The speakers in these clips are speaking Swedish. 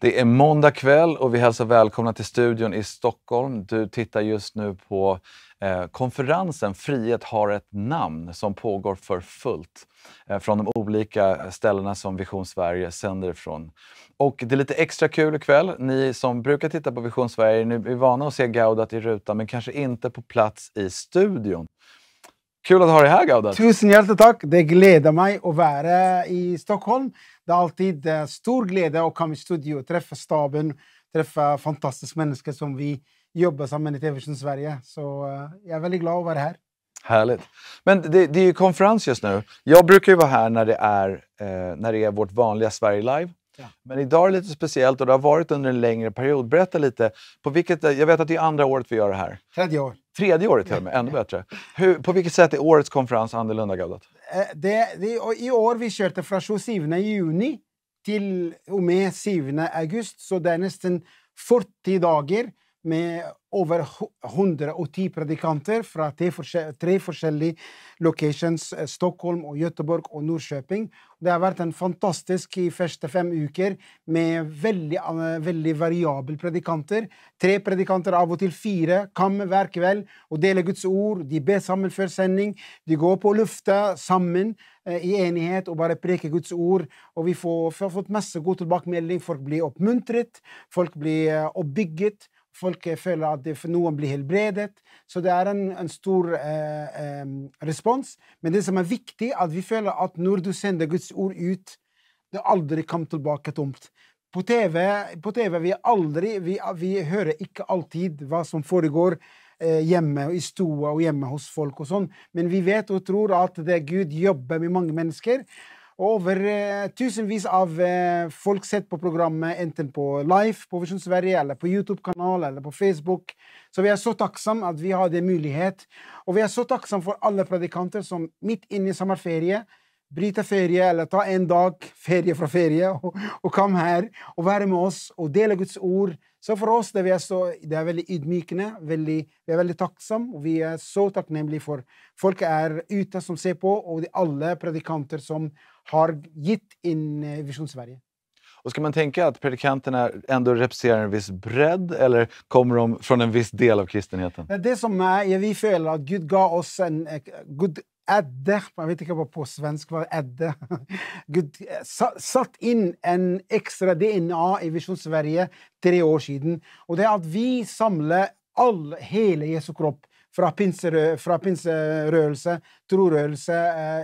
Det är måndag kväll och vi hälsar välkomna till studion i Stockholm. Du tittar just nu på eh, konferensen Frihet har ett namn som pågår för fullt eh, från de olika ställena som Vision Sverige sänder ifrån. Och det är lite extra kul ikväll. Ni som brukar titta på Vision Sverige ni är vana att se Gaudat i rutan men kanske inte på plats i studion. Kul att ha dig här Gaudat! Tusen hjärtligt tack! Det gläder mig att vara i Stockholm. Det är alltid eh, stor glädje att komma i studio och träffa staben, träffa fantastiska människor som vi jobbar samman i TV Sverige. Så eh, jag är väldigt glad att vara här. Härligt. Men det, det är ju konferens just nu. Jag brukar ju vara här när det är, eh, när det är vårt vanliga Sverige Live. Ja. Men idag är det lite speciellt och det har varit under en längre period. Berätta lite. På vilket, eh, jag vet att det är andra året vi gör det här. Tredje året. Tredje året till och med, ännu bättre. Hur, på vilket sätt är årets konferens annorlunda, Gaudat? Eh, det, det, I år vi kjørte fra 27. juni till och med 7. august, så det är nästan 40 dagar med över 110 predikanter från tre, olika forskjellige locations, eh, Stockholm og Göteborg och Norrköping. Det har varit en fantastisk i første fem uker med väldigt eh, veldig variable predikanter. Tre predikanter, av och till fyra, kommer varje kväll och delar Guds ord. De ber sammen før sending. De går på lufta sammen eh, i enighet og bare preker Guds ord. Og vi får, vi har fått masse god tilbakemelding. Folk blir uppmuntrade, folk blir oppbygget. Folk är att det någon blir helbredet. Så det är en, en stor eh, eh, respons. Men det som är viktigt är att vi följer att när du sänder Guds ord ut, det aldrig kommer tillbaka tomt. På tv, på TV vi aldrig, vi, vi hör inte alltid vad som föregår hemma, eh, i stua och hemma hos folk och sånt. Men vi vet och tror att det Gud jobbar med många människor. Over eh, tusenvis av eh, folk sett på programmet, enten på live på Vision Sverige eller på Youtube-kanal eller på Facebook. Så vi är så tacksamma att vi har den möjligheten. Och vi är så tacksamma för alla predikanter som mitt inne i sommarferie bryter ferie eller tar en dag ferie från ferie och, och kom här och vara med oss och dela Guds ord. Så för oss det vi är så, det är väldigt ödmjukande, väldigt, vi är väldigt tacksamma och vi är så tacknämliga för folk är ute som ser på och alla predikanter som har gett in eh, Vision Sverige. Och ska man tänka att predikanterna ändå representerar en viss bredd eller kommer de från en viss del av kristenheten? Det som är, vi följer att Gud gav oss en... Eh, Gud ädde, man vet inte vad på svenska var ädde. Gud eh, satt in en extra DNA i Vision Sverige tre år sedan. Och det är att vi samlar all, hela Jesu kropp fra, pinser, fra pinserörelse, trorörelse,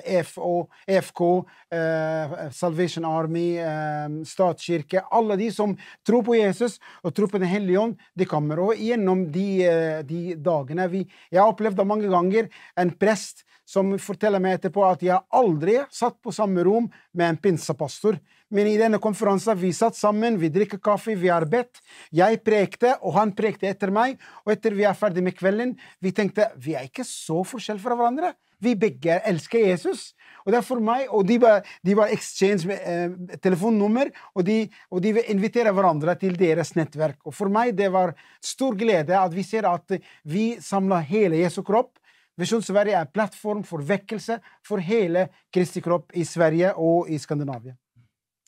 eh, FO, FK, eh, Salvation Army, eh, statskirke Alla de som tror på Jesus och tror på Den helige ånd, de kommer. Og genom de, de dagene vi, Jeg har opplevd mange ganger en präst som forteller meg etterpå at jeg satt på samma rum med en Pinsa-pastor. Men i denne konferansen vi satt sammen, vi drikker kaffe, vi arbeidet. Jeg prekte, og han prekte efter mig. Og etter vi er ferdig med kvelden, vi tenkte vi er ikke så olika fra hverandre. Vi begge elsker Jesus. Og det er for de bara de var exchange med, eh, telefonnummer, och de, og de inviterer hverandre til deres nettverk. Og for meg det var stor glädje att vi ser at vi samlar hela Jesu kropp. Vision Sverige er plattform för väckelse för hela Kristi kropp i Sverige och i Skandinavien.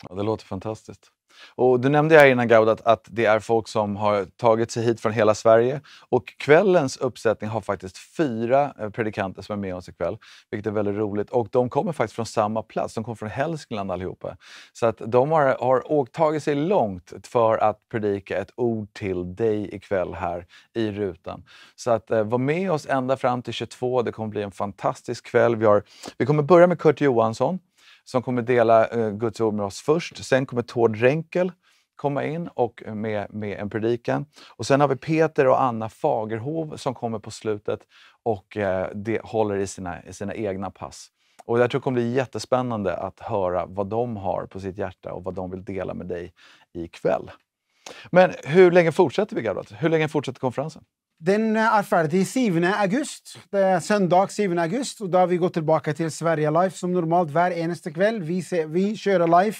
Ja, det låter fantastiskt. Och du nämnde här innan Gaud att, att, det är folk som har tagit sig hit från hela Sverige. Och kvällens uppsättning har faktiskt fyra eh, predikanter som är med oss ikväll, vilket är väldigt roligt. Och de kommer faktiskt från samma plats, de kommer från Hälsingland allihopa. Så att de har, har åkt, tagit sig långt för att predika ett ord till dig ikväll här i rutan. Så att eh, var med oss ända fram till 22, det kommer bli en fantastisk kväll. Vi, har, vi kommer börja med Kurt Johansson som kommer dela eh, Guds ord med oss först. Sen kommer Tord Renkel komma in och eh, med, med en predikan. Och sen har vi Peter och Anna Fagerhov som kommer på slutet och eh, de, håller i sina, i sina egna pass. Och jag tror det kommer bli jättespännande att höra vad de har på sitt hjärta och vad de vill dela med dig ikväll. Men hur länge fortsätter vi, Gabrat? Hur länge fortsätter konferensen? Den är färdig 7. august. Det er søndag 7. august, Då da vi går tilbake til Sverige Live som normalt hver eneste Vi, ser, vi kjører live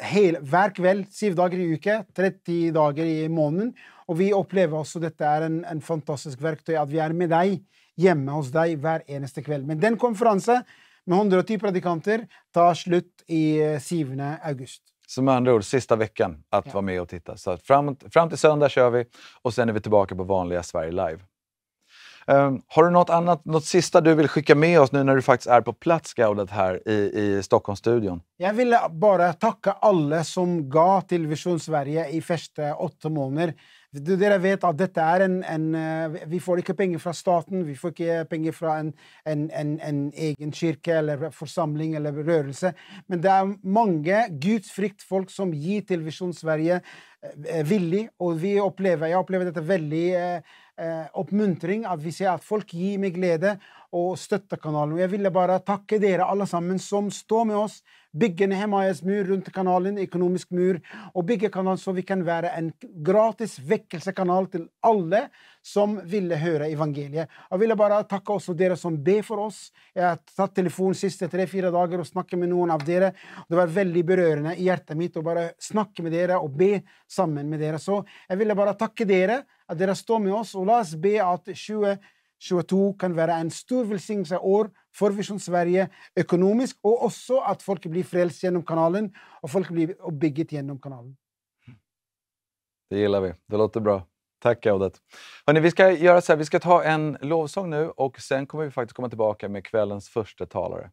hele, hver kveld, syv dager i veckan, 30 dagar i månaden. Og vi opplever att dette är en, en fantastisk verktøy, at vi er med dig hjemme hos deg hver eneste Men den konferansen med 110 predikanter tar slut i 7. augusti. Så med andra ord, sista veckan att ja. vara med och titta. Så fram, fram till söndag kör vi och sen är vi tillbaka på vanliga Sverige Live. Um, har du något annat, något sista du vill skicka med oss nu när du faktiskt är på plats, Gaudet, här i, i Stockholmsstudion? Jag vill bara tacka alla som gav till Vision Sverige i första åtta månader. Dere vet at dette er en, en eh, Vi får ikke penger fra staten, vi får ikke penger fra en, en, en egen kirke eller forsamling eller rørelse. Men det er mange gudsfryktfolk som gir til Visjon Sverige eh, eh, villig, og vi opplever, jeg opplever dette veldig eh, oppmuntring. At vi ser att folk ger mig glädje och stöttar kanalen. Jag ville bare takke dere alle sammen som står med oss, bygger Nehemajas mur runt kanalen, ekonomisk mur, og bygger kanalen så vi kan vara en gratis väckelsekanal till alla som ville höra evangeliet. Jag ville bare takke også dere som ber för oss. Jag har tatt telefonen siste tre-fire dager og snakket med noen av dere. Det var väldigt berörande i hjärtat mitt å bare snakke med er och be sammen med er. Så jeg ville bare takke dere att deras står med oss och låt oss be att 2022 kan vara en stor välsignelse år för Vision Sverige ekonomiskt och också att folk blir frälst genom kanalen och folk blir och bygget genom kanalen. Det gillar vi. Det låter bra. Tack Audet. Hörrni, vi ska göra så här, vi ska ta en lovsång nu och sen kommer vi faktiskt komma tillbaka med kvällens första talare.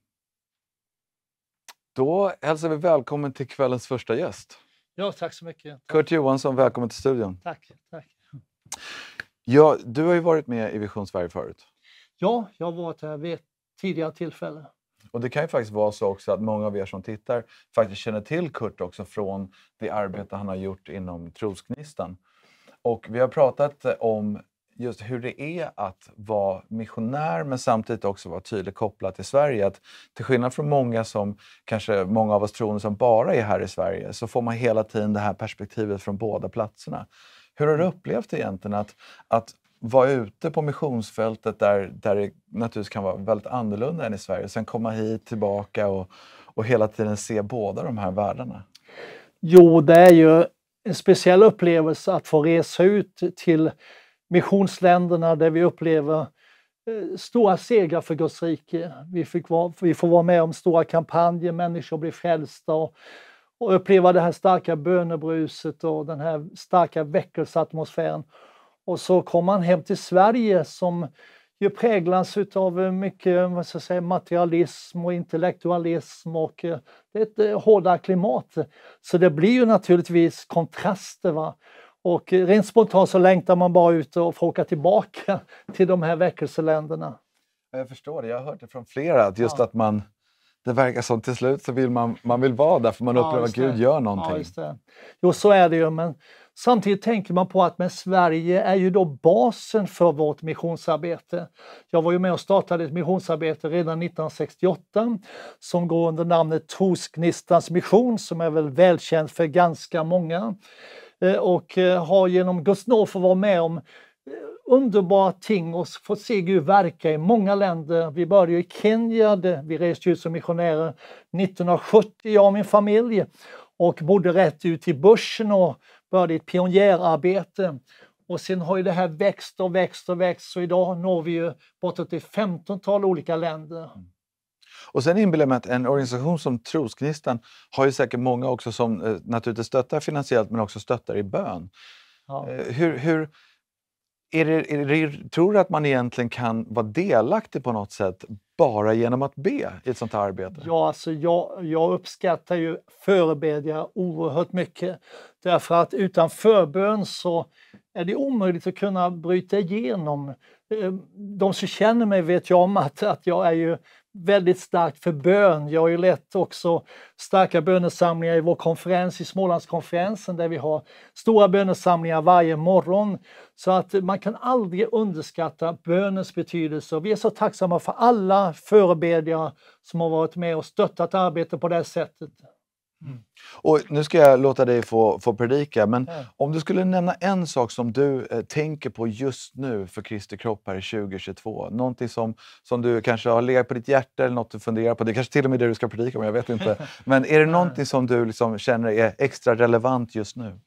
Då hälsar vi välkommen till kvällens första gäst. Ja, tack så mycket. Tack. Kurt Johansson, välkommen till studion. Tack. tack. Ja, du har ju varit med i Vision Sverige förut. Ja, jag har varit här vid ett tidigare tillfälle. Och det kan ju faktiskt vara så också att många av er som tittar faktiskt känner till Kurt också från det arbete han har gjort inom Trosgnistan. Och vi har pratat om just hur det är att vara missionär men samtidigt också vara tydligt kopplad till Sverige. Att till skillnad från många som kanske många av oss troende som bara är här i Sverige så får man hela tiden det här perspektivet från båda platserna. Hur har du mm. upplevt egentligen att, att vara ute på missionsfältet där, där det naturligtvis kan vara väldigt annorlunda än i Sverige, sen komma hit, tillbaka och, och hela tiden se båda de här världarna? Jo, det är ju en speciell upplevelse att få resa ut till missionsländerna där vi upplever eh, stora segrar för Guds rike. Vi, fick vara, vi får vara med om stora kampanjer, människor blir frälsta och och uppleva det här starka bönebruset och den här starka väckelseatmosfären. Och så kom han hem till Sverige som ju präglas av mycket vad ska jag säga, materialism och intellektualism och eh, det är ett eh, hårdare klimat. Så det blir ju naturligtvis kontraster. Va? Och eh, rent spontant så längtar man bara ut och får åka tillbaka till de här väckelseländerna. Jag förstår det, jag har hört det från flera, att just ja. att man det verkar som till slut så vill man, man vill vara där för man ja, upplever att Gud gör någonting. Ja, jo, så är det ju. Men samtidigt tänker man på att men Sverige är ju då basen för vårt missionsarbete. Jag var ju med och startade ett missionsarbete redan 1968 som går under namnet Trosgnistans mission som är väl välkänd för ganska många eh, och eh, har genom Guds nåd fått vara med om underbara ting att få se Gud verka i många länder. Vi började i Kenya, vi reste ut som missionärer 1970, jag och min familj, och bodde rätt ut i börsen och började ett pionjärarbete. Och sen har ju det här växt och växt och växt, så idag når vi ju bortåt ett 15-tal olika länder. Mm. Och sen inbillar jag mig att en organisation som Trosgnistan har ju säkert många också som eh, naturligtvis stöttar finansiellt men också stöttar i bön. Ja. Eh, hur, hur, är det, är det, tror du att man egentligen kan vara delaktig på något sätt bara genom att be i ett sånt här arbete? Ja, alltså jag, jag uppskattar ju förebedja oerhört mycket. Därför att utan förbön så är det omöjligt att kunna bryta igenom. Eh, de som känner mig vet ju om att, att jag är ju väldigt starkt för bön. Jag har ju lett också starka bönesamlingar i vår konferens, i Smålandskonferensen, där vi har stora bönesamlingar varje morgon. Så att man kan aldrig underskatta bönens betydelse. Vi är så tacksamma för alla förebedjare som har varit med och stöttat arbetet på det här sättet. Mm. Och nu ska jag låta dig få, få predika, men mm. om du skulle nämna en sak som du eh, tänker på just nu för Kristi kropp här i 2022, någonting som, som du kanske har legat på ditt hjärta eller något du funderar på, det är kanske till och med det du ska predika om, jag vet inte. Men är det någonting som du liksom känner är extra relevant just nu?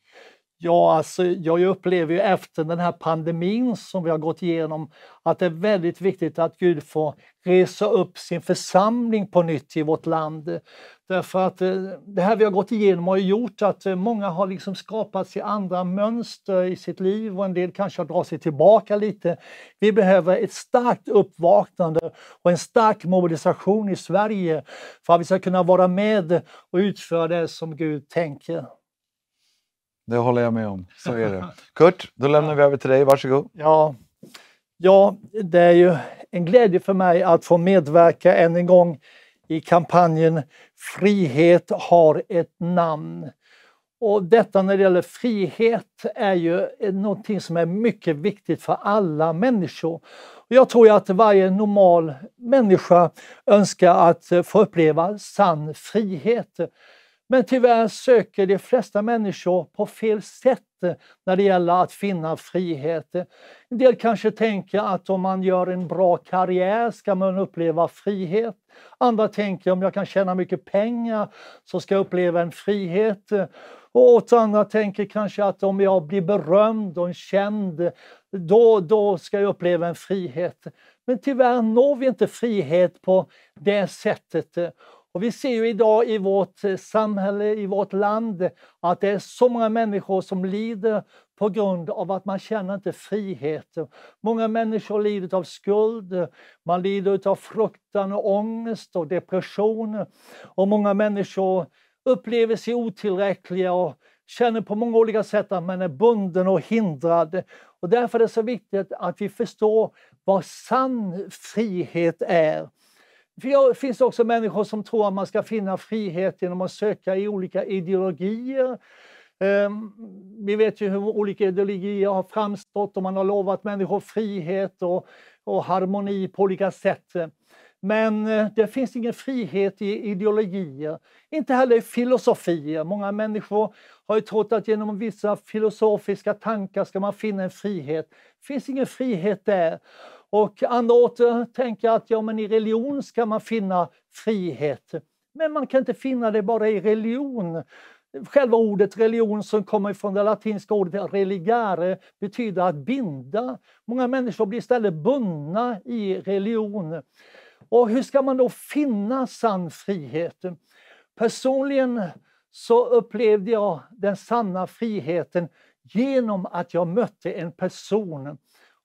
Ja, alltså, jag upplever ju efter den här pandemin som vi har gått igenom att det är väldigt viktigt att Gud får resa upp sin församling på nytt i vårt land. Därför att eh, det här vi har gått igenom har gjort att eh, många har liksom skapat sig andra mönster i sitt liv och en del kanske har dragit sig tillbaka lite. Vi behöver ett starkt uppvaknande och en stark mobilisation i Sverige för att vi ska kunna vara med och utföra det som Gud tänker det håller jag med om. Så är det. Kurt, då lämnar vi över till dig. Varsågod. Ja, ja det är ju en glädje för mig att få medverka än en gång i kampanjen Frihet har ett namn. Och detta när det gäller frihet är ju någonting som är mycket viktigt för alla människor. Och jag tror att varje normal människa önskar att få uppleva sann frihet. Men tyvärr söker de flesta människor på fel sätt när det gäller att finna frihet. En del kanske tänker att om man gör en bra karriär ska man uppleva frihet. Andra tänker om jag kan tjäna mycket pengar så ska jag uppleva en frihet. Och åt andra tänker kanske att om jag blir berömd och känd då, då ska jag uppleva en frihet. Men tyvärr når vi inte frihet på det sättet. Och vi ser ju idag i vårt eh, samhälle, i vårt land, att det är så många människor som lider på grund av att man känner inte frihet. Många människor lider av skuld, man lider av fruktan och ångest och depression. Och många människor upplever sig otillräckliga och känner på många olika sätt att man är bunden och hindrad. Och därför är det så viktigt att vi förstår vad sann frihet är det finns också människor som tror att man ska finna frihet genom att söka i olika ideologier. Ehm, vi vet ju hur olika ideologier har framstått och man har lovat människor frihet och, och harmoni på olika sätt. Men eh, det finns ingen frihet i ideologier, inte heller i filosofier. Många människor har ju trott att genom vissa filosofiska tankar ska man finna en frihet. Det finns ingen frihet där. Och andra åter tänker att ja, men i religion ska man finna frihet. Men man kan inte finna det bara i religion. Själva ordet religion som kommer från det latinska ordet religare betyder att binda. Många människor blir istället bundna i religion. Och hur ska man då finna sann frihet? Personligen så upplevde jag den sanna friheten genom att jag mötte en person.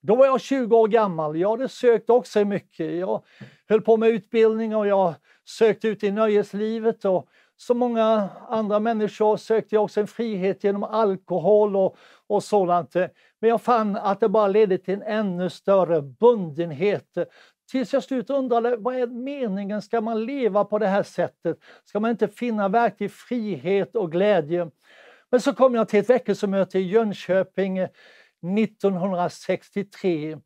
Då var jag 20 år gammal. Jag hade sökt också mycket. Jag höll på med utbildning och jag sökte ut i nöjeslivet. Och som många andra människor sökte jag också en frihet genom alkohol och, och sådant. Men jag fann att det bara ledde till en ännu större bundenhet. Tills jag slut undrade vad är meningen, ska man leva på det här sättet? Ska man inte finna verklig frihet och glädje? Men så kom jag till ett väckelsemöte i Jönköping 1963.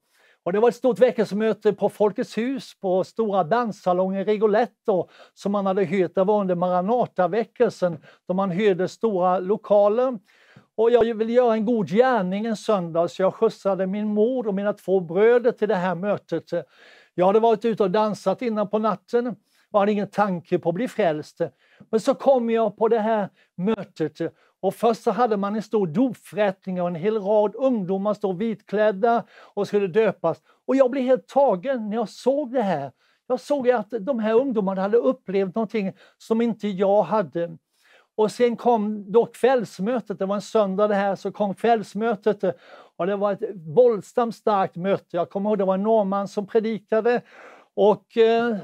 Och det var ett stort väckelsemöte på Folkets hus, på stora danssalongen Rigoletto som man hade hyrt. Det var under Maranata-väckelsen då man hyrde stora lokaler. Och jag ville göra en god gärning en söndag så jag skjutsade min mor och mina två bröder till det här mötet. Jag hade varit ute och dansat innan på natten och hade ingen tanke på att bli frälst. Men så kom jag på det här mötet och först så hade man en stor dopförrättning och en hel rad ungdomar stod vitklädda och skulle döpas. Och jag blev helt tagen när jag såg det här. Jag såg att de här ungdomarna hade upplevt någonting som inte jag hade. Och sen kom då kvällsmötet, det var en söndag det här, så kom kvällsmötet och det var ett våldsamt starkt möte. Jag kommer ihåg det var en norrman som predikade och eh,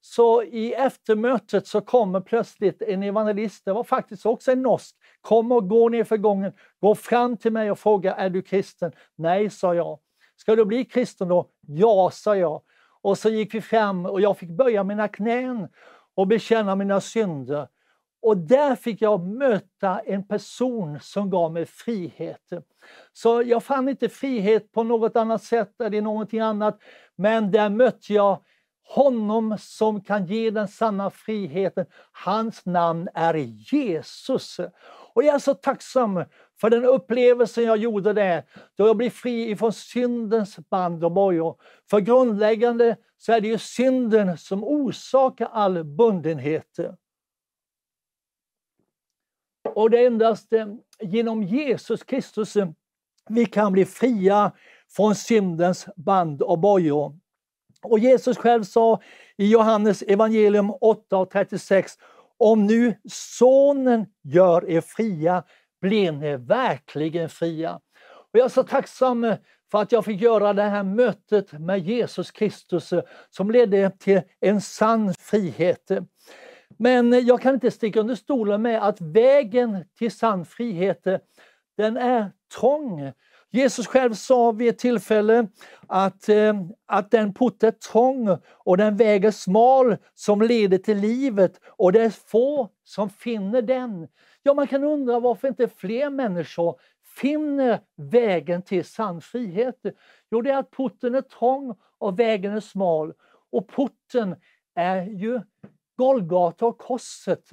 så i eftermötet så kommer plötsligt en evangelist, det var faktiskt också en norsk, Kom och gå ner för gången. Gå fram till mig och fråga, är du kristen? Nej, sa jag. Ska du bli kristen då? Ja, sa jag. Och så gick vi fram och jag fick böja mina knän och bekänna mina synder. Och där fick jag möta en person som gav mig frihet. Så jag fann inte frihet på något annat sätt eller någonting annat, men där mötte jag honom som kan ge den sanna friheten. Hans namn är Jesus. Och jag är så tacksam för den upplevelsen jag gjorde där, då jag blev fri ifrån syndens band och bojor. För grundläggande så är det ju synden som orsakar all bundenhet. Och det är endast eh, genom Jesus Kristus eh, vi kan bli fria från syndens band och bojor. Och Jesus själv sa i Johannes evangelium 8 och 36 om nu Sonen gör er fria, blir ni verkligen fria. Och jag är så tacksam för att jag fick göra det här mötet med Jesus Kristus eh, som ledde till en sann frihet. Men jag kan inte sticka under stolen med att vägen till sann frihet eh, den är trång. Jesus själv sa vid ett tillfälle att, eh, att den port är trång och den väg är smal som leder till livet och det är få som finner den. Ja, man kan undra varför inte fler människor finner vägen till sann frihet. Jo, det är att porten är trång och vägen är smal. Och porten är ju Golgata och korset.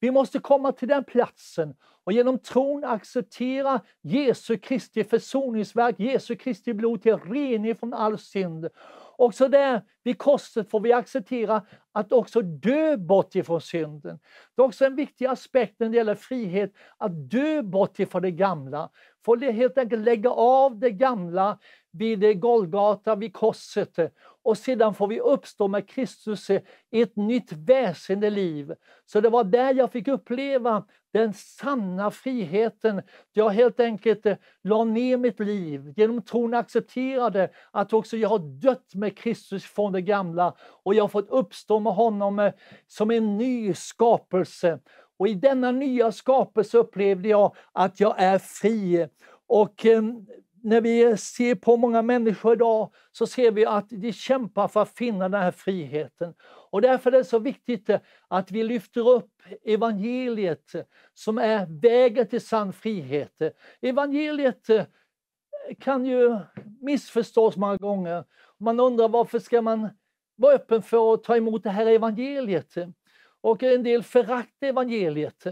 Vi måste komma till den platsen och genom tron acceptera Jesu Kristi försoningsverk, Jesu Kristi blod till rening från all synd. Också där vid korset får vi acceptera att också dö bort ifrån synden. Det är också en viktig aspekt när det gäller frihet, att dö bort ifrån det gamla. Få helt enkelt lägga av det gamla, vid Golgata, vid korset. Och sedan får vi uppstå med Kristus i ett nytt väsendeliv. Så det var där jag fick uppleva den sanna friheten. Jag helt enkelt eh, la ner mitt liv. Genom tron accepterade att också jag har dött med Kristus från det gamla och jag har fått uppstå med honom eh, som en ny skapelse. Och i denna nya skapelse upplevde jag att jag är fri. Och eh, när vi ser på många människor idag så ser vi att de kämpar för att finna den här friheten. Och därför är det så viktigt att vi lyfter upp evangeliet som är vägen till sann frihet. Evangeliet eh, kan ju missförstås många gånger. Man undrar varför ska man vara öppen för att ta emot det här evangeliet? Och en del föraktar evangeliet.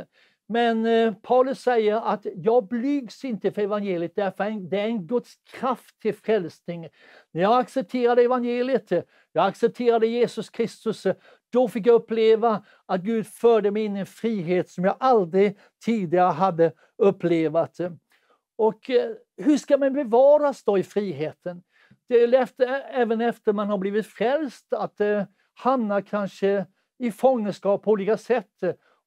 Men eh, Paulus säger att jag blygs inte för evangeliet därför det är en Guds kraft till frälsning. När jag accepterade evangeliet, jag accepterade Jesus Kristus, då fick jag uppleva att Gud förde mig in i en frihet som jag aldrig tidigare hade upplevt. Och eh, hur ska man bevaras då i friheten? Det är efter, även efter man har blivit frälst att eh, hamna kanske i fångenskap på olika sätt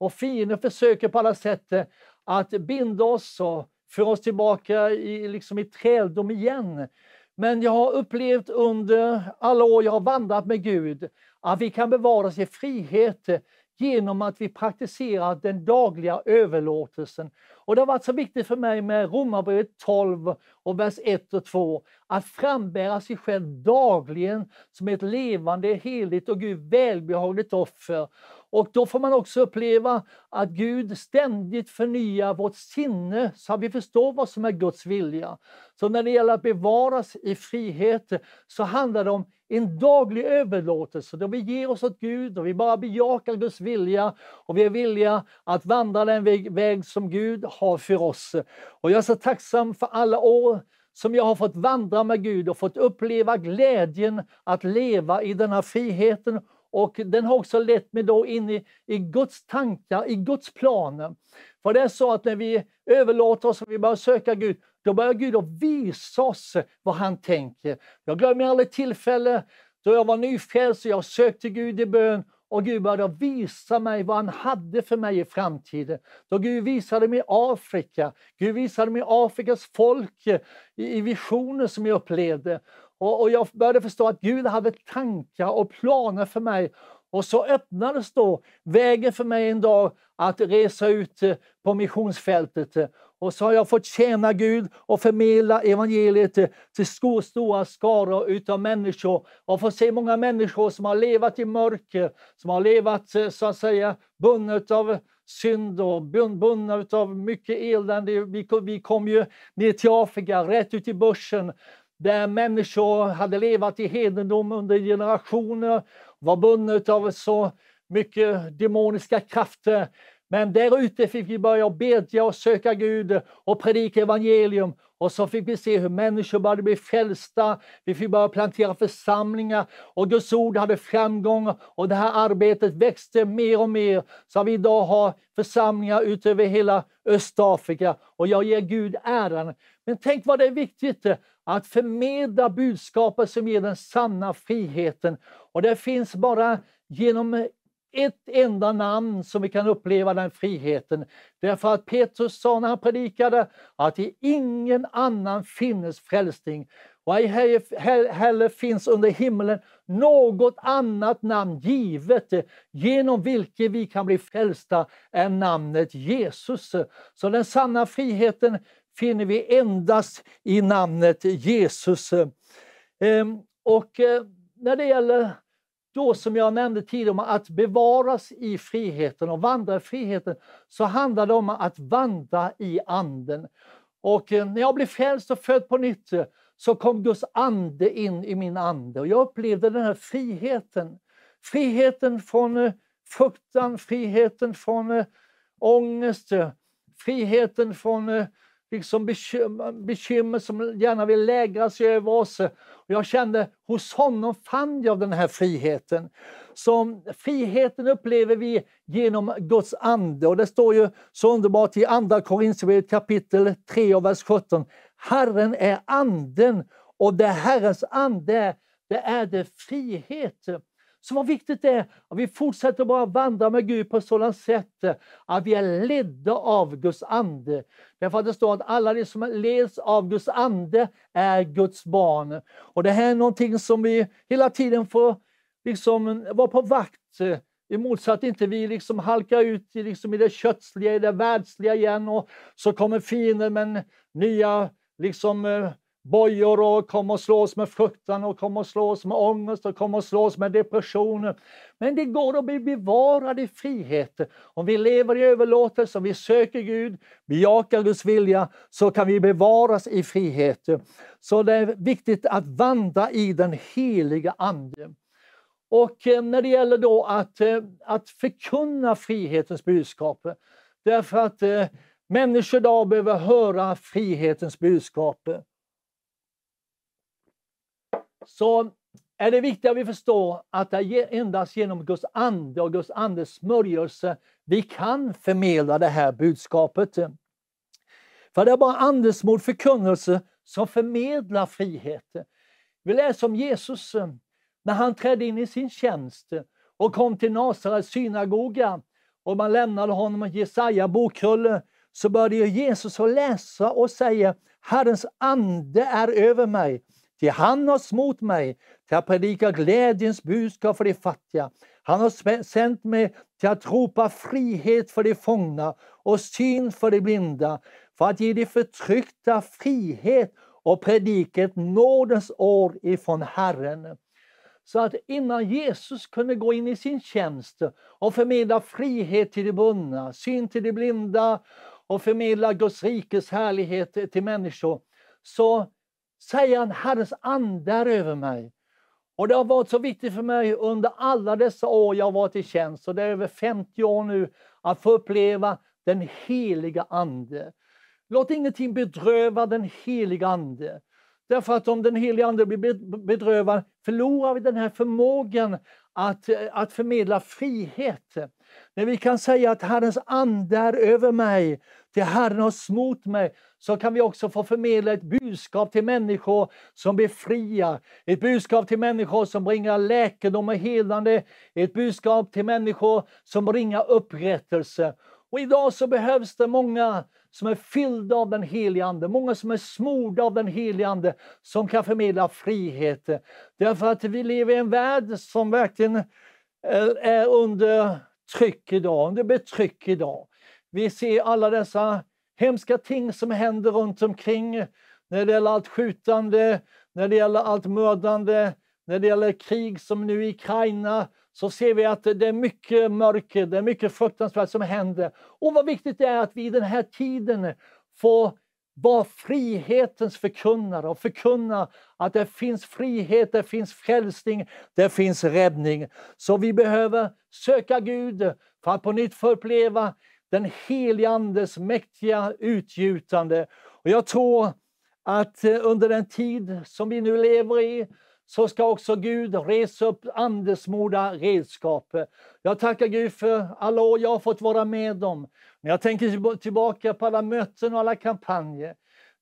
och fienden försöker på alla sätt eh, att binda oss och föra oss tillbaka i, liksom i träldom igen. Men jag har upplevt under alla år jag har vandrat med Gud att vi kan bevara oss i frihet eh, genom att vi praktiserar den dagliga överlåtelsen. Och Det har varit så viktigt för mig med Romarbrevet 12, och vers 1 och 2 att frambära sig själv dagligen som ett levande, heligt och Gud välbehagligt offer. Och då får man också uppleva att Gud ständigt förnyar vårt sinne så att vi förstår vad som är Guds vilja. Så när det gäller att bevaras i frihet så handlar det om en daglig överlåtelse då vi ger oss åt Gud och vi bara bejakar Guds vilja och vi är villiga att vandra den väg, väg som Gud har för oss. Och jag är så tacksam för alla år som jag har fått vandra med Gud och fått uppleva glädjen att leva i den här friheten och den har också lett mig då in i, i Guds tankar, i Guds planer. För det är så att när vi överlåter oss och vi börjar söka Gud, då börjar Gud att visa oss vad han tänker. Jag glömmer aldrig tillfälle då jag var nyfrälst och jag sökte Gud i bön och Gud började visa mig vad han hade för mig i framtiden. Då Gud visade mig Afrika, Gud visade mig Afrikas folk i visioner som jag upplevde. Och, och jag började förstå att Gud hade tankar och planer för mig. Och så öppnades då vägen för mig en dag att resa ut eh, på missionsfältet. Och så har jag fått tjäna Gud och förmedla evangeliet eh, till stor, stora skaror utav människor. Och fått se många människor som har levat i mörker, som har levat eh, så att säga bundna av synd och bundna av mycket elände. Vi kom ju ner till Afrika, rätt ut i börsen där människor hade levat i hedendom under generationer, var bundna av så mycket demoniska krafter. Men där ute fick vi börja bedja och söka Gud och predika evangelium. Och så fick vi se hur människor började bli frälsta. Vi fick börja plantera församlingar och Guds ord hade framgång och det här arbetet växte mer och mer så att vi idag har församlingar utöver hela Östafrika och jag ger Gud äran. Men tänk vad det är viktigt att förmedla budskapet som ger den sanna friheten. Och det finns bara genom ett enda namn som vi kan uppleva den friheten. Därför att Petrus sa när han predikade att i ingen annan finnes frälsning och ej heller finns under himlen något annat namn givet genom vilket vi kan bli frälsta än namnet Jesus. Så den sanna friheten finner vi endast i namnet Jesus. Ehm, och eh, när det gäller då som jag nämnde tidigare att bevaras i friheten och vandra i friheten så handlar det om att vandra i anden. Och eh, när jag blev frälst och född på nytt eh, så kom Guds ande in i min ande och jag upplevde den här friheten. Friheten från fruktan, friheten från ångest, friheten från liksom bekymmer, bekymmer som gärna vill lägra sig över oss. Och jag kände hos honom fann jag den här friheten. Som friheten upplever vi genom Guds ande. Och det står ju så underbart i Andra Korinthierbrevet kapitel 3 och vers 17. Herren är anden och det Herrens ande det är det frihet. Så vad viktigt det är att vi fortsätter bara vandra med Gud på ett sådant sätt eh, att vi är ledda av Guds ande. Därför att det står att alla de som leds av Guds ande är Guds barn. Och det här är någonting som vi hela tiden får liksom vara på vakt eh, i motsats inte vi liksom halkar ut i, liksom i det köttsliga, i det världsliga igen och så kommer fienden med nya liksom, eh, bojor och kommer att slås med fruktan och kommer att slås med ångest och kommer att slås med depressioner. Men det går att bli bevarad i frihet. Om vi lever i överlåtelse, om vi söker Gud, bejakar Guds vilja, så kan vi bevaras i frihet. Så det är viktigt att vandra i den heliga Ande. Och eh, när det gäller då att, eh, att förkunna frihetens budskap, därför att eh, människor idag behöver höra frihetens budskap så är det viktigt att vi förstår att det är endast genom Guds ande och Guds andes smörjelse vi kan förmedla det här budskapet. För det är bara andesmod förkunnelse som förmedlar frihet. Vi läser om Jesus eh, när han trädde in i sin tjänst och kom till Nasarets synagoga och man lämnade honom Jesaja bokrulle så började Jesus att läsa och säga Herrens ande är över mig Ty han har smort mig till att predika glädjens budskap för de fattiga. Han har sänt mig till att ropa frihet för de fångna och syn för de blinda, för att ge de förtryckta frihet och predika ett nådens år ifrån Herren. Så att innan Jesus kunde gå in i sin tjänst och förmedla frihet till de bundna, syn till de blinda och förmedla Guds rikes härlighet till människor, så säger han Herrens ande är över mig. Och det har varit så viktigt för mig under alla dessa år jag har varit i tjänst, och det är över 50 år nu, att få uppleva den heliga Ande. Låt ingenting bedröva den heliga Ande. Därför att om den helige Ande blir bedrövad förlorar vi den här förmågan att, att förmedla frihet. När vi kan säga att Herrens ande är över mig, till Herren har smort mig, så kan vi också få förmedla ett budskap till människor som befriar, ett budskap till människor som bringar läkedom och helande, ett budskap till människor som bringar upprättelse. Och idag så behövs det många som är fyllda av den helige Ande, många som är smorda av den helige Ande, som kan förmedla frihet. Därför att vi lever i en värld som verkligen är under tryck idag, under betryck idag. Vi ser alla dessa hemska ting som händer runt omkring när det gäller allt skjutande, när det gäller allt mördande, när det gäller krig som nu i Ukraina, så ser vi att det är mycket mörker, det är mycket fruktansvärt som händer. Och vad viktigt det är att vi i den här tiden får vara frihetens förkunnare och förkunna att det finns frihet, det finns frälsning, det finns räddning. Så vi behöver söka Gud för att på nytt få uppleva den helige Andes mäktiga utgjutande. Och jag tror att eh, under den tid som vi nu lever i så ska också Gud resa upp andesmorda redskap. Jag tackar Gud för alla år jag har fått vara med om. När jag tänker tillbaka på alla möten och alla kampanjer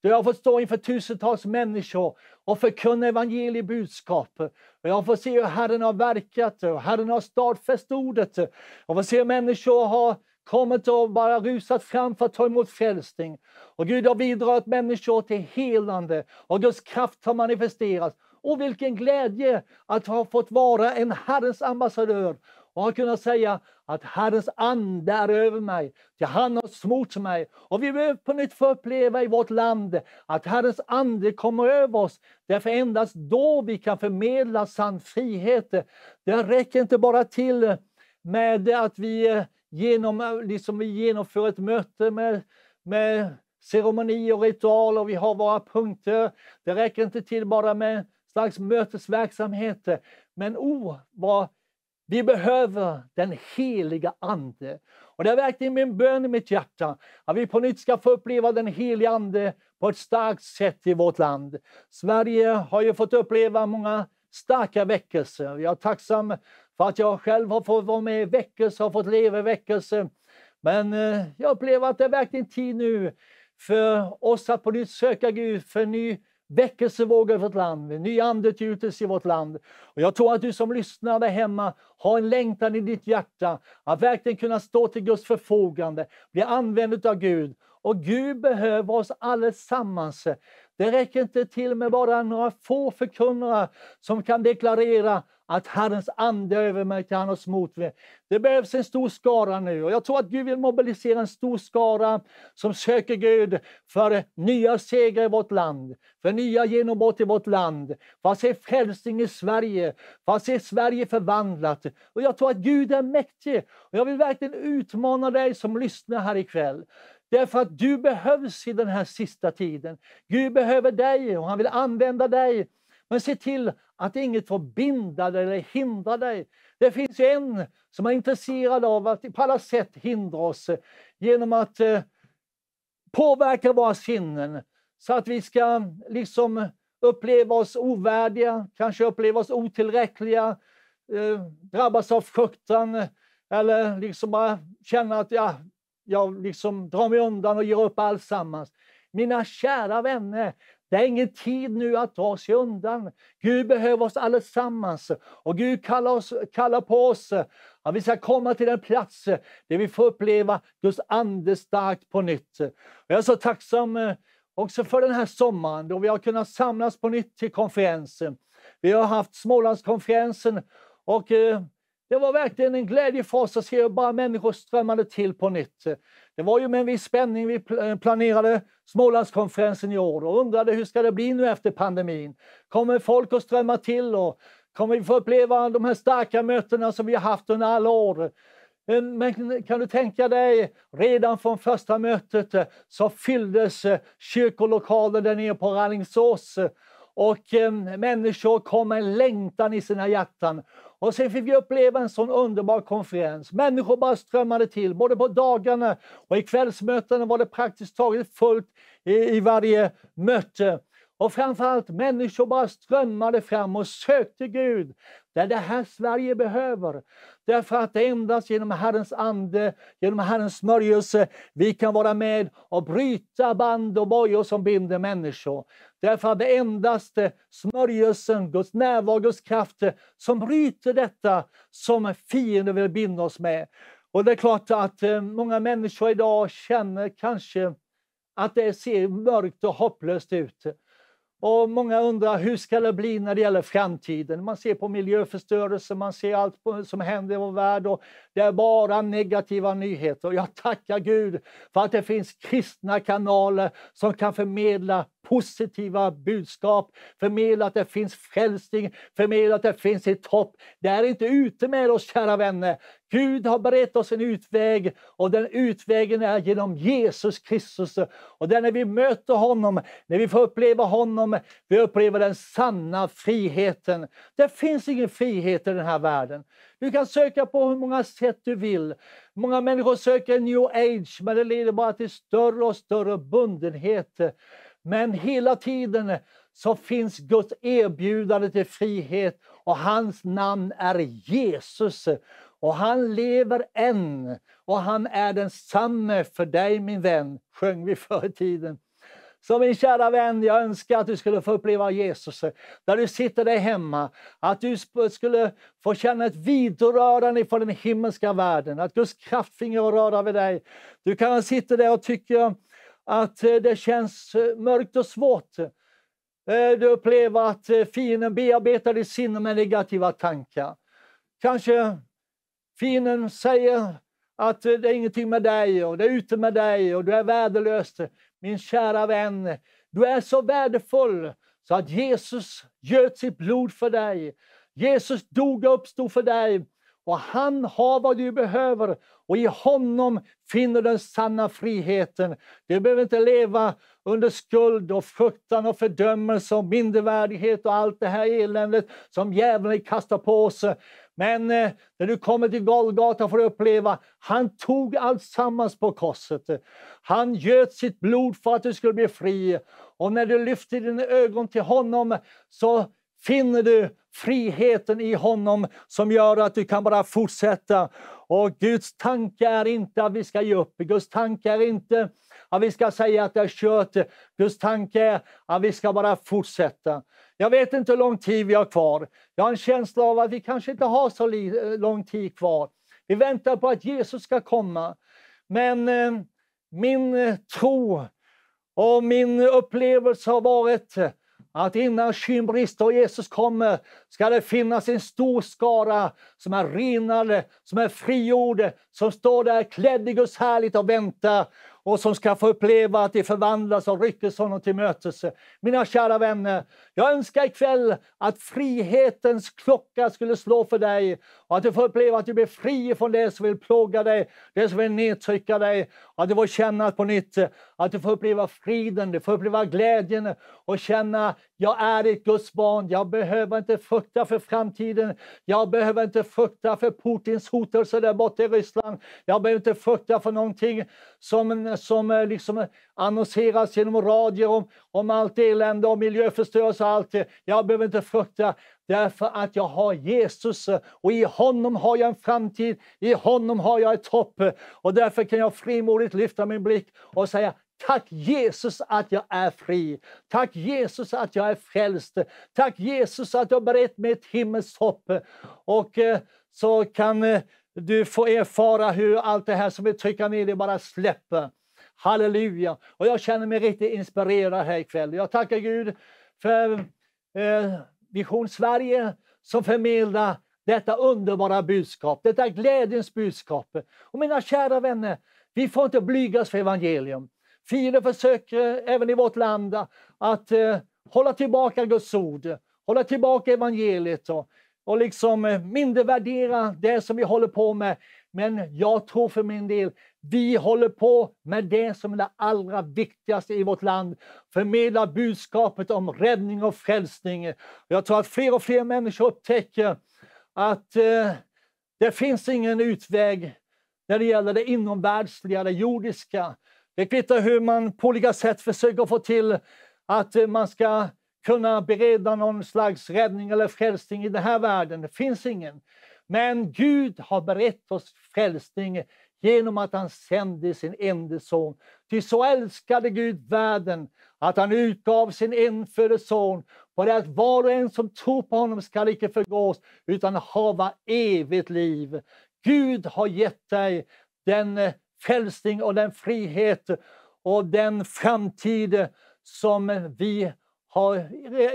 då jag har fått stå inför tusentals människor och förkunna evangeliets budskap. Jag har fått se hur Herren har verkat och Herren har stadfäst ordet. Jag får se hur människor har kommit och bara rusat fram för att ta emot frälsning. Och Gud har bidragit människor till helande och Guds kraft har manifesterats. Och vilken glädje att ha fått vara en Herrens ambassadör och ha kunnat säga att Herrens ande är över mig, till han har smort mig. Och vi behöver på nytt få uppleva i vårt land att Herrens ande kommer över oss. Därför endast då vi kan förmedla sann frihet. Det räcker inte bara till med att vi, eh, genom, eh, liksom vi genomför ett möte med, med ceremonier och ritualer, vi har våra punkter. Det räcker inte till bara med slags mötesverksamheter. Men o, oh, vad vi behöver den heliga Ande. Och det är verkligen min bön i mitt hjärta att vi på nytt ska få uppleva den heliga Ande på ett starkt sätt i vårt land. Sverige har ju fått uppleva många starka väckelser. Jag är tacksam för att jag själv har fått vara med i väckelse, har fått leva i väckelse. Men eh, jag upplever att det är verkligen tid nu för oss att på nytt söka Gud för ny väckelsevåg över vårt land, en ny andeutgjutelse i vårt land. Och jag tror att du som lyssnar där hemma har en längtan i ditt hjärta att verkligen kunna stå till Guds förfogande, bli använd av Gud. Och Gud behöver oss allesammans. Det räcker inte till med bara några få förkunnare som kan deklarera att Herrens ande är över mig till hans motvind. Det behövs en stor skara nu och jag tror att Gud vill mobilisera en stor skara som söker Gud för nya segrar i vårt land, för nya genombrott i vårt land, för att se frälsning i Sverige, för att se Sverige förvandlat. Och jag tror att Gud är mäktig och jag vill verkligen utmana dig som lyssnar här ikväll. Därför att du behövs i den här sista tiden. Gud behöver dig och han vill använda dig. Men se till att inget får binda dig eller hindra dig. Det finns ju en som är intresserad av att på alla sätt hindra oss genom att eh, påverka våra sinnen så att vi ska liksom uppleva oss ovärdiga, kanske uppleva oss otillräckliga, eh, drabbas av fruktan eller liksom bara känna att ja, jag liksom drar mig undan och ger upp alltsammans. Mina kära vänner, det är ingen tid nu att dra sig undan. Gud behöver oss allesammans och Gud kallar, oss, kallar på oss att vi ska komma till den plats där vi får uppleva Guds ande starkt på nytt. Jag är så tacksam eh, också för den här sommaren då vi har kunnat samlas på nytt till konferensen. Vi har haft Smålandskonferensen och eh, det var verkligen en glädje för oss att se hur bara människor strömmade till på nytt. Det var ju med en viss spänning vi eh, planerade Smålandskonferensen i år och undrade hur ska det bli nu efter pandemin. Kommer folk att strömma till och kommer vi få uppleva de här starka mötena som vi har haft under alla år? Men kan du tänka dig, redan från första mötet eh, så fylldes eh, kyrkolokalen där nere på Rallingsås och människor kom med längtan i sina hjärtan och sen fick vi uppleva en sån underbar konferens. Människor bara strömmade till, både på dagarna och i kvällsmötena var det praktiskt taget fullt i, i varje möte. Och framförallt människor bara strömmade fram och sökte Gud. Det är det här Sverige behöver. Därför att det är endast genom Herrens ande, genom Herrens smörjelse vi kan vara med och bryta band och bojor som binder människor. Därför att det är endast smörjelsen, Guds närvaro, Guds kraft som bryter detta som fienden vill binda oss med. Och det är klart att eh, många människor idag känner kanske att det ser mörkt och hopplöst ut. Och många undrar hur ska det bli när det gäller framtiden. Man ser på miljöförstörelse, man ser allt som händer i vår värld och det är bara negativa nyheter. Jag tackar Gud för att det finns kristna kanaler som kan förmedla positiva budskap, förmedla att det finns frälsning, förmedla att det finns ett hopp. Det är inte ute med oss, kära vänner. Gud har berett oss en utväg och den utvägen är genom Jesus Kristus. Och det är när vi möter honom, när vi får uppleva honom, vi upplever den sanna friheten. Det finns ingen frihet i den här världen. Du kan söka på hur många sätt du vill. Många människor söker new age, men det leder bara till större och större bundenhet. Men hela tiden så finns Guds erbjudande till frihet och hans namn är Jesus. Och han lever än och han är densamme för dig min vän, sjöng vi förr i tiden. Så min kära vän, jag önskar att du skulle få uppleva Jesus där du sitter där hemma. Att du skulle få känna ett vidrörande från den himmelska världen. Att Guds kraft finge röra vid dig. Du kan sitta där och tycka att eh, det känns eh, mörkt och svårt. Eh, du upplever att fienden bearbetar ditt sinne med negativa tankar. Kanske fienden säger att det är ingenting med dig och det är ute med dig och du är värdelös. Min kära vän, du är så värdefull så att Jesus göt sitt blod för dig. Jesus dog och uppstod för dig och han har vad du behöver och i honom finner du den sanna friheten. Du behöver inte leva under skuld och fruktan och fördömelse och mindervärdighet och allt det här eländet som djävulen kastar på oss. Men eh, när du kommer till Golgata får du uppleva, han tog allt sammans på korset. Han göt sitt blod för att du skulle bli fri. Och när du lyfter dina ögon till honom så finner du friheten i honom som gör att du kan bara fortsätta. Och Guds tanke är inte att vi ska ge upp. Guds tanke är inte att vi ska säga att det är kört. Guds tanke är att vi ska bara fortsätta. Jag vet inte hur lång tid vi har kvar. Jag har en känsla av att vi kanske inte har så lång tid kvar. Vi väntar på att Jesus ska komma. Men eh, min eh, tro och min upplevelse har varit att innan skymbrist och Jesus kommer ska det finnas en stor skara som är renade, som är frigjorde, som står där klädd i Guds härligt och väntar och som ska få uppleva att de förvandlas och ryckes honom till mötes. Mina kära vänner, jag önskar ikväll att frihetens klocka skulle slå för dig och att du får uppleva att du blir fri från det som vill plåga dig, det som vill nedtrycka dig, och att du får känna på nytt att du får uppleva friden, du får uppleva glädjen och känna jag är ett Guds barn, jag behöver inte frukta frukta för framtiden. Jag behöver inte frukta för Putins hotelser där borta i Ryssland. Jag behöver inte frukta för någonting som, som eh, liksom eh, annonseras genom radio om, om allt elände och miljöförstörelse och allt Jag behöver inte frukta därför att jag har Jesus eh, och i honom har jag en framtid, i honom har jag ett hopp. Och därför kan jag frimodigt lyfta min blick och säga Tack Jesus att jag är fri. Tack Jesus att jag är frälst. Tack Jesus att du har berett mig ett himmelskt hopp. Och eh, så kan eh, du få erfara hur allt det här som vi trycker ner dig bara släpper. Halleluja! Och jag känner mig riktigt inspirerad här ikväll. Jag tackar Gud för eh, Vision Sverige som förmedlar detta underbara budskap, detta glädjens budskap. Och mina kära vänner, vi får inte blygas för evangelium. Fienden försöker även i vårt land att eh, hålla tillbaka Guds ord, hålla tillbaka evangeliet och, och liksom eh, mindervärdera det som vi håller på med. Men jag tror för min del, vi håller på med det som är det allra viktigaste i vårt land. Förmedla budskapet om räddning och frälsning. Jag tror att fler och fler människor upptäcker att eh, det finns ingen utväg när det gäller det inomvärldsliga, det jordiska. Det kvittar hur man på olika sätt försöker få till att eh, man ska kunna bereda någon slags räddning eller frälsning i den här världen. Det finns ingen. Men Gud har berett oss frälsning genom att han sände sin enda son. Ty så älskade Gud världen att han utgav sin enfödde son för att var och en som tror på honom skall icke förgås utan hava evigt liv. Gud har gett dig den eh, frälsning och den frihet och den framtid som vi har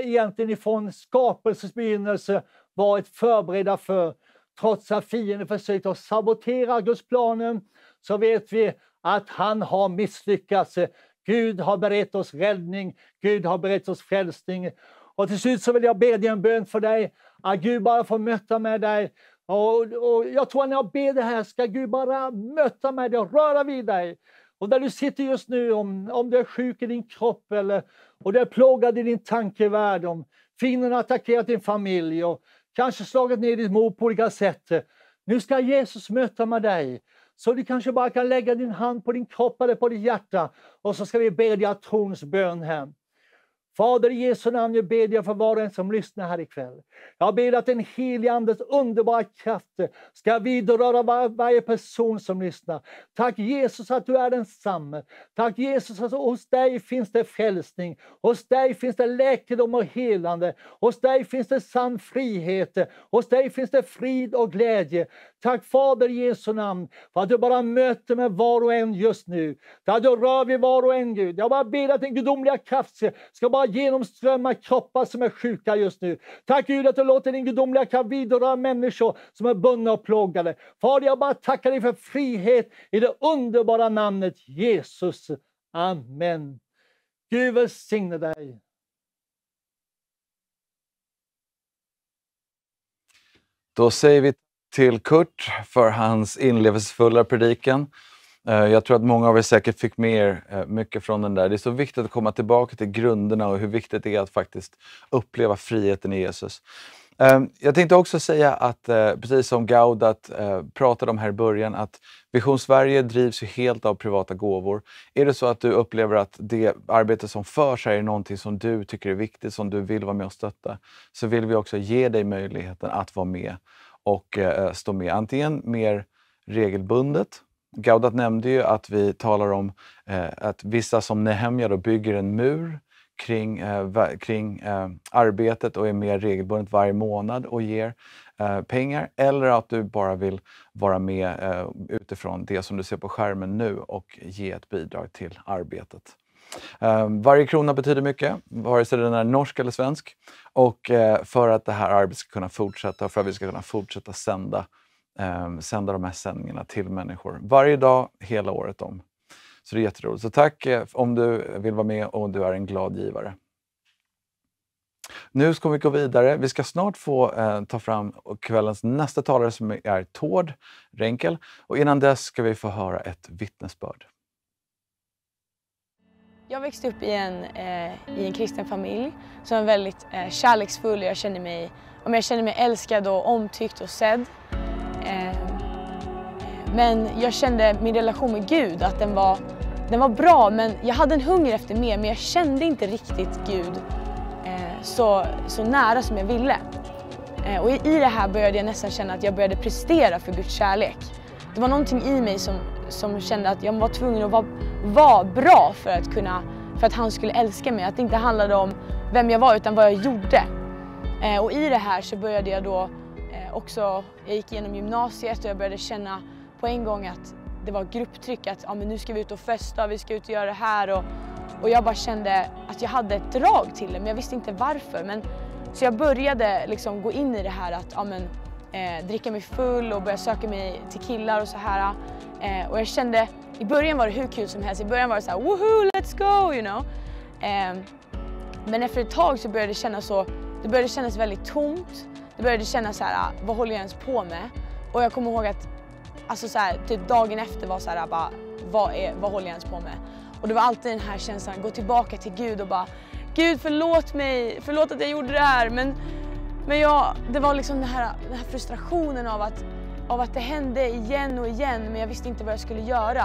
egentligen ifrån skapelsens begynnelse varit förberedda för. Trots att fienden försökt att sabotera Guds planen så vet vi att han har misslyckats. Gud har berett oss räddning, Gud har berett oss frälsning. Och till slut så vill jag be dig en bön för dig, att Gud bara får möta med dig och, och jag tror att när jag ber det här ska Gud bara möta mig och röra vid dig. Och där du sitter just nu, om, om du är sjuk i din kropp eller och du är plågad i din tankevärld, om fienden har attackerat din familj och kanske slagit ner ditt mod på olika sätt. Nu ska Jesus möta med dig. Så du kanske bara kan lägga din hand på din kropp eller på ditt hjärta och så ska vi bedja trons bön hem. Fader, i Jesu namn jag ber jag för var och en som lyssnar här ikväll. Jag ber att den helige Andes underbara kraft ska vidröra var, varje person som lyssnar. Tack Jesus att du är densamme. Tack Jesus att hos dig finns det frälsning, hos dig finns det läkedom och helande, hos dig finns det sann frihet, hos dig finns det frid och glädje. Tack Fader i Jesu namn för att du bara möter med var och en just nu. Där du rör vid var och en Gud. Jag bara ber att din gudomliga kraft ska bara genomströmma kroppar som är sjuka just nu. Tack Gud att du låter din gudomliga kraft vidröra människor som är bundna och plågade. Fader, jag bara tackar dig för frihet i det underbara namnet Jesus. Amen. Gud välsigne dig. Då säger vi till Kurt för hans inlevelsefulla predikan. Eh, jag tror att många av er säkert fick med er eh, mycket från den där. Det är så viktigt att komma tillbaka till grunderna och hur viktigt det är att faktiskt uppleva friheten i Jesus. Eh, jag tänkte också säga att, precis som Gaudat pratade om här i början, att Vision Sverige drivs ju helt av privata gåvor. Är det så att du upplever att det arbete som förs här är någonting som du tycker är viktigt, som du vill vara med och stötta, så vill vi också ge dig möjligheten att vara med och stå med. Antingen mer regelbundet Gaudat nämnde ju att vi talar om eh, att vissa som Nehemja då bygger en mur kring, eh, kring eh, arbetet och är mer regelbundet varje månad och ger eh, pengar. Eller att du bara vill vara med eh, utifrån det som du ser på skärmen nu och ge ett bidrag till arbetet. Eh, varje krona betyder mycket, vare sig den är norsk eller svensk. Och för att det här arbetet ska kunna fortsätta och för att vi ska kunna fortsätta sända eh, sända de här sändningarna till människor varje dag, hela året om. Så det är jätteroligt. Så tack eh, om du vill vara med och du är en glad givare. Nu ska vi gå vidare. Vi ska snart få eh, ta fram kvällens nästa talare som är Tord Renkel. Och innan dess ska vi få höra ett vittnesbörd. Jag växte upp i en, eh, i en kristen familj som är väldigt eh, kärleksfull. Jag känner, mig, mig älskad och omtyckt och sedd. Men jag kände min relation med Gud, att den var, den var bra men jag hade en hunger efter mer men jag kände inte riktigt Gud eh, så, så nära som jag ville. Eh, och i, det här började jag nästan känna att jag började prestera för Guds kärlek. Det var någonting i mig som, som kände att jag var tvungen att vara, vara bra för att, kunna, för att han skulle älska mig. Att det inte handlade om vem jag var utan vad jag gjorde. Eh, och i det här så började jag då eh, också, jag gick igenom gymnasiet och jag började känna på en gång att det var grupptryck, att ja, men nu ska vi ut och festa, vi ska ut och göra det här och, och jag bara kände att jag hade ett drag till det men jag visste inte varför. Men, så jag började liksom gå in i det här att ja, men, eh, dricka mig full och börja söka mig till killar och så här. Eh, och jag kände, i början var det hur kul som helst, i början var det så här woohoo, let's go, you know. Eh, men efter ett tag så började det kännas så, det började kännas väldigt tomt. Det började kännas så här, ah, vad håller jag ens på med? Och jag kommer ihåg att alltså så här, typ dagen efter var så här, bara, vad, är, vad håller jag ens på med? Och det var alltid den här känslan, gå tillbaka till Gud och bara Gud förlåt mig, förlåt att jag gjorde det här men, men jag, det var liksom den här, den här frustrationen av att, av att det hände igen och igen men jag visste inte vad jag skulle göra.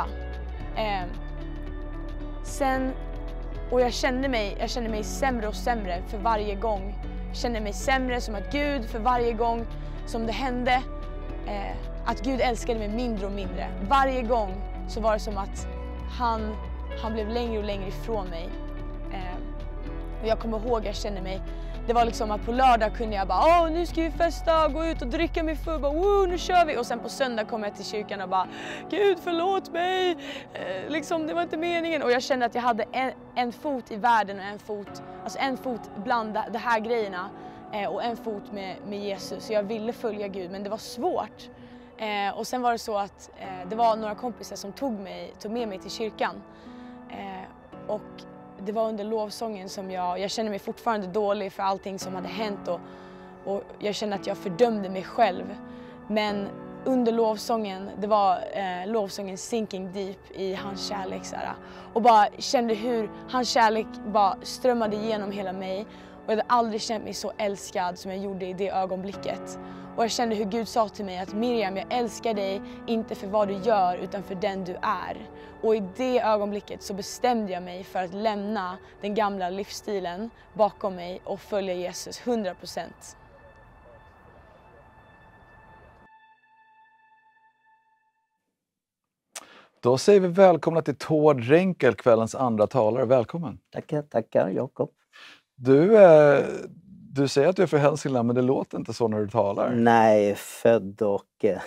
Eh, sen, och jag kände, mig, jag kände mig sämre och sämre för varje gång. Jag kände mig sämre som att Gud för varje gång som det hände. Eh, att Gud älskade mig mindre och mindre. Varje gång så var det som att han, han blev längre och längre ifrån mig. Eh, och jag kommer ihåg, jag känner mig, det var liksom att på lördag kunde jag bara åh nu ska vi festa, gå ut och dricka mig full, bara, Woo, nu kör vi! Och sen på söndag kom jag till kyrkan och bara Gud förlåt mig, eh, liksom det var inte meningen. Och jag kände att jag hade en, en fot i världen och en fot, alltså en fot bland de här grejerna eh, och en fot med, med Jesus. Så jag ville följa Gud men det var svårt. Eh, och sen var det så att eh, det var några kompisar som tog, mig, tog med mig till kyrkan. Eh, och det var under lovsången som jag, jag kände mig fortfarande dålig för allting som hade hänt och, och jag kände att jag fördömde mig själv. Men under lovsången, det var eh, lovsången Sinking Deep i hans kärlek. Så och bara kände hur hans kärlek bara strömmade igenom hela mig. Och jag hade aldrig känt mig så älskad som jag gjorde i det ögonblicket. Och jag kände hur Gud sa till mig att Miriam, jag älskar dig, inte för vad du gör utan för den du är. Och i det ögonblicket så bestämde jag mig för att lämna den gamla livsstilen bakom mig och följa Jesus 100 procent. Då säger vi välkomna till Tord Renkel, kvällens andra talare. Välkommen! Tackar, tackar Jakob. Du, eh, du säger att du är från Hälsingland, men det låter inte så när du talar. Nej, född, och,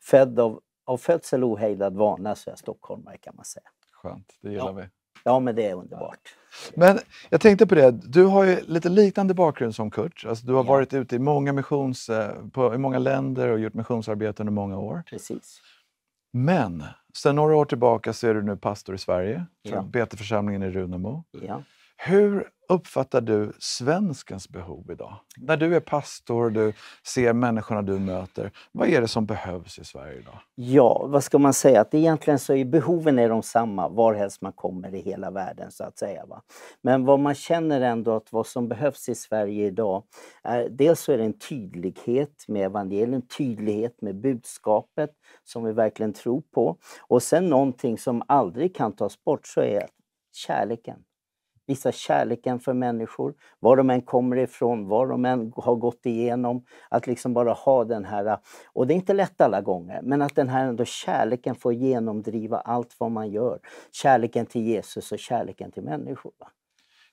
född av, av födsel ohejdad vana så är jag stockholmare kan man säga. Skönt, det gillar ja. vi. Ja, men det är underbart. Men jag tänkte på det, du har ju lite liknande bakgrund som Kurt. Alltså, du har ja. varit ute i många, missions, eh, på, i många länder och gjort missionsarbete under många år. Precis. Men sedan några år tillbaka så är du nu pastor i Sverige, för ja. Beteförsamlingen i Runemo. Ja. Hur uppfattar du svenskens behov idag? När du är pastor, du ser människorna du möter. Vad är det som behövs i Sverige idag? Ja, vad ska man säga? Att egentligen så är behoven är de samma varhelst man kommer i hela världen så att säga. Va? Men vad man känner ändå att vad som behövs i Sverige idag är dels så är det en tydlighet med evangelium, tydlighet med budskapet som vi verkligen tror på. Och sen någonting som aldrig kan tas bort så är kärleken visa kärleken för människor, var de än kommer ifrån, var de än har gått igenom. Att liksom bara ha den här, och det är inte lätt alla gånger, men att den här ändå kärleken får genomdriva allt vad man gör. Kärleken till Jesus och kärleken till människor.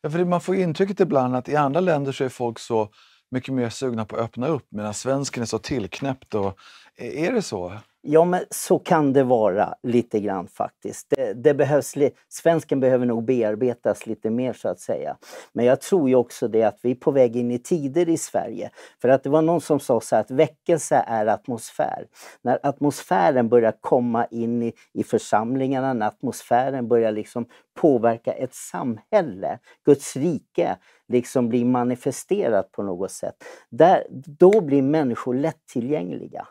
Ja, för man får intrycket ibland att i andra länder så är folk så mycket mer sugna på att öppna upp medan svensken är så tillknäppt. Och, är det så? Ja, men så kan det vara lite grann faktiskt. Det, det, behövs, svensken behöver nog bearbetas lite mer så att säga. Men jag tror ju också det att vi är på väg in i tider i Sverige. För att det var någon som sa så här att väckelse är atmosfär. När atmosfären börjar komma in i, i församlingarna, när atmosfären börjar liksom påverka ett samhälle, Guds rike, liksom blir manifesterat på något sätt. Där, då blir människor lättillgängliga.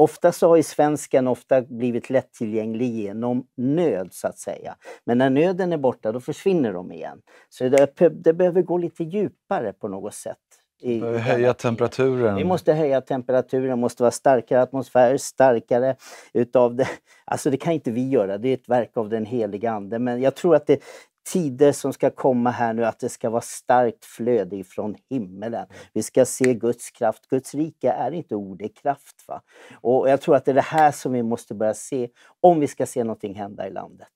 Ofta så har ju svensken ofta blivit lättillgänglig genom nöd så att säga. Men när nöden är borta då försvinner de igen. Så det, det behöver gå lite djupare på något sätt. I höja temperaturen. Vi måste höja temperaturen, måste vara starkare atmosfär, starkare utav det. Alltså det kan inte vi göra, det är ett verk av den heliga Ande. Men jag tror att det, tider som ska komma här nu, att det ska vara starkt flöde ifrån himmelen. Mm. Vi ska se Guds kraft. Guds rike är inte ord, det är kraft. Va? Och jag tror att det är det här som vi måste börja se, om vi ska se någonting hända i landet.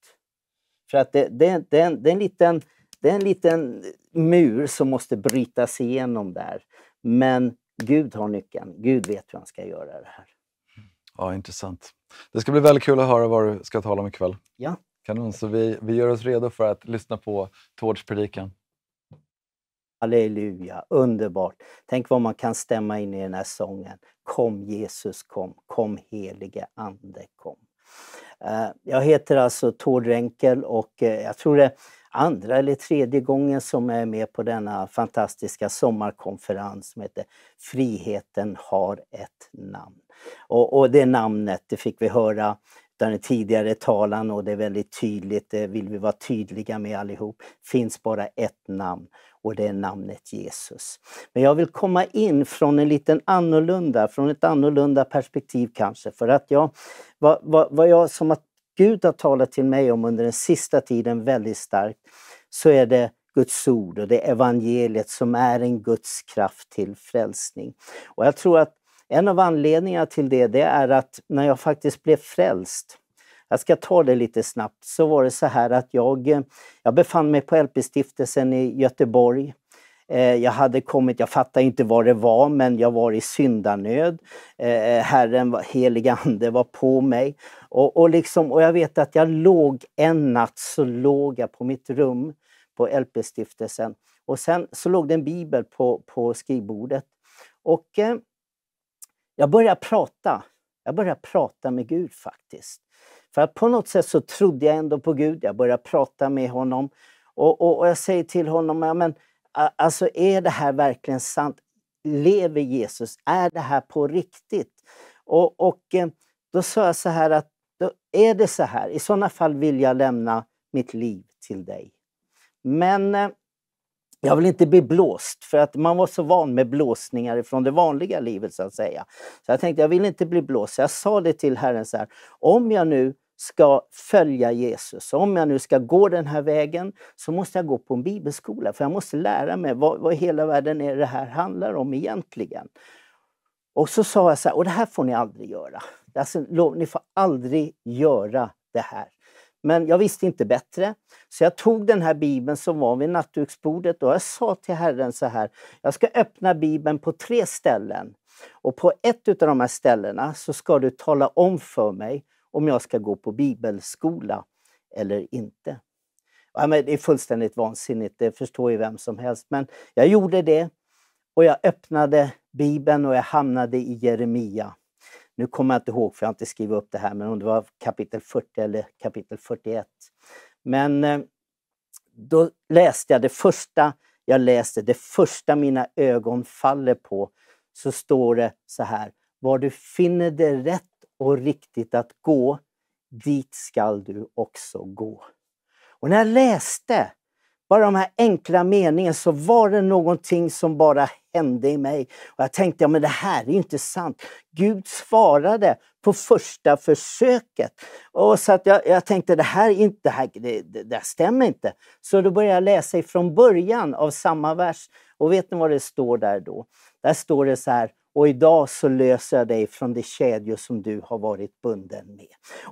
För att det, det, det, är, en, det är en liten, det är en liten mur som måste brytas igenom där. Men Gud har nyckeln. Gud vet hur han ska göra det här. Mm. Ja, intressant. Det ska bli väldigt kul att höra vad du ska tala om ikväll. Ja. Kanon, så vi, vi gör oss redo för att lyssna på Tords predikan. Halleluja, underbart! Tänk vad man kan stämma in i den här sången. Kom Jesus, kom, kom helige Ande, kom. Eh, jag heter alltså Tord Renkel och eh, jag tror det är andra eller tredje gången som jag är med på denna fantastiska sommarkonferens som heter Friheten har ett namn. Och, och det namnet, det fick vi höra där den tidigare talan och det är väldigt tydligt, det eh, vill vi vara tydliga med allihop, finns bara ett namn och det är namnet Jesus. Men jag vill komma in från en liten annorlunda, från ett annorlunda perspektiv kanske, för att jag, vad, vad, vad jag som att Gud har talat till mig om under den sista tiden väldigt starkt, så är det Guds ord och det evangeliet som är en Guds kraft till frälsning. Och jag tror att en av anledningarna till det, det är att när jag faktiskt blev frälst, jag ska ta det lite snabbt, så var det så här att jag, jag befann mig på LP-stiftelsen i Göteborg. Eh, jag hade kommit, jag fattade inte vad det var, men jag var i syndanöd. Eh, Herren, helig ande var på mig. Och, och, liksom, och jag vet att jag låg en natt så låg jag på mitt rum på LP-stiftelsen. Och sen så låg det en bibel på, på skrivbordet. Och eh, jag började prata. Jag började prata med Gud faktiskt. För på något sätt så trodde jag ändå på Gud. Jag började prata med honom. Och, och, och jag säger till honom, ja, men, alltså är det här verkligen sant? Lever Jesus? Är det här på riktigt? Och, och eh, då sa jag så här att, är det så här? I sådana fall vill jag lämna mitt liv till dig. Men eh, jag vill inte bli blåst, för att man var så van med blåsningar från det vanliga livet så att säga. Så jag tänkte, jag vill inte bli blåst. Så jag sa det till Herren så här, om jag nu ska följa Jesus, om jag nu ska gå den här vägen, så måste jag gå på en bibelskola, för jag måste lära mig vad, vad hela världen är det här handlar om egentligen. Och så sa jag så här, och det här får ni aldrig göra. Alltså, ni får aldrig göra det här. Men jag visste inte bättre. Så jag tog den här bibeln som var vid nattduksbordet och jag sa till Herren så här, jag ska öppna bibeln på tre ställen. Och på ett av de här ställena så ska du tala om för mig om jag ska gå på bibelskola eller inte. Ja, men det är fullständigt vansinnigt, det förstår ju vem som helst. Men jag gjorde det och jag öppnade bibeln och jag hamnade i Jeremia. Nu kommer jag inte ihåg, för jag har inte skrivit upp det här, men om det var kapitel 40 eller kapitel 41. Men eh, då läste jag det första jag läste, det första mina ögon faller på, så står det så här. Var du finner det rätt och riktigt att gå, dit skall du också gå. Och när jag läste bara de här enkla meningarna, så var det någonting som bara hände i mig. Och jag tänkte, ja men det här är inte sant. Gud svarade på första försöket. Och så att jag, jag tänkte, det här, inte, det, här det, det, stämmer inte. Så då började jag läsa ifrån början av samma vers. Och vet ni vad det står där då? Där står det så här, och idag så löser jag dig från de kedjor som du har varit bunden med.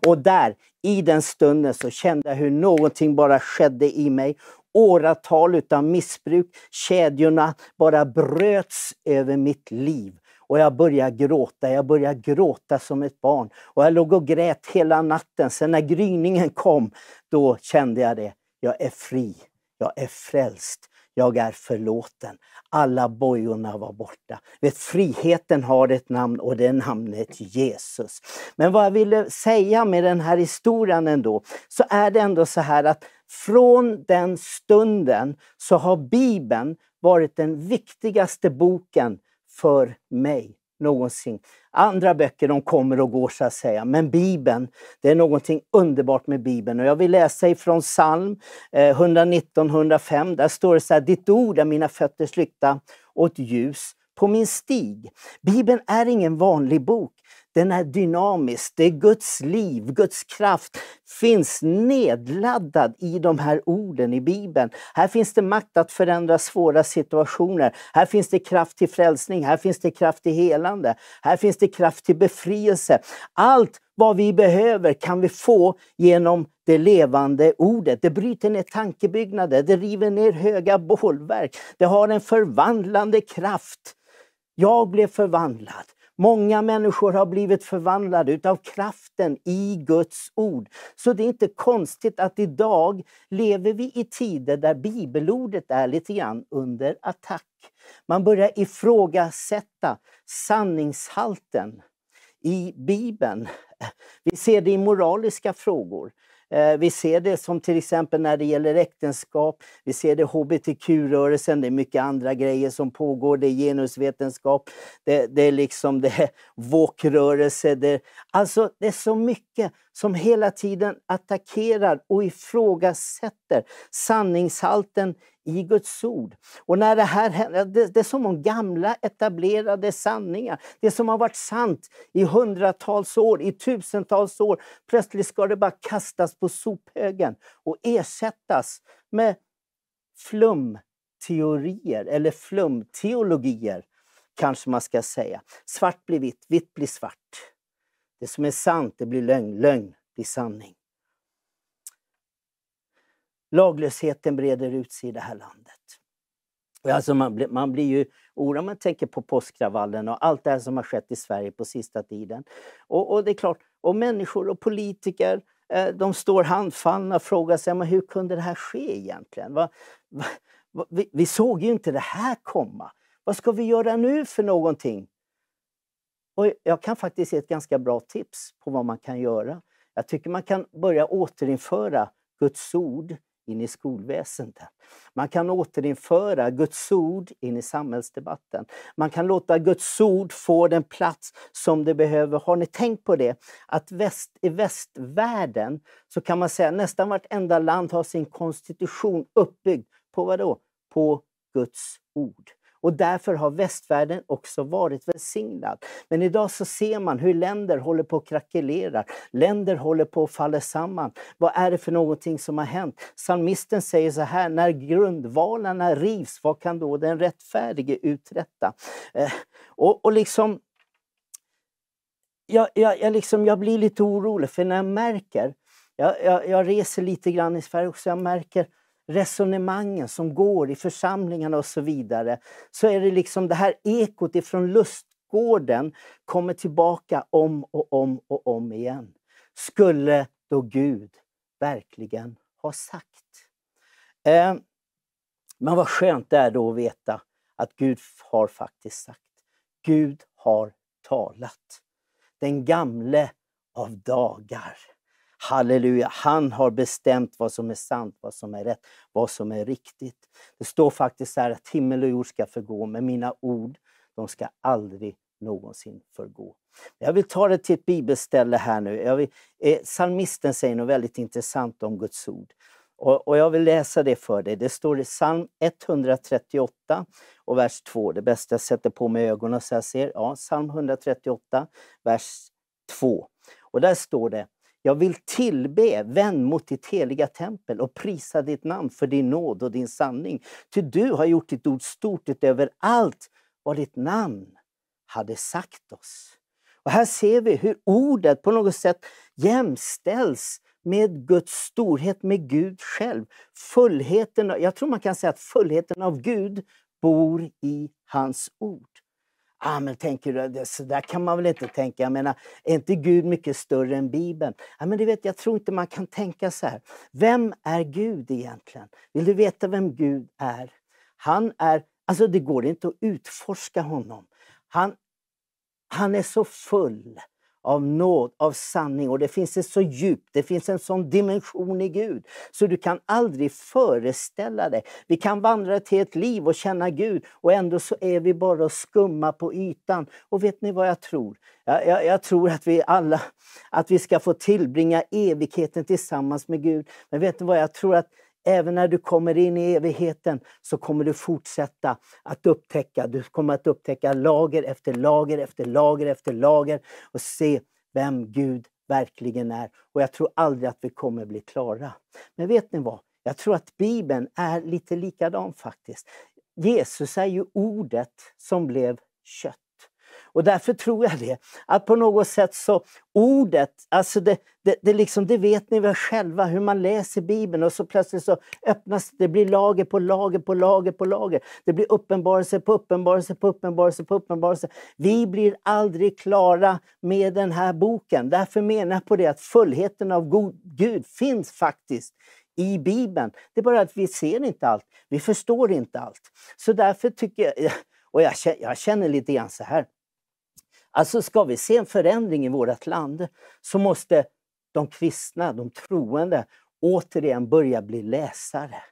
Och där, i den stunden, så kände jag hur någonting bara skedde i mig åratal utav missbruk. Kedjorna bara bröts över mitt liv. Och jag började gråta, jag började gråta som ett barn. Och jag låg och grät hela natten. Sen när gryningen kom, då kände jag det. Jag är fri, jag är frälst, jag är förlåten. Alla bojorna var borta. Vet, friheten har ett namn och det är namnet Jesus. Men vad jag ville säga med den här historien ändå, så är det ändå så här att från den stunden så har Bibeln varit den viktigaste boken för mig någonsin. Andra böcker de kommer och går så att säga, men Bibeln, det är någonting underbart med Bibeln. Och jag vill läsa ifrån psalm 119, eh, 105. Där står det så här, ditt ord är mina fötters lykta och ett ljus på min stig. Bibeln är ingen vanlig bok. Den är dynamisk. Det är Guds liv, Guds kraft finns nedladdad i de här orden i Bibeln. Här finns det makt att förändra svåra situationer. Här finns det kraft till frälsning. Här finns det kraft till helande. Här finns det kraft till befrielse. Allt vad vi behöver kan vi få genom det levande ordet. Det bryter ner tankebyggnader, det river ner höga bålverk. Det har en förvandlande kraft. Jag blev förvandlad. Många människor har blivit förvandlade av kraften i Guds ord. Så det är inte konstigt att idag lever vi i tider där bibelordet är lite grann under attack. Man börjar ifrågasätta sanningshalten i Bibeln. Vi ser det i moraliska frågor. Eh, vi ser det som till exempel när det gäller äktenskap. Vi ser det i hbtq-rörelsen. Det är mycket andra grejer som pågår. Det är genusvetenskap. Det, det är liksom det är rörelse Det, alltså, det är så mycket som hela tiden attackerar och ifrågasätter sanningshalten i Guds ord. Och när det här händer, det, är som om gamla etablerade sanningar, det som har varit sant i hundratals år, i tusentals år, plötsligt ska det bara kastas på sophögen och ersättas med flumteorier, eller flumteologier kanske man ska säga. Svart blir vitt, vitt blir svart. Det som är sant, det blir lögn. Lögn blir sanning. Laglösheten breder ut sig i det här landet. Alltså man, blir, man blir ju orolig man tänker på påskkravallen och allt det här som har skett i Sverige på sista tiden. Och, och det är klart, och människor och politiker eh, de står handfallna och frågar sig men hur kunde det här ske egentligen? Va, va, vi, vi, såg ju inte det här komma. Vad ska vi göra nu för någonting? Och jag kan faktiskt ge ett ganska bra tips på vad man kan göra. Jag tycker man kan börja återinföra Guds ord in i skolväsendet. Man kan återinföra Guds ord in i samhällsdebatten. Man kan låta Guds ord få den plats som det behöver. Har ni tänkt på det? Att väst, i västvärlden så kan man säga nästan vartenda land har sin konstitution uppbyggd på vad då? På Guds ord. Och därför har västvärlden också varit välsignad. Men idag så ser man hur länder håller på att krackelera, länder håller på att falla samman. Vad är det för någonting som har hänt? Psalmisten säger så här, när grundvalarna rivs, vad kan då den rättfärdige uträtta? Eh, och, och liksom... Jag, jag, jag, liksom, jag blir lite orolig, för när jag märker jag, jag, jag, reser lite grann i Sverige också. Jag märker resonemangen som går i församlingarna och så vidare, så är det liksom det här ekot ifrån lustgården kommer tillbaka om och om och om igen. Skulle då Gud verkligen ha sagt? Eh, men vad skönt det är då att veta att Gud har faktiskt sagt. Gud har talat. Den gamle av dagar. Halleluja, han har bestämt vad som är sant, vad som är rätt, vad som är riktigt. Det står faktiskt här att himmel och jord ska förgå, men mina ord, de ska aldrig någonsin förgå. Jag vill ta det till ett bibelställe här nu. Jag vill, eh, psalmisten säger något väldigt intressant om Guds ord. Och, och, jag vill läsa det för dig. Det står i psalm 138 och vers 2. Det bästa jag sätter på mig ögonen så jag ser. Ja, psalm 138, vers 2. Och där står det jag vill tillbe, vänd mot ditt heliga tempel och prisa ditt namn för din nåd och din sanning. Ty du har gjort ditt ord stort utöver allt vad ditt namn hade sagt oss. Och här ser vi hur ordet på något sätt jämställs med Guds storhet, med Gud själv. Fullheten, jag tror man kan säga att fullheten av Gud bor i hans ord. Ah, men tänker du, så där kan man väl inte tänka? Jag menar, är inte Gud mycket större än Bibeln? Ah, men du vet, jag tror inte man kan tänka så här. Vem är Gud egentligen? Vill du veta vem Gud är? Han är, alltså det går inte att utforska honom. Han, han är så full av nåd, av sanning. Och det finns ett så djupt, det finns en sån dimension i Gud så du kan aldrig föreställa dig. Vi kan vandra till ett liv och känna Gud och ändå så är vi bara skumma på ytan. Och vet ni vad jag tror? Jag, jag, jag tror att vi alla att vi ska få tillbringa evigheten tillsammans med Gud. Men vet ni vad, jag tror att Även när du kommer in i evigheten så kommer du fortsätta att upptäcka. Du kommer att upptäcka lager efter lager efter lager efter lager och se vem Gud verkligen är. Och jag tror aldrig att vi kommer bli klara. Men vet ni vad? Jag tror att Bibeln är lite likadan faktiskt. Jesus är ju ordet som blev kött. Och därför tror jag det, att på något sätt så ordet, alltså det, det, det, liksom, det vet ni väl själva hur man läser Bibeln och så plötsligt så öppnas det, blir lager på lager på lager på lager. Det blir uppenbarelse på uppenbarelse på uppenbarelse på uppenbarelse. Vi blir aldrig klara med den här boken. Därför menar jag på det att fullheten av God, Gud finns faktiskt i Bibeln. Det är bara att vi ser inte allt, vi förstår inte allt. Så därför tycker jag, och jag, jag känner lite grann så här, Alltså ska vi se en förändring i vårt land så måste de kristna, de troende, återigen börja bli läsare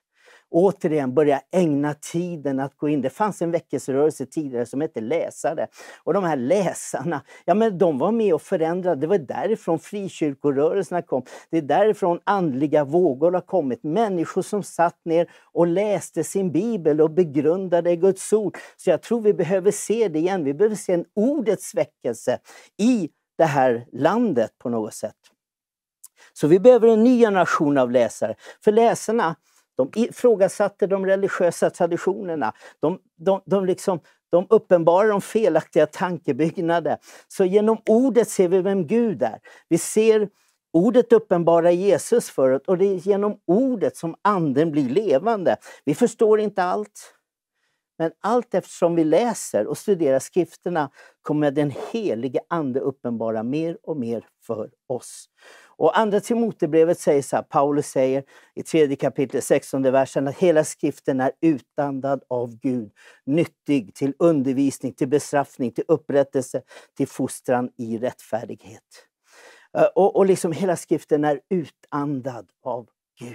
återigen börja ägna tiden att gå in. Det fanns en väckelserörelse tidigare som hette läsare. Och de här läsarna, ja men de var med och förändrade. Det var därifrån frikyrkorörelserna kom. Det är därifrån andliga vågor har kommit. Människor som satt ner och läste sin bibel och begrundade Guds ord. Så jag tror vi behöver se det igen. Vi behöver se en ordets väckelse i det här landet på något sätt. Så vi behöver en ny generation av läsare. För läsarna, de ifrågasatte de religiösa traditionerna. De, de, de, liksom, de uppenbarar de felaktiga tankebyggnader. Så genom ordet ser vi vem Gud är. Vi ser Ordet uppenbarar Jesus för oss och det är genom ordet som anden blir levande. Vi förstår inte allt. Men allt eftersom vi läser och studerar skrifterna kommer den helige Ande uppenbara mer och mer för oss. Och Andra Timotebrevet säger så här, Paulus säger i tredje kapitlet, 16 versen, att hela skriften är utandad av Gud, nyttig till undervisning, till bestraffning, till upprättelse, till fostran i rättfärdighet. Eh, och, och liksom hela skriften är utandad av Gud.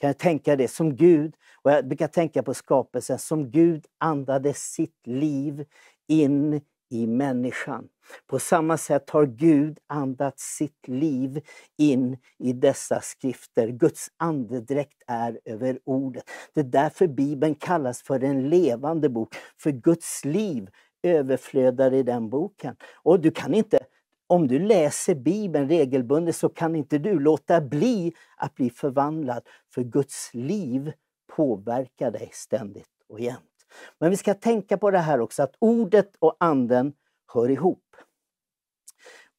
Kan jag tänka det? Som Gud, och jag brukar tänka på skapelsen, som Gud andade sitt liv in i människan. På samma sätt har Gud andat sitt liv in i dessa skrifter. Guds andedräkt är över ordet. Det är därför Bibeln kallas för en levande bok, för Guds liv överflödar i den boken. Och du kan inte, om du läser Bibeln regelbundet så kan inte du låta bli att bli förvandlad, för Guds liv påverkar dig ständigt och jämt. Men vi ska tänka på det här också, att ordet och anden hör ihop.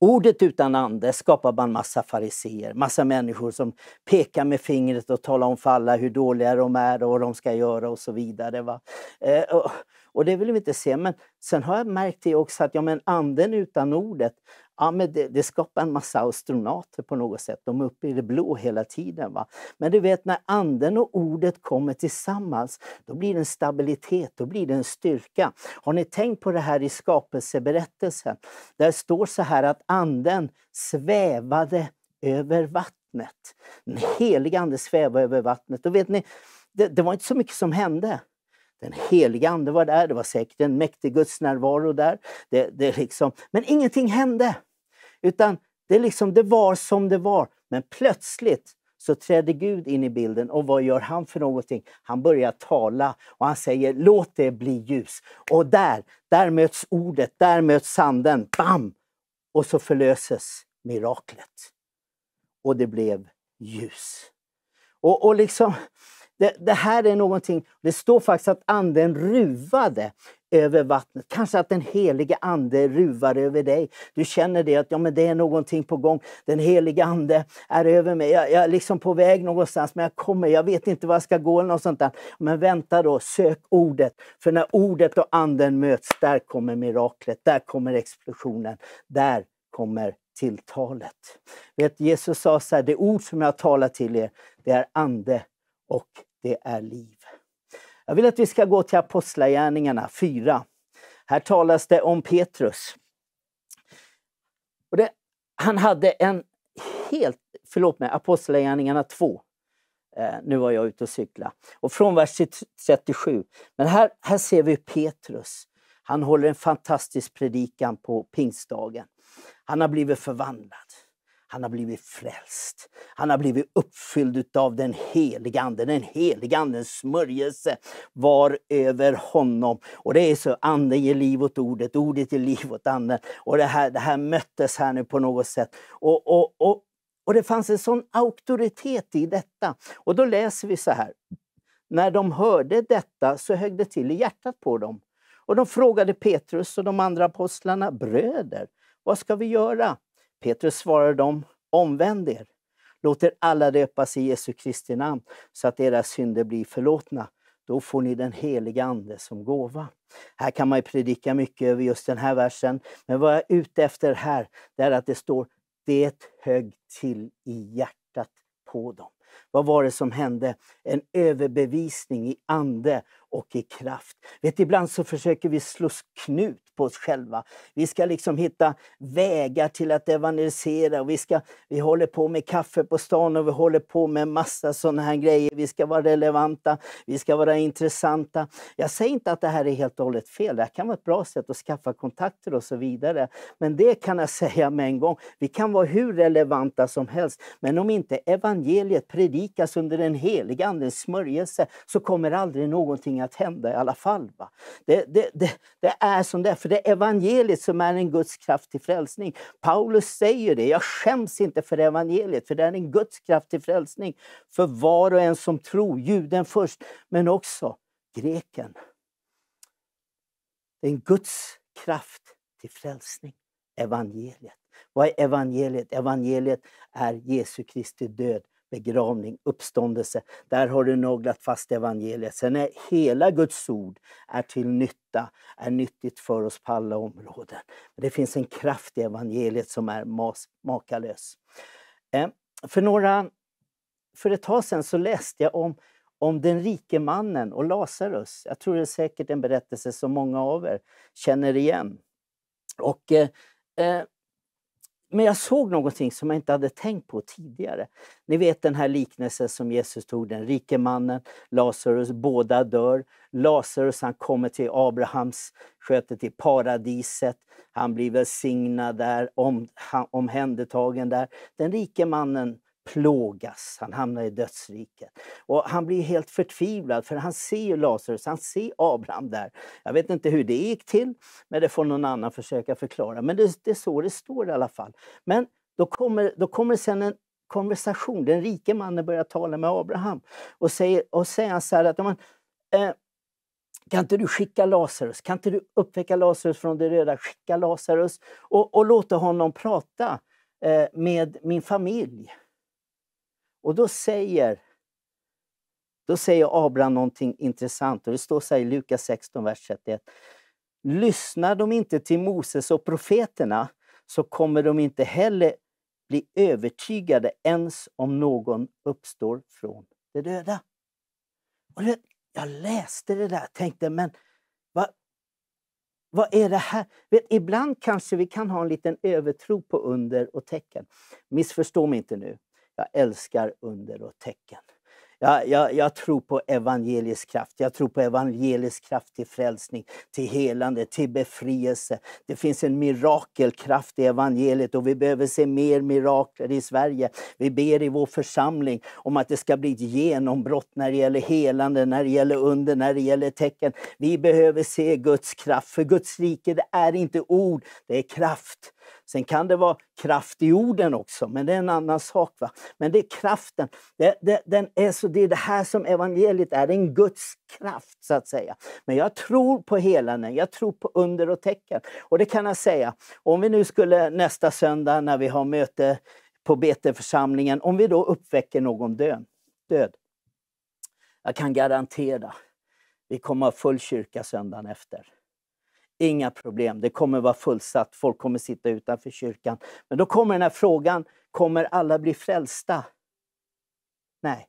Ordet utan ande skapar bara en massa fariseer, massa människor som pekar med fingret och talar om för alla hur dåliga de är och vad de ska göra och så vidare. Va? Eh, och, och, det vill vi inte se. Men sen har jag märkt det också att ja, men anden utan ordet, Ja, men det, det, skapar en massa astronauter på något sätt. De är uppe i det blå hela tiden. Va? Men du vet, när anden och ordet kommer tillsammans, då blir det en stabilitet, då blir det en styrka. Har ni tänkt på det här i skapelseberättelsen? Där står så här att anden svävade över vattnet. Den helige ande svävade över vattnet. Och vet ni, det, det var inte så mycket som hände. Den helige Ande var där, det var säkert en mäktig Guds närvaro där. Det, det liksom, men ingenting hände. Utan det, liksom, det var som det var. Men plötsligt så trädde Gud in i bilden och vad gör han för någonting? Han börjar tala och han säger låt det bli ljus. Och där, där möts ordet, där möts sanden. Bam! Och så förlöses miraklet. Och det blev ljus. Och, och liksom, det, det, här är någonting, det står faktiskt att anden ruvade över vattnet. Kanske att den helige Ande ruvar över dig. Du känner det att ja, men det är någonting på gång. Den helige Ande är över mig. Jag, jag, är liksom på väg någonstans men jag kommer, jag vet inte var jag ska gå eller något sånt där. Men vänta då, sök ordet. För när ordet och anden möts, där kommer miraklet, där kommer explosionen, där kommer tilltalet. Vet, Jesus sa så här, det ord som jag talar till er, det är ande och det är liv. Jag vill att vi ska gå till Apostlagärningarna 4. Här talas det om Petrus. Och det, han hade en helt, förlåt mig, Apostlagärningarna 2. Eh, nu var jag ute och cykla. Och från vers 37. Men här, här ser vi Petrus. Han håller en fantastisk predikan på pingstdagen. Han har blivit förvandlad. Han har blivit frälst. Han har blivit uppfylld av den helige Ande. Den helige Andens smörjelse var över honom. Och det är så, Anden ger liv åt ordet, ordet ger liv åt Anden. Och det här, det här möttes här nu på något sätt. Och, och, och, och det fanns en sån auktoritet i detta. Och då läser vi så här. När de hörde detta så högg det till i hjärtat på dem. Och de frågade Petrus och de andra apostlarna, bröder, vad ska vi göra? Petrus svarade dem, omvänd er, låt er alla döpas i Jesu Kristi namn så att era synder blir förlåtna. Då får ni den heliga Ande som gåva. Här kan man predika mycket över just den här versen, men vad jag är ute efter här, det är att det står det högg till i hjärtat på dem. Vad var det som hände? En överbevisning i ande och i kraft. Vet, ibland så försöker vi slå knut på oss själva. Vi ska liksom hitta vägar till att evangelisera. Vi, ska, vi håller på med kaffe på stan och vi håller på med massa sådana här grejer. Vi ska vara relevanta, vi ska vara intressanta. Jag säger inte att det här är helt och hållet fel. Det här kan vara ett bra sätt att skaffa kontakter och så vidare. Men det kan jag säga med en gång. Vi kan vara hur relevanta som helst. Men om inte evangeliet predikas under den heliga Andens smörjelse så kommer aldrig någonting att hända i alla fall. Va? Det, det, det, det är som det är. För det är evangeliet som är en Guds kraft till frälsning. Paulus säger det, jag skäms inte för evangeliet, för det är en Guds kraft till frälsning för var och en som tror, juden först, men också greken. Det är en Guds kraft till frälsning, evangeliet. Vad är evangeliet? Evangeliet är Jesu Kristi död begravning, uppståndelse. Där har du naglat fast evangeliet. Sen är hela Guds ord är till nytta, är nyttigt för oss på alla områden. Men det finns en kraft i evangeliet som är mas, makalös. Eh, för, några, för ett tag sedan så läste jag om, om den rike mannen och Lazarus. Jag tror det är säkert en berättelse som många av er känner igen. Och eh, eh men jag såg någonting som jag inte hade tänkt på tidigare. Ni vet den här liknelsen som Jesus tog, den rike mannen, Lazarus, båda dör. Lazarus han kommer till Abrahams sköte, till paradiset. Han blir välsignad där, om, omhändertagen där. Den rike mannen plågas, han hamnar i dödsriket. Och han blir helt förtvivlad för han ser ju Lazarus, han ser Abraham där. Jag vet inte hur det gick till, men det får någon annan försöka förklara. Men det, det är så det står i alla fall. Men då kommer, då kommer sen en konversation, den rike mannen börjar tala med Abraham och säger, och säger så här att eh, kan inte du skicka Lazarus? Kan inte du uppväcka Lazarus från det röda? Skicka Lazarus och, och låta honom prata eh, med min familj. Och då säger, då säger Abraham någonting intressant och det står så i Lukas 16, vers 31. Lyssnar de inte till Moses och profeterna så kommer de inte heller bli övertygade ens om någon uppstår från de döda. Och det, jag läste det där och tänkte, men vad, vad är det här? Vet, ibland kanske vi kan ha en liten övertro på under och tecken. Missförstå mig inte nu. Jag älskar under och tecken. Jag, jag, jag, tror på evangelisk kraft. Jag tror på evangelisk kraft till frälsning, till helande, till befrielse. Det finns en mirakelkraft i evangeliet och vi behöver se mer mirakler i Sverige. Vi ber i vår församling om att det ska bli ett genombrott när det gäller helande, när det gäller under, när det gäller tecken. Vi behöver se Guds kraft, för Guds rike det är inte ord, det är kraft. Sen kan det vara kraft i orden också, men det är en annan sak. Va? Men det är kraften. Det, det, den är så, det är det här som evangeliet är, en Guds kraft så att säga. Men jag tror på helanden, jag tror på under och tecken. Och det kan jag säga, om vi nu skulle nästa söndag när vi har möte på Beteförsamlingen, om vi då uppväcker någon död, död. Jag kan garantera, vi kommer ha full kyrka söndagen efter. Inga problem, det kommer vara fullsatt, folk kommer sitta utanför kyrkan. Men då kommer den här frågan, kommer alla bli frälsta? Nej,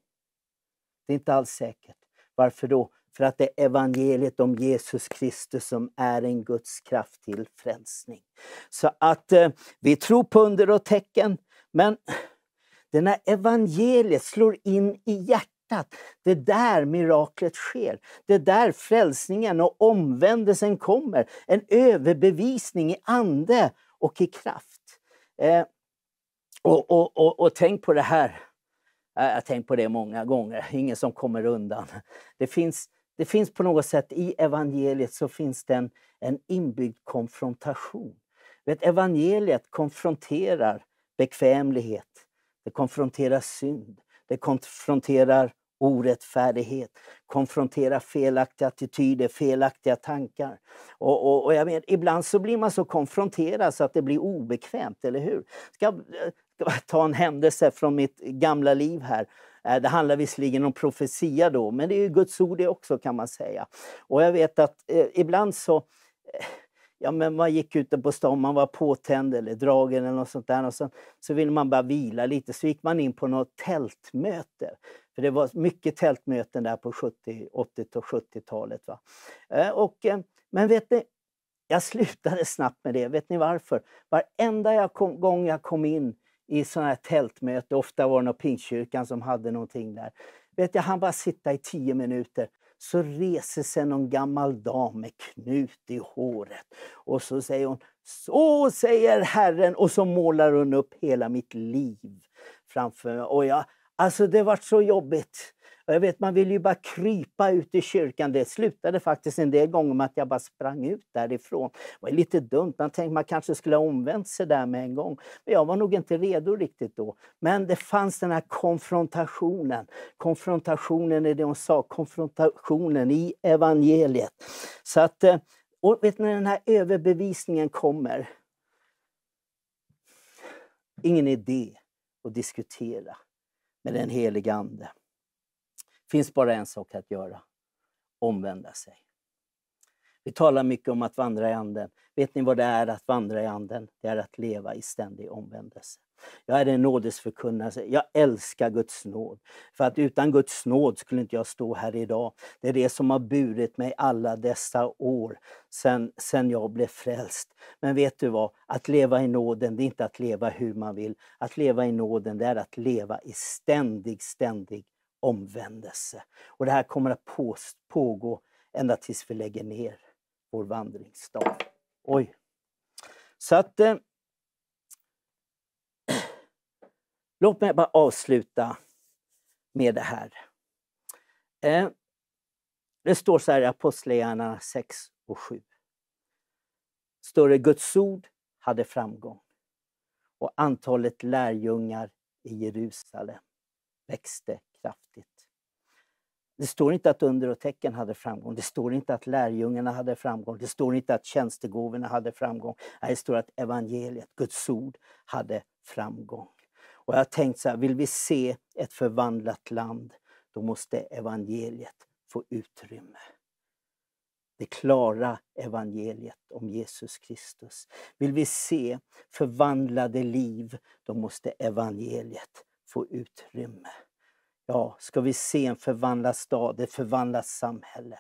det är inte alls säkert. Varför då? För att det är evangeliet om Jesus Kristus som är en Guds kraft till frälsning. Så att eh, vi tror på under och tecken, men det här evangeliet slår in i hjärtat hjärtat. Det är där miraklet sker. Det är där frälsningen och omvändelsen kommer. En överbevisning i ande och i kraft. Eh, och, och, och, och, tänk på det här. Jag har tänkt på det många gånger, ingen som kommer undan. Det finns, det finns på något sätt i evangeliet så finns det en, en inbyggd konfrontation. Vet, evangeliet konfronterar bekvämlighet, det konfronterar synd, det konfronterar orättfärdighet, konfrontera felaktiga attityder, felaktiga tankar. Och, och, och jag vet, ibland så blir man så konfronterad så att det blir obekvämt, eller hur? Ska, ska ta en händelse från mitt gamla liv här. Eh, det handlar visserligen om profetia då, men det är ju Guds ord det också kan man säga. Och jag vet att eh, ibland så eh, ja, men man gick ute på stan, man var påtänd eller dragen eller något sånt där. Och sen, så ville man bara vila lite, så gick man in på något tältmöte. För det var mycket tältmöten där på 70, 80 och 70-talet. Va? Eh, och, eh, men vet ni, jag slutade snabbt med det. Vet ni varför? Varenda jag kom, gång jag kom in i sådana här tältmöten ofta var det någon pingstkyrkan som hade någonting där. Vet jag, han bara sitta i tio minuter så reser sig någon gammal dam med knut i håret och så säger hon Så säger Herren! Och så målar hon upp hela mitt liv framför mig. Och jag, alltså det vart så jobbigt. Och jag vet, man ville ju bara krypa ut i kyrkan. Det slutade faktiskt en del gånger med att jag bara sprang ut därifrån. Det var lite dumt. Man tänkte man kanske skulle ha omvänt sig där med en gång. Men jag var nog inte redo riktigt då. Men det fanns den här konfrontationen. Konfrontationen är det hon sa, konfrontationen i evangeliet. Så att, eh, och vet ni, när den här överbevisningen kommer. Ingen idé att diskutera med den helige Ande finns bara en sak att göra. Omvända sig. Vi talar mycket om att vandra i Anden. Vet ni vad det är att vandra i Anden? Det är att leva i ständig omvändelse. Jag är en nådesförkunnare. Jag älskar Guds nåd. För att utan Guds nåd skulle inte jag stå här idag. Det är det som har burit mig alla dessa år sen, sen jag blev frälst. Men vet du vad? Att leva i nåden, det är inte att leva hur man vill. Att leva i nåden, det är att leva i ständig, ständig omvändelse. Och det här kommer att pågå ända tills vi lägger ner vår vandringsstav. Oj! Så att... Eh, låt mig bara avsluta med det här. Eh, det står så här i Apostlagärningarna 6 och 7. Större Guds ord hade framgång och antalet lärjungar i Jerusalem växte kraftigt. Det står inte att under och tecken hade framgång. Det står inte att lärjungarna hade framgång. Det står inte att tjänstegåvorna hade framgång. Nej, det står att evangeliet, Guds ord, hade framgång. Och jag har tänkt så här, vill vi se ett förvandlat land, då måste evangeliet få utrymme. Det klara evangeliet om Jesus Kristus. Vill vi se förvandlade liv, då måste evangeliet få utrymme. Ja, ska vi se en förvandlad stad, ett förvandlat samhälle.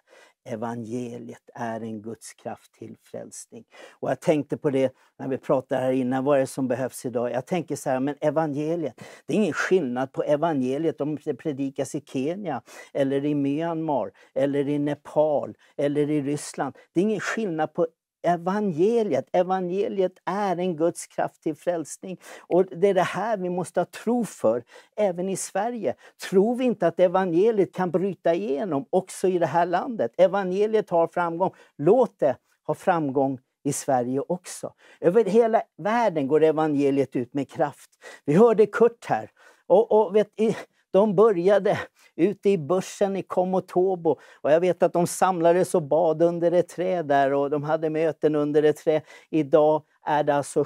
Evangeliet är en Guds kraft till frälsning. Och jag tänkte på det när vi pratade här innan, vad är det som behövs idag? Jag tänker så här, men evangeliet, det är ingen skillnad på evangeliet om det predikas i Kenya, eller i Myanmar, eller i Nepal, eller i Ryssland. Det är ingen skillnad på evangeliet. Evangeliet är en Guds kraft till frälsning. Och det är det här vi måste ha tro för, även i Sverige. Tror vi inte att evangeliet kan bryta igenom också i det här landet? Evangeliet har framgång. Låt det ha framgång i Sverige också. Över hela världen går evangeliet ut med kraft. Vi hörde Kurt här. Och, och vet, i, de började ute i börsen i Komotobo och jag vet att de samlades och bad under ett träd där och de hade möten under ett träd. Idag är det alltså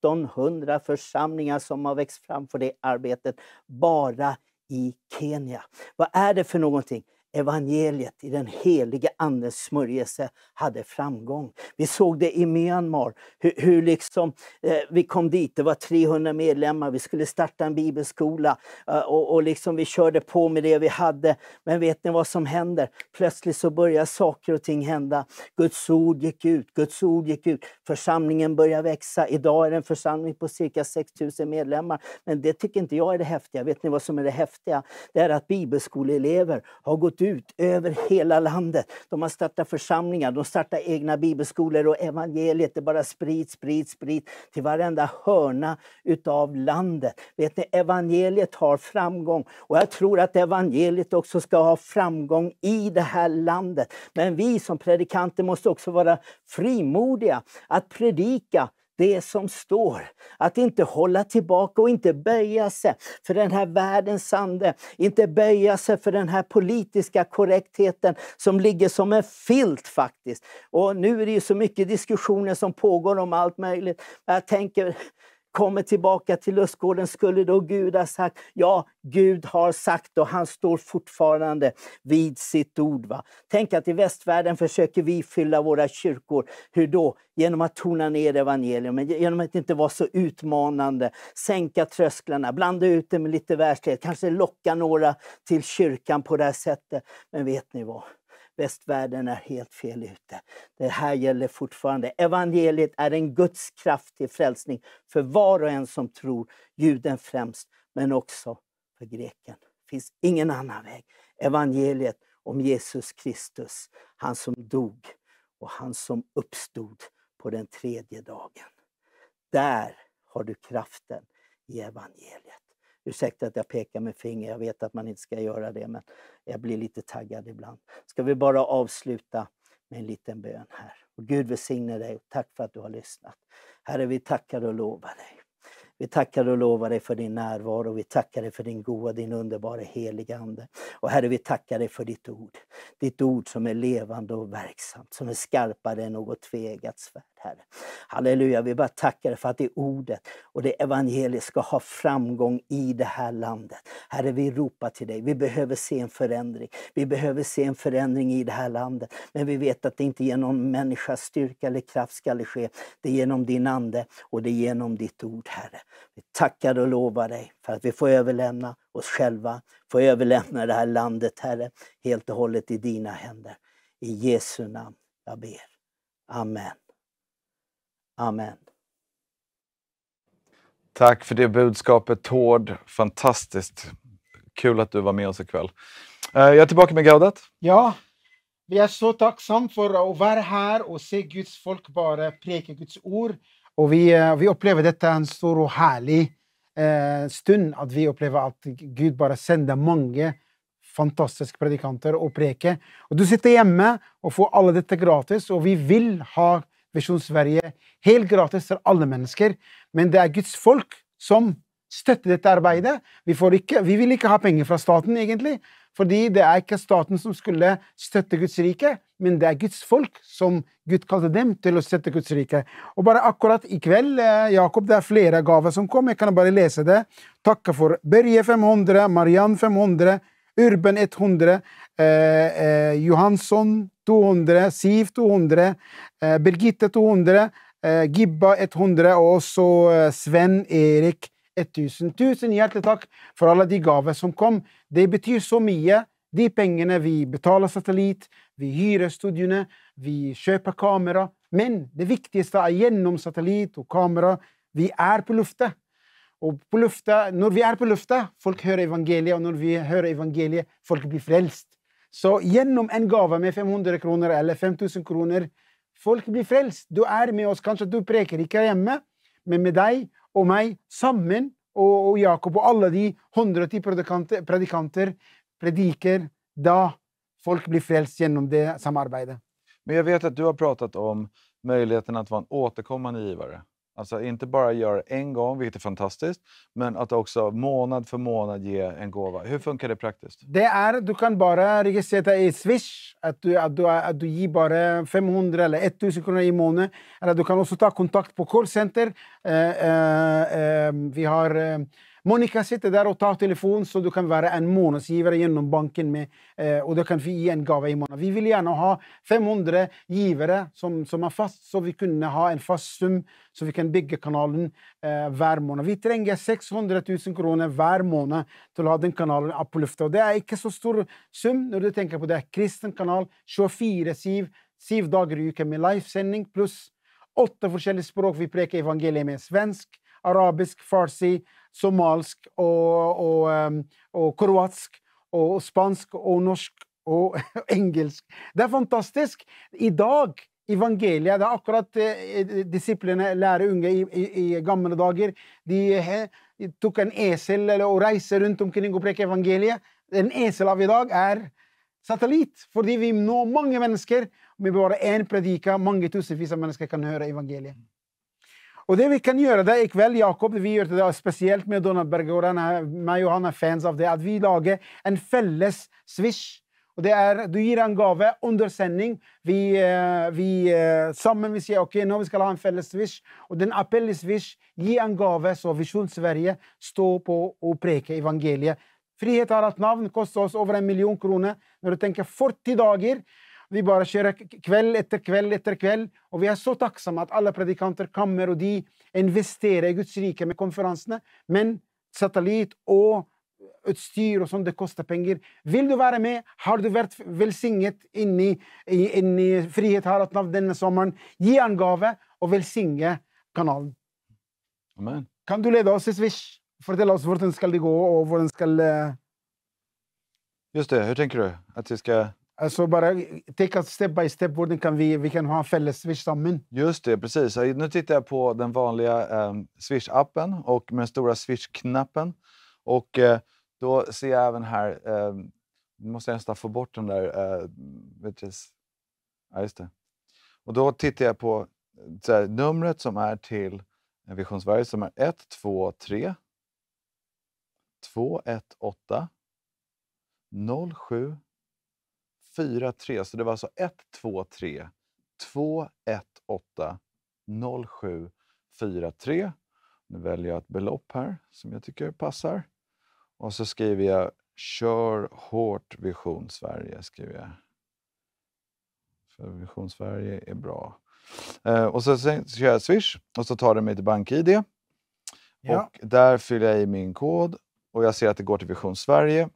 1700 församlingar som har växt fram för det arbetet bara i Kenya. Vad är det för någonting? evangeliet i den helige Andes smörjelse hade framgång. Vi såg det i Myanmar, hur, hur liksom, eh, vi kom dit, det var 300 medlemmar, vi skulle starta en bibelskola eh, och, och liksom vi körde på med det vi hade. Men vet ni vad som händer? Plötsligt så börjar saker och ting hända. Guds ord gick ut, Guds ord gick ut, församlingen börjar växa. Idag är det en församling på cirka 6000 medlemmar. Men det tycker inte jag är det häftiga. Vet ni vad som är det häftiga? Det är att bibelskoleelever har gått gått ut över hela landet. De har startat församlingar, de startar egna bibelskolor och evangeliet det bara sprids, sprids, sprids till varenda hörna utav landet. Vet ni, evangeliet har framgång och jag tror att evangeliet också ska ha framgång i det här landet. Men vi som predikanter måste också vara frimodiga att predika det som står. Att inte hålla tillbaka och inte böja sig för den här världens ande. Inte böja sig för den här politiska korrektheten som ligger som en filt faktiskt. Och nu är det ju så mycket diskussioner som pågår om allt möjligt. Jag tänker, kommer tillbaka till lustgården, skulle då Gud ha sagt? Ja, Gud har sagt och han står fortfarande vid sitt ord. Va? Tänk att i västvärlden försöker vi fylla våra kyrkor. Hur då? Genom att tona ner evangelium, genom att inte vara så utmanande, sänka trösklarna, blanda ut det med lite världslighet, kanske locka några till kyrkan på det här sättet. Men vet ni vad? västvärlden är helt fel ute. Det här gäller fortfarande. Evangeliet är en Guds kraft till frälsning för var och en som tror, juden främst, men också för greken. Det finns ingen annan väg. Evangeliet om Jesus Kristus, han som dog och han som uppstod på den tredje dagen. Där har du kraften i evangeliet. Ursäkta att jag pekar med finger, jag vet att man inte ska göra det men jag blir lite taggad ibland. Ska vi bara avsluta med en liten bön här. Och Gud välsigne dig och tack för att du har lyssnat. Herre, vi tackar och lovar dig. Vi tackar och lovar dig för din närvaro, vi tackar dig för din goda, din underbara heliga Ande. Och Herre, vi tackar dig för ditt ord. Ditt ord som är levande och verksamt, som är skarpare än något tvegat svärd. Herre. Halleluja, vi bara tackar för att det ordet och det evangeliet ska ha framgång i det här landet. Herre, vi ropar till dig. Vi behöver se en förändring. Vi behöver se en förändring i det här landet. Men vi vet att det inte genom människas styrka eller kraft ska det ske. Det är genom din Ande och det är genom ditt ord, Herre. Vi tackar och lovar dig för att vi får överlämna oss själva, får överlämna det här landet, Herre, helt och hållet i dina händer. I Jesu namn jag ber. Amen. Amen. Tack för det budskapet, Tord. Fantastiskt. Kul att du var med oss ikväll. Eh, jag är tillbaka med Gaudet. Ja, vi är så tacksamma för att vara här och se Guds folk bara preka Guds ord. Och vi, eh, vi upplever detta en stor och härlig eh, stund, att vi upplever att Gud bara sänder många fantastiska predikanter och preke. Och du sitter hemma och får alla detta gratis och vi vill ha Vision Sverige helt gratis för alla människor. Men det är Guds folk som stöttar detta arbete. Vi, ikke, vi vil ikke ha pengar från staten, egentlig. Fordi det är inte staten som skulle stötta Guds rike, men det är Guds folk som Gud kallade dem till att stötta Guds rike. Och bara akkurat ikväll, eh, Jakob, det är flera gåvor som kom. jag kan bara läsa det. Tacka för Börje 500, Marianne 500, Urban 100, eh, eh, Johansson 200, Siv 200, eh, Birgitte 200, eh, Gibba 100 och så eh, Sven-Erik 1000. Tusen hjärtligt tack för alla de gaver som kom. Det betyder så mycket. De pengarna vi betalar satellit, vi hyr studion, vi köper kamera. Men det viktigaste är genom satellit och kamera, vi är på luften. Och på lufta, när vi är på lufta, folk hör evangeliet och när vi hör evangeliet, folk blir frälst. Så genom en gåva med 500 kronor eller 5000 kronor, folk blir frälst. Du är med oss, kanske du prekar i hemma, men med dig och mig samman och, och Jakob och alla de 110 predikanter, predikanter predikar då folk blir frälst genom det samarbetet. Men jag vet att du har pratat om möjligheten att vara en återkommande givare. Alltså inte bara göra en gång, vilket är fantastiskt, men att också månad för månad ge en gåva. Hur funkar det praktiskt? Det är, du kan bara registrera i Swish, att du, att du, att du ger bara 500 eller 1000 kronor i månaden. Eller du kan också ta kontakt på callcenter. Eh, eh, eh, vi har eh, Monica sitter där och tar telefon så du kan vara en månadsgivare genom banken med, eh, och du kan få i en gåva i månaden. Vi vill gärna ha 500 givare som, som är fast så vi kan ha en fast sum så vi kan bygga kanalen eh, varje månad. Vi tränger 600 000 kronor varje månad till att ha den kanalen uppe luften. Och det är inte så stor sum när du tänker på det. är kristen kanal, 24 siv, 7 dagar i veckan med livesändning plus åtta olika språk. Vi prekar evangeliet med svensk arabisk, farsi, somalisk och, och, ehm, och kroatsk och spansk och norsk och engelsk. Det är fantastiskt. Idag evangeliet. Det är akkurat eh, disiplene lærer i, i, i, gamle dager. De tog en esel eller, og reiste rundt omkring og preker evangeliet. En esel av idag är satellit. satellitt, vi når många människor. Med bara en predika, mange tusenvis av mennesker kan høre evangeliet. Och det vi kan göra det ikväll, Jakob, vi gör det speciellt med Donald Bergårdarna, mig och han är fans av det, att vi lagar en fälles swish. Och det är, du ger en gåva under sändning. Vi, eh, vi, eh, vi säger okej, okay, nu ska vi ha en fälles swish. Och den appell i swish, ge en gåva, så Vision Sverige står på och prekar evangeliet. Frihet har ett namn, kostar oss över en miljon kronor. När du tänker 40 dagar vi bara kör kväll efter kväll efter kväll. Och vi är så tacksamma att alla predikanter kommer och de investerar i Guds rike med konferenserna. Men satellit och utstyr och sånt, det kostar pengar. Vill du vara med? Har du varit välsignad in i, in i Frihet Harat Nav denna sommaren? Ge en gave och välsigna kanalen. Amen. Kan du leda oss i Swish? Fortell oss vart den ska gå och var den ska... Eh, Just det, hur tänker du? Att vi ska... Alltså bara take us step by step, hur kan vi, vi kan ha en felles Swish sammen? Just det, precis. Nu tittar jag på den vanliga eh, Swish-appen och med den stora Swish-knappen. Och eh, då ser jag även här, eh, måste jag nästan få bort den där, eh, vet jag, ja, just det. Och då tittar jag på eh, här, numret som är till Vision Sverige som är 123 218 07 4-3, så det var alltså 1-2-3, 2-1-8, 0-7, 4-3. Nu väljer jag ett belopp här som jag tycker passar. Och så skriver jag Kör hårt Vision Sverige. Skriver jag. För Vision Sverige är bra. Eh, och så kör jag Swish och så tar det mig till BankID. Ja. Och där fyller jag i min kod och jag ser att det går till Vision Sverige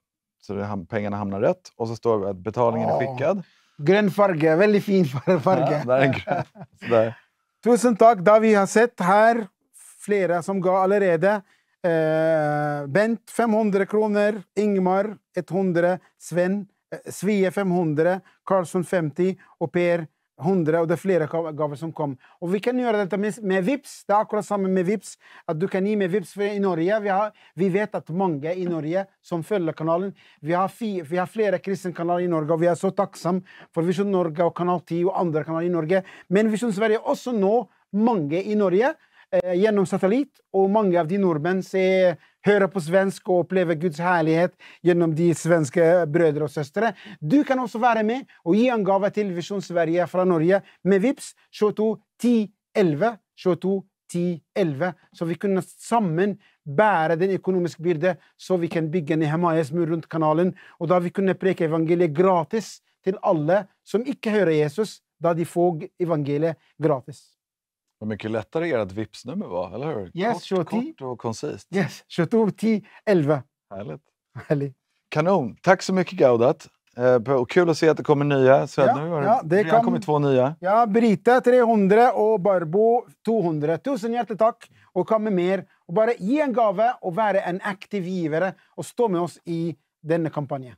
så ham pengarna hamnar rätt. Och så står det att betalningen oh. är skickad. Grön farge, väldigt fin farge. Ja, där Tusen tack. Där vi har sett här flera som gav allerede. Eh, Bent 500 kronor, Ingmar 100, Sven, eh, Svea 500, Karlsson 50 och Per hundra och det är flera gåvor som kom. Och vi kan göra detta med, med Vips. Det är akkurat samma med Vips. Att du kan ge med Vips för i Norge. Vi, har, vi vet att många i Norge som följer kanalen. Vi har, fi, vi har flera kristenkanaler i Norge och vi är så tacksamma för Vision Norge och Kanal 10 och andra kanaler i Norge. Men Vision Sverige också nå många i Norge eh, genom satellit och många av de norrmän ser, på svenska och upplever Guds härlighet genom de svenska bröder och systrar. Du kan också vara med och ge en gåva till Vision Sverige från Norge med Vips 22 10 11 22 10 11 så vi kunna samman bära den ekonomiska byrden så vi kan bygga Nehemajas mur runt kanalen och då vi kunna preka evangeliet gratis till alla som inte hör Jesus, då de får evangeliet gratis. Vad mycket lättare ert Vipps-nummer var, eller hur? Yes, kort, 20. kort och koncist. Yes, 22 10 11. Härligt. Härligt. Kanon. Tack så mycket Gaudat. Eh, och kul att se att det kommer nya. Så ja, nu har ja, det redan kom, kommit två nya. Ja, Brita 300 och Barbo 200. Tusen hjärtligt tack! Och kom med mer. Och bara ge en gave och vara en aktiv givare och stå med oss i denna kampanj.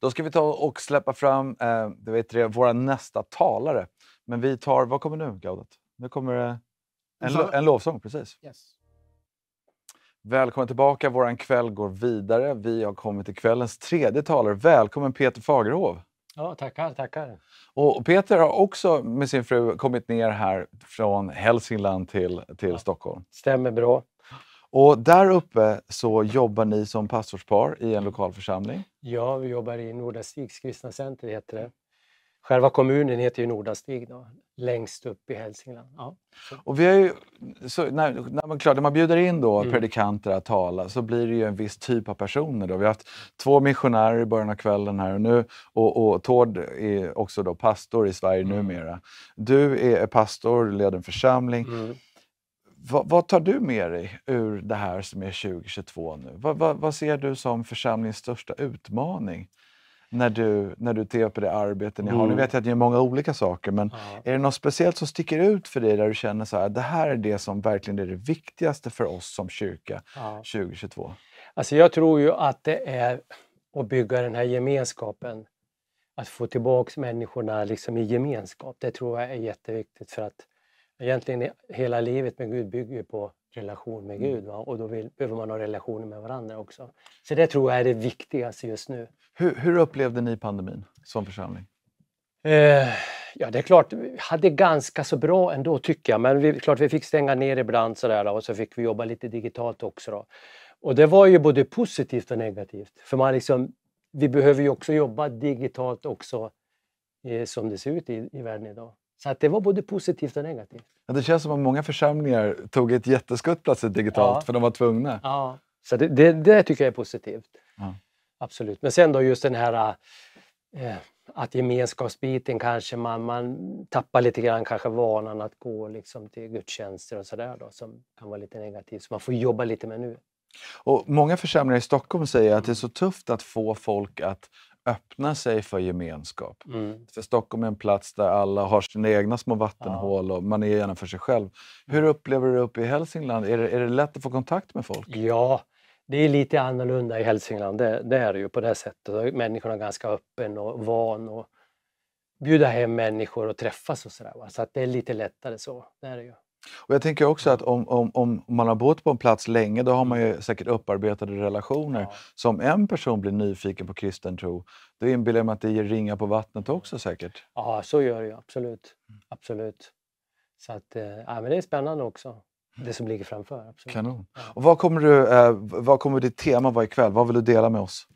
Då ska vi ta och släppa fram eh, det, våra nästa talare. Men vi tar... Vad kommer nu, Gaudat? Nu kommer det en, lo en lovsång. Precis. Yes. Välkommen tillbaka. Vår kväll går vidare. Vi har kommit till kvällens tredje talare. Välkommen Peter Fagerhov. Ja, tackar, tackar. Och Peter har också med sin fru kommit ner här från Hälsingland till, till ja, Stockholm. Stämmer bra. Och där uppe så jobbar ni som pastorspar i en lokal församling. Ja, vi jobbar i Nordasviks kristna center, heter det. Själva kommunen heter ju Nordanstig då, längst upp i Hälsingland. Ja. Och vi har ju, när, när, man, klar, när man bjuder in då mm. predikanter att tala så blir det ju en viss typ av personer. Då. Vi har haft två missionärer i början av kvällen här och nu och, och Tord är också då pastor i Sverige mm. numera. Du är pastor, leder en församling. Mm. Va, vad tar du med dig ur det här som är 2022 nu? Va, va, vad ser du som församlingens största utmaning när du, när du tittar på det arbete ni har? Nu mm. vet jag att ni gör många olika saker, men ja. är det något speciellt som sticker ut för dig där du känner så här, det här är det som verkligen är det viktigaste för oss som kyrka ja. 2022? Alltså jag tror ju att det är att bygga den här gemenskapen. Att få tillbaka människorna liksom i gemenskap, det tror jag är jätteviktigt för att egentligen hela livet med Gud bygger på relation med mm. Gud. Va? Och då vill, behöver man ha relationer med varandra också. Så det tror jag är det viktigaste just nu. Hur, hur upplevde ni pandemin som församling? Eh, ja, det är klart, vi hade ganska så bra ändå tycker jag. Men vi, klart vi fick stänga ner ibland sådär, och så fick vi jobba lite digitalt också. Då. Och det var ju både positivt och negativt. För man liksom, vi behöver ju också jobba digitalt också eh, som det ser ut i, i världen idag. Så att det var både positivt och negativt. Ja, det känns som att många församlingar tog ett jätteskutt plötsligt digitalt ja. för de var tvungna. Ja. Så det, det, det tycker jag är positivt. Ja. Absolut. Men sen då just den här eh, att gemenskapsbiten kanske man, man tappar lite grann kanske vanan att gå liksom till gudstjänster och sådär då som kan vara lite negativt. Så man får jobba lite med nu. Och många församlingar i Stockholm säger att det är så tufft att få folk att öppna sig för gemenskap. Mm. För Stockholm är en plats där alla har sina egna små vattenhål ja. och man är gärna för sig själv. Hur upplever du det uppe i Hälsingland? Är det, är det lätt att få kontakt med folk? Ja, det är lite annorlunda i Hälsingland. Det, det är det ju på det sättet. Människorna är ganska öppen och van att bjuda hem människor och träffas och sådär. Så att det är lite lättare så. Det är det ju. Och jag tänker också att mm. om, om, om man har bott på en plats länge, då har man ju mm. säkert upparbetade relationer. Ja. Så om en person blir nyfiken på kristen tro, då inbillar jag mig att det ger ringar på vattnet också säkert. Ja, så gör det ju absolut. Mm. Absolut. Så att, eh, ja, men det är spännande också, det som ligger framför. Absolut. Kanon. Och vad kommer, du, eh, vad kommer ditt tema vara ikväll? Vad vill du dela med oss?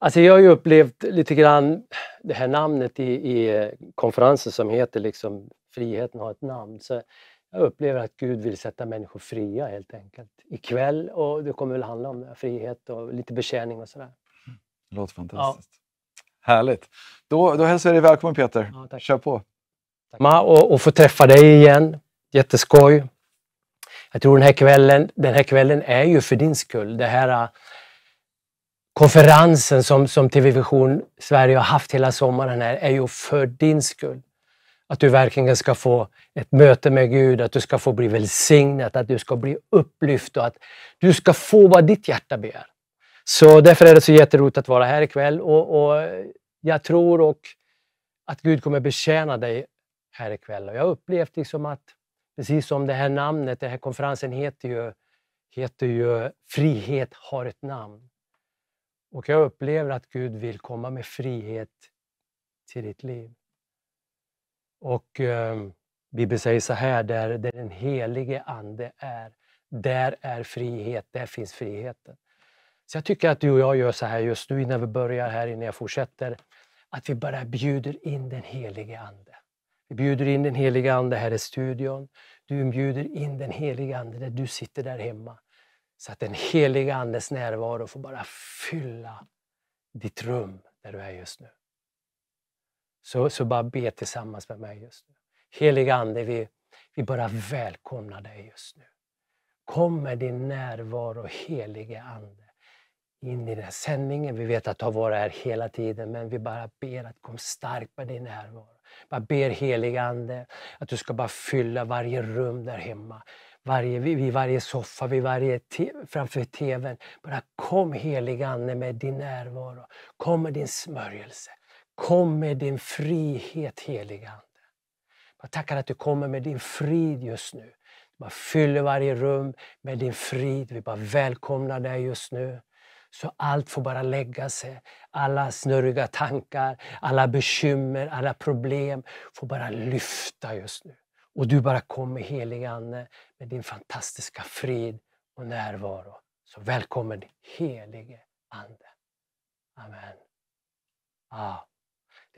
Alltså jag har ju upplevt lite grann det här namnet i, i konferensen som heter liksom Friheten har ett namn. Så jag upplever att Gud vill sätta människor fria helt enkelt. Ikväll, och det kommer väl handla om frihet och lite betjäning och sådär. Det låter fantastiskt. Ja. Härligt. Då, då hälsar jag dig välkommen Peter. Ja, tack. Kör på. Tack. Ma, och, och få träffa dig igen. Jätteskoj. Jag tror den här kvällen, den här kvällen är ju för din skull. Det här äh, konferensen som, som TV Vision Sverige har haft hela sommaren här är ju för din skull. Att du verkligen ska få ett möte med Gud, att du ska få bli välsignad, att du ska bli upplyft och att du ska få vad ditt hjärta begär. Så därför är det så jätteroligt att vara här ikväll och, och jag tror och att Gud kommer betjäna dig här ikväll. Och jag har upplevt liksom att, precis som det här namnet, den här konferensen heter ju, heter ju Frihet har ett namn. Och jag upplever att Gud vill komma med frihet till ditt liv. Och eh, Bibeln säger så här, där, där den helige Ande är, där är frihet, där finns friheten. Så jag tycker att du och jag gör så här just nu innan vi börjar här, innan jag fortsätter, att vi bara bjuder in den helige Ande. Vi bjuder in den helige Ande här i studion. Du bjuder in den helige Ande där du sitter där hemma. Så att den helige Andes närvaro får bara fylla ditt rum där du är just nu. Så, så bara be tillsammans med mig just nu. Helige Ande, vi, vi bara välkomnar dig just nu. Kom med din närvaro, helige Ande, in i den här sändningen. Vi vet att du har varit här hela tiden, men vi bara ber att kom starkt med din närvaro. Jag ber helige Ande att du ska bara fylla varje rum där hemma. Varje, vid varje soffa, vid varje te, framför TVn. Bara kom helige Ande med din närvaro. Kom med din smörjelse. Kom med din frihet, helige Ande. Jag tackar att du kommer med din frid just nu. Man fyller varje rum med din frid. Vi bara välkomnar dig just nu. Så allt får bara lägga sig. Alla snurriga tankar, alla bekymmer, alla problem får bara lyfta just nu. Och du bara kommer, helige Ande, med din fantastiska frid och närvaro. Så välkommen, helige Ande. Amen. Ah.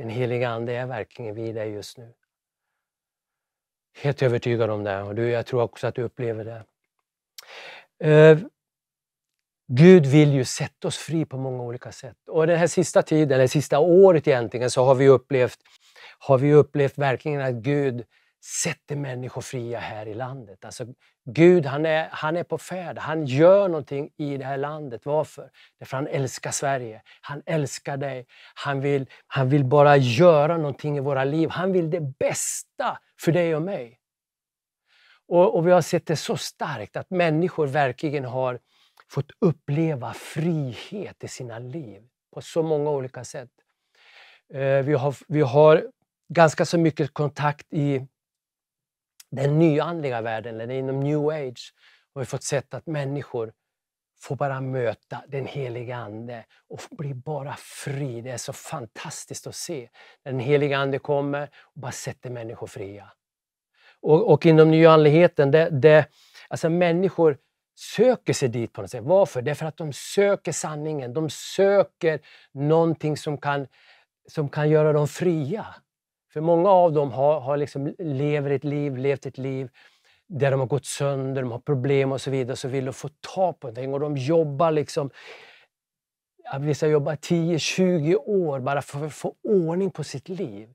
Den heliga Ande är verkligen vid dig just nu. Helt övertygad om det och du, jag tror också att du upplever det. Eh, Gud vill ju sätta oss fri på många olika sätt. Och den här sista tiden, eller sista året egentligen, så har vi upplevt, har vi upplevt verkligen att Gud sätter människor fria här i landet. Alltså, Gud han är, han är på färd, han gör någonting i det här landet. Varför? Därför han älskar Sverige, han älskar dig. Han vill, han vill bara göra någonting i våra liv. Han vill det bästa för dig och mig. Och, och vi har sett det så starkt att människor verkligen har fått uppleva frihet i sina liv på så många olika sätt. Eh, vi har, vi har ganska så mycket kontakt i den nyandliga världen, eller inom new age, har vi fått sett att människor får bara möta den heliga Ande och blir bara fri. Det är så fantastiskt att se. När den heliga Ande kommer och bara sätter människor fria. Och, och inom nyandligheten, det, det, alltså människor söker sig dit på något sätt. Varför? Därför att de söker sanningen. De söker någonting som kan, som kan göra dem fria. För många av dem har, har liksom lever ett liv, levt ett liv där de har gått sönder, de har problem och så vidare, så vill de få tag på någonting och de jobbar liksom Vissa jobbar 10-20 år bara för att få ordning på sitt liv.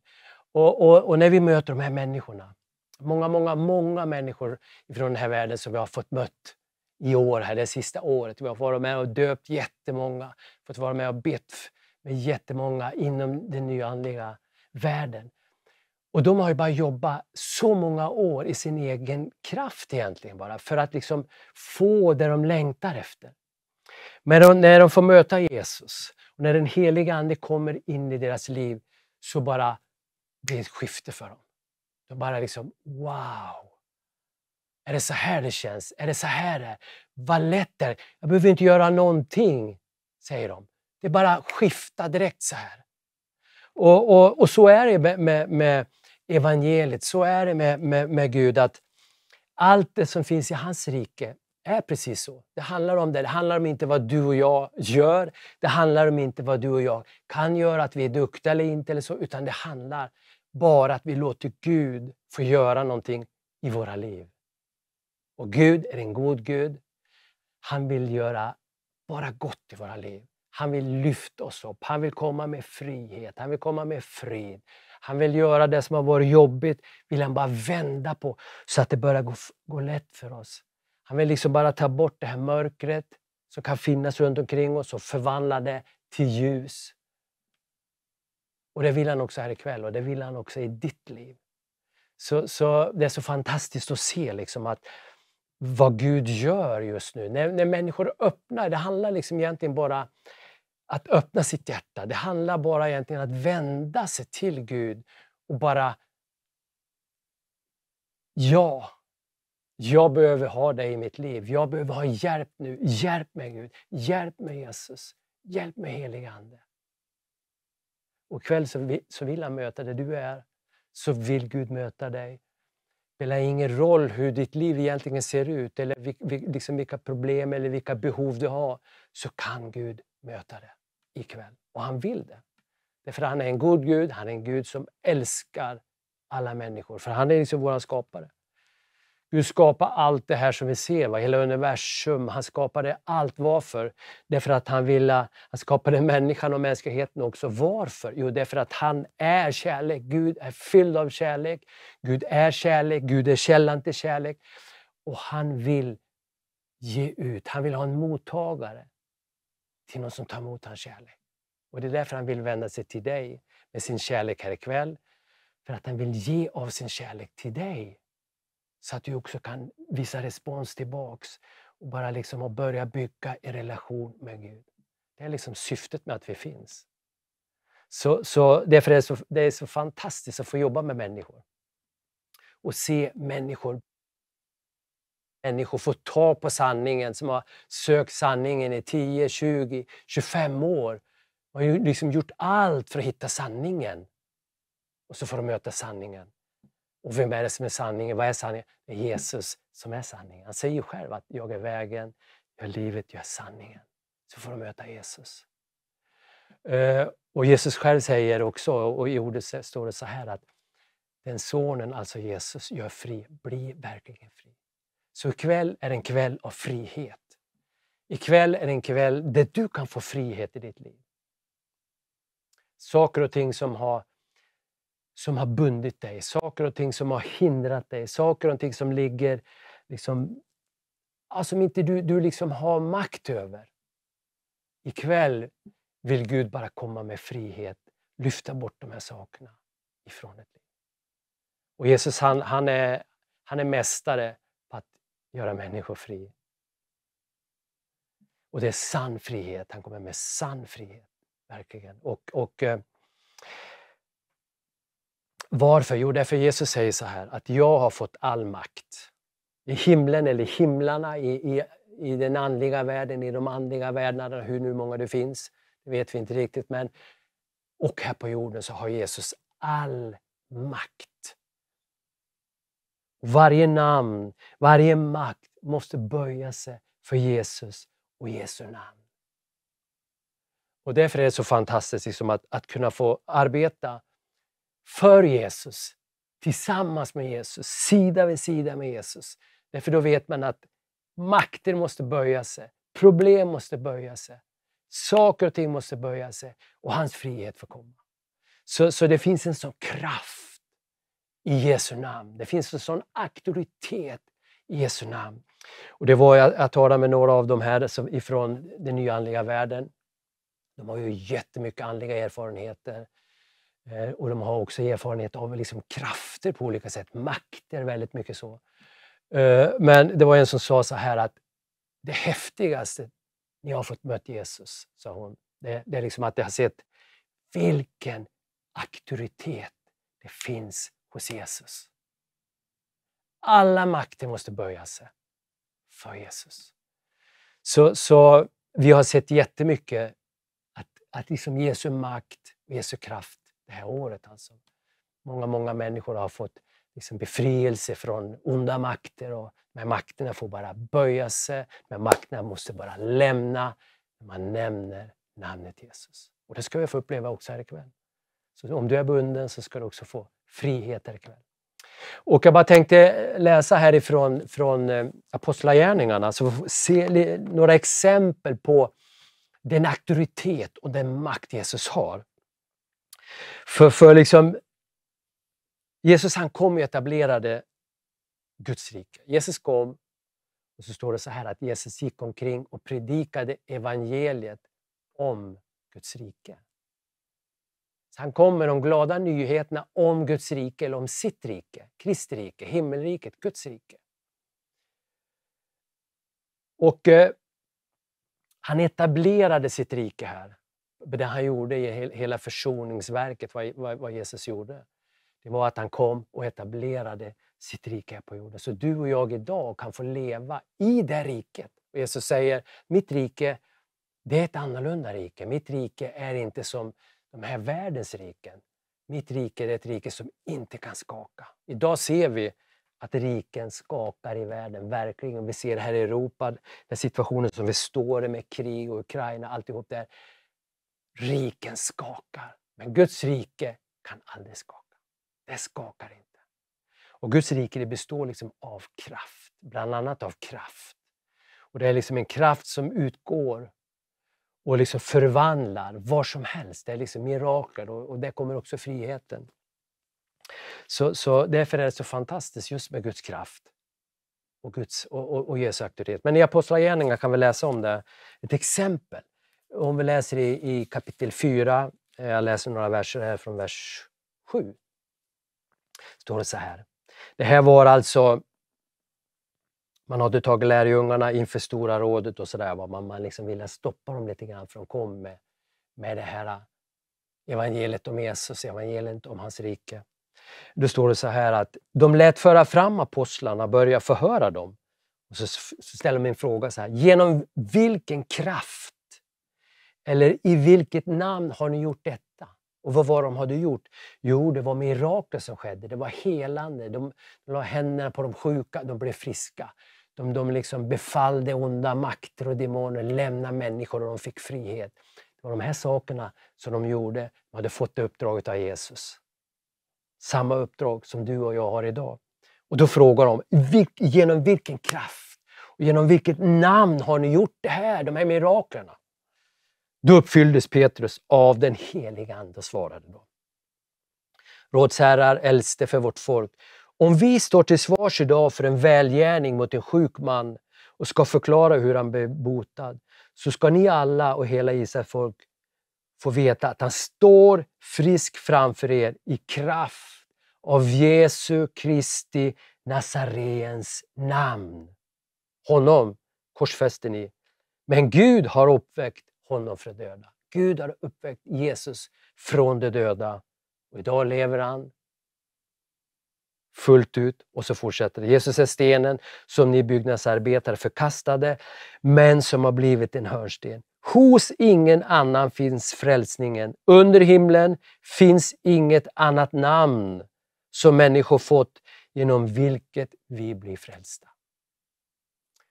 Och, och, och, när vi möter de här människorna, många, många, många människor från den här världen som vi har fått mött i år, här, det sista året. Vi har varit med och döpt jättemånga, fått vara med och bett med jättemånga inom den nya andliga världen. Och de har ju bara jobbat så många år i sin egen kraft egentligen bara för att liksom få det de längtar efter. Men de, när de får möta Jesus, och när den heliga Ande kommer in i deras liv så bara blir det ett skifte för dem. De bara liksom, wow! Är det så här det känns? Är det så här det är? Vad lätt det är. Jag behöver inte göra någonting, säger de. Det är bara skifta direkt så här. Och, och, och så är det med, med, med evangeliet. Så är det med, med, med Gud, att allt det som finns i hans rike är precis så. Det handlar om det. Det handlar om inte vad du och jag gör. Det handlar om inte vad du och jag kan göra, att vi är duktiga eller inte, eller så, utan det handlar bara att vi låter Gud få göra någonting i våra liv. Och Gud är en god Gud. Han vill göra bara gott i våra liv. Han vill lyfta oss upp. Han vill komma med frihet. Han vill komma med frid. Han vill göra det som har varit jobbigt, vill han bara vända på så att det börjar gå, gå lätt för oss. Han vill liksom bara ta bort det här mörkret som kan finnas runt omkring oss och förvandla det till ljus. Och det vill han också här ikväll och det vill han också i ditt liv. Så, så Det är så fantastiskt att se liksom att vad Gud gör just nu. När, när människor öppnar, det handlar liksom egentligen bara att öppna sitt hjärta. Det handlar bara egentligen om att vända sig till Gud och bara... Ja, jag behöver ha dig i mitt liv. Jag behöver ha hjälp nu. Hjälp mig Gud. Hjälp mig Jesus. Hjälp mig helige Ande. Och ikväll så vill han möta där du är. Så vill Gud möta dig. Det spelar ingen roll hur ditt liv egentligen ser ut eller liksom vilka problem eller vilka behov du har. Så kan Gud möta det ikväll. Och han vill det. Därför att han är en god Gud, han är en Gud som älskar alla människor. För han är liksom vår skapare. Gud skapar allt det här som vi ser, va? hela universum. Han skapade allt. Varför? Därför att han ville, han skapade människan och mänskligheten också. Varför? Jo, därför att han är kärlek. Gud är fylld av kärlek. Gud är kärlek. Gud är källan till kärlek. Och han vill ge ut. Han vill ha en mottagare till någon som tar emot hans kärlek. Och Det är därför han vill vända sig till dig med sin kärlek här ikväll. För att han vill ge av sin kärlek till dig. Så att du också kan visa respons tillbaks och bara liksom och börja bygga en relation med Gud. Det är liksom syftet med att vi finns. Så, så därför är det, så, det är så fantastiskt att få jobba med människor. Och se människor människor får tag på sanningen, som har sökt sanningen i 10, 20, 25 år. Man har liksom gjort allt för att hitta sanningen. Och så får de möta sanningen. Och vem är det som är sanningen? Vad är sanningen? Det är Jesus som är sanningen. Han säger själv att jag är vägen, jag är livet, jag är sanningen. Så får de möta Jesus. Eh, och Jesus själv säger också, och i ordet står det så här att den sonen, alltså Jesus, gör fri. Bli verkligen fri. Så ikväll är en kväll av frihet. Ikväll är en kväll där du kan få frihet i ditt liv. Saker och ting som har, som har bundit dig, saker och ting som har hindrat dig, saker och ting som ligger liksom, alltså, som inte du, du liksom har makt över. Ikväll vill Gud bara komma med frihet, lyfta bort de här sakerna ifrån ett liv. Och Jesus han, han, är, han är mästare göra människor fri. Och det är sann frihet. Han kommer med sann frihet. Verkligen. Och, och, eh, varför? Jo, därför Jesus säger så här att jag har fått all makt. I himlen eller himlarna, i, i, i den andliga världen, i de andliga världarna, hur nu många det finns, det vet vi inte riktigt. Men, och här på jorden så har Jesus all makt. Varje namn, varje makt måste böja sig för Jesus och Jesu namn. Och därför är det så fantastiskt liksom att, att kunna få arbeta för Jesus, tillsammans med Jesus, sida vid sida med Jesus. Därför då vet man att makter måste böja sig, problem måste böja sig, saker och ting måste böja sig och hans frihet får komma. Så, så det finns en sån kraft i Jesu namn. Det finns en sån auktoritet i Jesu namn. Och det var, jag, jag talade med några av de här ifrån den nyandliga världen. De har ju jättemycket andliga erfarenheter. Eh, och de har också erfarenhet av liksom krafter på olika sätt, makter väldigt mycket så. Eh, men det var en som sa så här att det häftigaste ni har fått möta Jesus, sa hon, det, det är liksom att jag har sett vilken auktoritet det finns hos Jesus. Alla makter måste böja sig för Jesus. Så, så vi har sett jättemycket att, att liksom Jesu makt, Jesu kraft det här året. Alltså. Många, många människor har fått liksom befrielse från onda makter. Och de makterna får bara böja sig, men makterna måste bara lämna när man nämner namnet Jesus. Och Det ska vi få uppleva också här ikväll. Så om du är bunden så ska du också få friheter ikväll. Och jag bara tänkte läsa härifrån från eh, Apostlagärningarna, så se några exempel på den auktoritet och den makt Jesus har. För, för liksom, Jesus han kom och etablerade Guds rike. Jesus kom och så står det så här att Jesus gick omkring och predikade evangeliet om Guds rike. Så han med de glada nyheterna om Guds rike, eller om sitt rike, Kristi rike, himmelriket, Guds rike. Och eh, han etablerade sitt rike här. Det han gjorde i hela försoningsverket, vad, vad, vad Jesus gjorde, det var att han kom och etablerade sitt rike här på jorden. Så du och jag idag kan få leva i det riket. Och Jesus säger, mitt rike, det är ett annorlunda rike. Mitt rike är inte som de här världens riken. Mitt rike är ett rike som inte kan skaka. Idag ser vi att riken skakar i världen, verkligen. Vi ser det här i Europa, den situationen som vi står i med krig och Ukraina, alltihop där. Riken skakar, men Guds rike kan aldrig skaka. Det skakar inte. Och Guds rike det består liksom av kraft, bland annat av kraft. Och Det är liksom en kraft som utgår och liksom förvandlar vad som helst. Det är liksom mirakler och, och där kommer också friheten. Så, så därför är det så fantastiskt just med Guds kraft och, Guds, och, och, och Jesu auktoritet. Men i Apostlagärningarna kan vi läsa om det. Ett exempel. Om vi läser i, i kapitel 4, eh, jag läser några verser här från vers 7. Står det så här. Det här var alltså man hade tagit lärjungarna inför Stora rådet och sådär. Man, man liksom ville stoppa dem lite grann för de kom med, med det här äh, evangeliet om Jesus, evangeliet om hans rike. Då står det så här att de lät föra fram apostlarna och börja förhöra dem. Och så, så ställer de en fråga så här, genom vilken kraft eller i vilket namn har ni gjort detta? Och vad var de hade gjort? Jo, det var mirakler som skedde. Det var helande. De la händerna på de sjuka, de blev friska. De, de liksom befallde onda makter och demoner, lämna människor och de fick frihet. Det var de här sakerna som de gjorde. De hade fått det uppdraget av Jesus. Samma uppdrag som du och jag har idag. Och då frågar de, genom vilken kraft och genom vilket namn har ni gjort det här, de här miraklerna? Då uppfylldes Petrus av den heliga Ande, svarade de. Rådsherrar, äldste för vårt folk om vi står till svars idag för en välgärning mot en sjuk man och ska förklara hur han blev botad, så ska ni alla och hela Israels folk få veta att han står frisk framför er i kraft av Jesu Kristi Nasareens namn. Honom korsfäste ni, men Gud har uppväckt honom från döda. Gud har uppväckt Jesus från de döda och idag lever han fullt ut. Och så fortsätter det. Jesus är stenen som ni byggnadsarbetare förkastade, men som har blivit en hörnsten. Hos ingen annan finns frälsningen. Under himlen finns inget annat namn som människor fått genom vilket vi blir frälsta.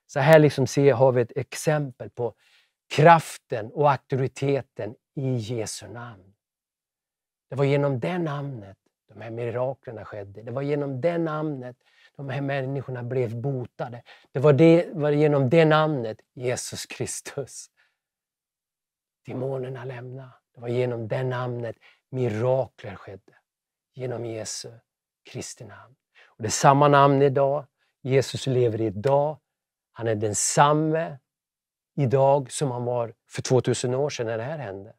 Så här liksom ser, har vi ett exempel på kraften och auktoriteten i Jesu namn. Det var genom det namnet de här miraklerna skedde. Det var genom det namnet de här människorna blev botade. Det var, det var genom det namnet, Jesus Kristus, demonerna lämnade. Det var genom det namnet mirakler skedde. Genom Jesu Kristi namn. Och det är samma namn idag. Jesus lever idag. Han är densamme idag som han var för 2000 år sedan när det här hände.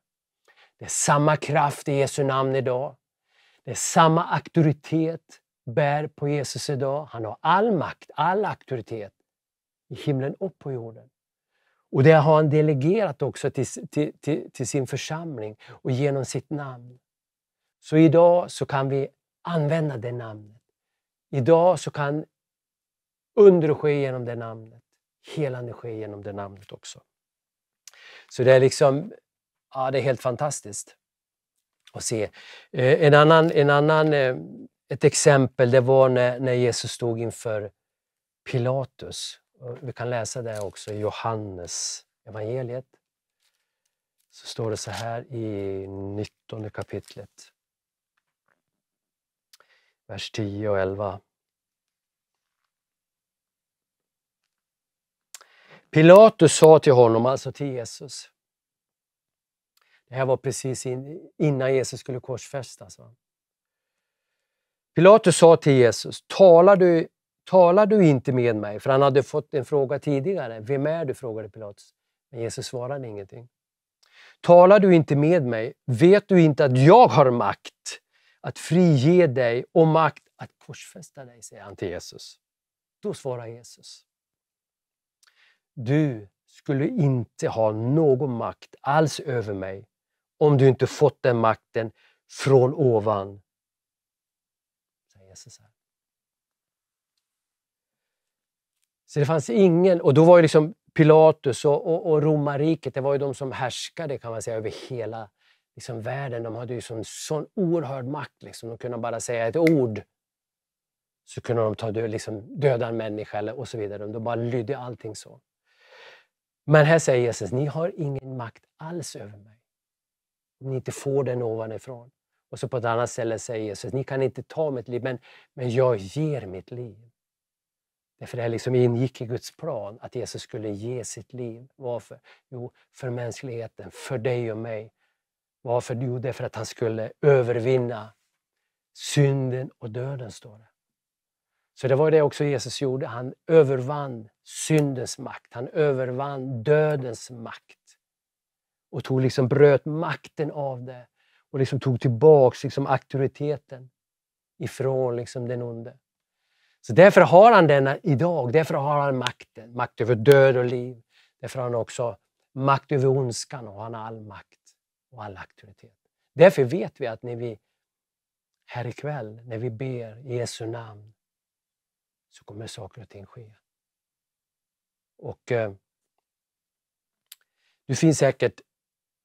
Det är samma kraft i Jesu namn idag. Det är samma auktoritet bär på Jesus idag. Han har all makt, all auktoritet i himlen och på jorden. Och det har han delegerat också till, till, till, till, sin församling och genom sitt namn. Så idag så kan vi använda det namnet. Idag så kan under ske genom det namnet. Helande ske genom det namnet också. Så det är liksom, ja det är helt fantastiskt och se. Eh, en annan, en annan, eh, ett exempel det var när, när Jesus stod inför Pilatus. Vi kan läsa det också i Johannes evangeliet. Så står det så här i 19 kapitlet. Vers 10 och 11. Pilatus sa till honom, alltså till Jesus, det här var precis innan Jesus skulle korsfästas. Pilatus sa till Jesus, talar du, talar du inte med mig? För han hade fått en fråga tidigare. Vem är du? frågade Pilatus. Men Jesus svarade ingenting. Talar du inte med mig? Vet du inte att jag har makt att frige dig och makt att korsfästa dig? säger han till Jesus. Då svarar Jesus. Du skulle inte ha någon makt alls över mig om du inte fått den makten från ovan. Så det fanns ingen, och då var ju liksom Pilatus och, och, och romarriket, det var ju de som härskade kan man säga över hela liksom, världen. De hade ju sån, sån oerhörd makt, liksom. de kunde bara säga ett ord så kunde de ta död, liksom, döda en människa eller, och så vidare. De bara lydde allting så. Men här säger Jesus, ni har ingen makt alls över mig ni inte får den ovanifrån. Och så på ett annat ställe säger Jesus, ni kan inte ta mitt liv, men, men jag ger mitt liv. Därför det liksom ingick i Guds plan, att Jesus skulle ge sitt liv. Varför? Jo, för mänskligheten, för dig och mig. Varför? Jo, därför att han skulle övervinna synden och döden, står det. Så det var det också Jesus gjorde. Han övervann syndens makt. Han övervann dödens makt och tog liksom, bröt makten av det och liksom tog tillbaka liksom, auktoriteten ifrån liksom, den onde. Så därför har han denna idag. Därför har han makten. Makt över död och liv. Därför har han också makt över ondskan och han har all makt och all auktoritet. Därför vet vi att när vi här ikväll, när vi ber i Jesu namn, så kommer saker och ting ske. Och eh, du finns säkert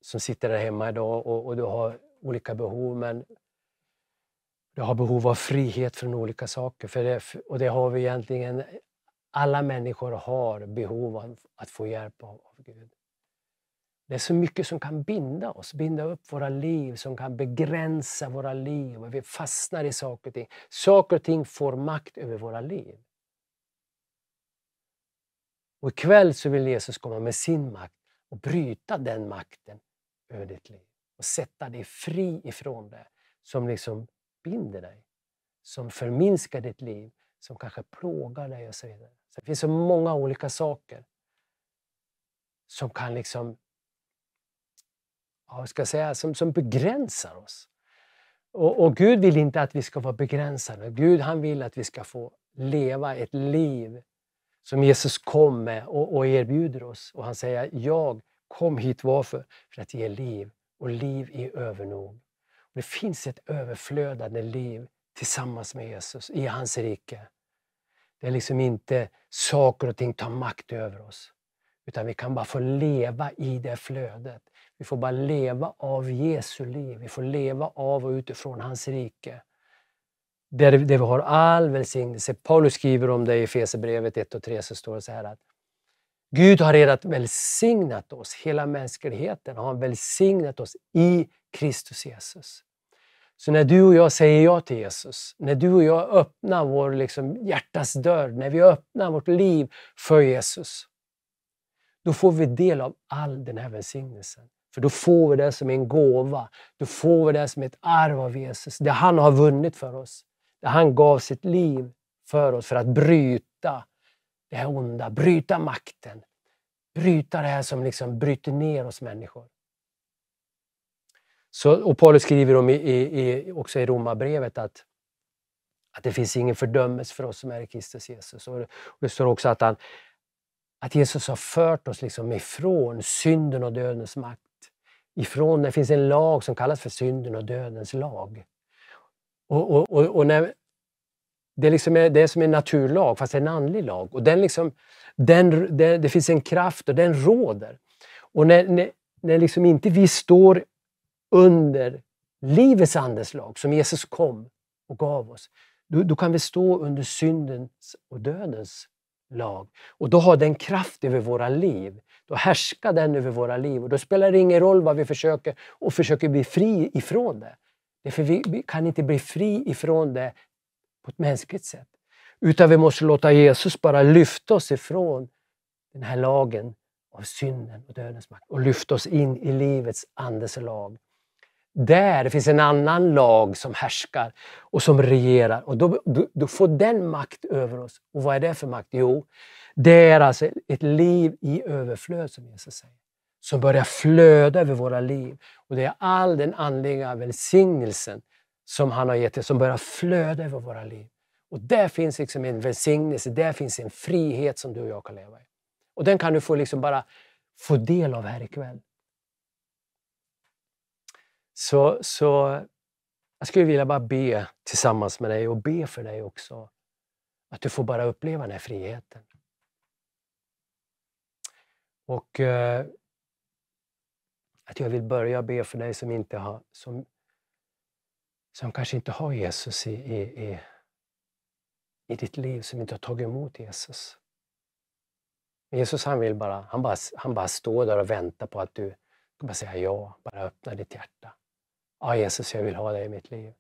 som sitter där hemma idag och, och du har olika behov men du har behov av frihet från olika saker. För det, och det har vi egentligen, alla människor har behov av att få hjälp av, av Gud. Det är så mycket som kan binda oss, binda upp våra liv, som kan begränsa våra liv. Och vi fastnar i saker och ting. Saker och ting får makt över våra liv. Och ikväll så vill Jesus komma med sin makt och bryta den makten över ditt liv och sätta dig fri ifrån det som liksom binder dig, som förminskar ditt liv, som kanske plågar dig och så vidare. Så det finns så många olika saker som kan liksom, ja, ska säga, som, som begränsar oss. Och, och, Gud vill inte att vi ska vara begränsade. Gud han vill att vi ska få leva ett liv som Jesus kommer och, och erbjuder oss. Och han säger, jag Kom hit varför? För att ge liv och liv i övernog. det finns ett överflödande liv tillsammans med Jesus i hans rike. Det är liksom inte saker och ting tar makt över oss. Utan vi kan bara få leva i det flödet. Vi får bara leva av Jesu liv. Vi får leva av och utifrån hans rike. Där, där vi har all välsignelse. Paulus skriver om det i Efesierbrevet 1 och 3, så står det så här att Gud har redan välsignat oss, hela mänskligheten har han välsignat oss i Kristus Jesus. Så när du och jag säger ja till Jesus, när du och jag öppnar vår liksom hjärtas dörr, när vi öppnar vårt liv för Jesus, då får vi del av all den här välsignelsen. För då får vi det som en gåva, då får vi det som ett arv av Jesus, det han har vunnit för oss. Det han gav sitt liv för oss för att bryta det här onda, bryta makten. Bryta det här som liksom bryter ner oss människor. Så, och Paulus skriver om i, i, också i Romarbrevet att, att det finns ingen fördömelse för oss som är i Kristus Jesus. Och det, och det står också att, han, att Jesus har fört oss liksom ifrån synden och dödens makt. Ifrån, det finns en lag som kallas för synden och dödens lag. Och, och, och, när, det är, liksom, det är som en naturlag, fast en andlig lag. Och den liksom, den, det, det finns en kraft och den råder. Och när, när, när liksom inte vi står under livets Andes lag, som Jesus kom och gav oss, då, då, kan vi stå under syndens och dödens lag. Och då har den kraft över våra liv. Då härskar den över våra liv och då spelar det ingen roll vad vi försöker och försöker bli fri ifrån det. Därför vi, vi kan inte bli fri ifrån det på ett mänskligt sätt. Utan vi måste låta Jesus bara lyfta oss ifrån den här lagen av synden och dödens makt och lyfta oss in i livets andes lag. Där finns en annan lag som härskar och som regerar och då, då, då, får den makt över oss. Och vad är det för makt? Jo, det är alltså ett liv i överflöd som Jesus säger. Som börjar flöda över våra liv. Och det är all den andliga välsignelsen som han har gett oss, som börjar flöda över våra liv. Och där finns liksom en välsignelse, där finns en frihet som du och jag kan leva i. Och den kan du få liksom bara få del av här ikväll. Så, så jag skulle vilja bara be tillsammans med dig och be för dig också. Att du får bara uppleva den här friheten. Och eh, att jag vill börja be för dig som inte har, som som kanske inte har Jesus i, i, i, i ditt liv, som inte har tagit emot Jesus. Men Jesus han vill bara, han bara, han bara står där och väntar på att du ska bara säga ja, bara öppna ditt hjärta. Ja, Jesus, jag vill ha dig i mitt liv.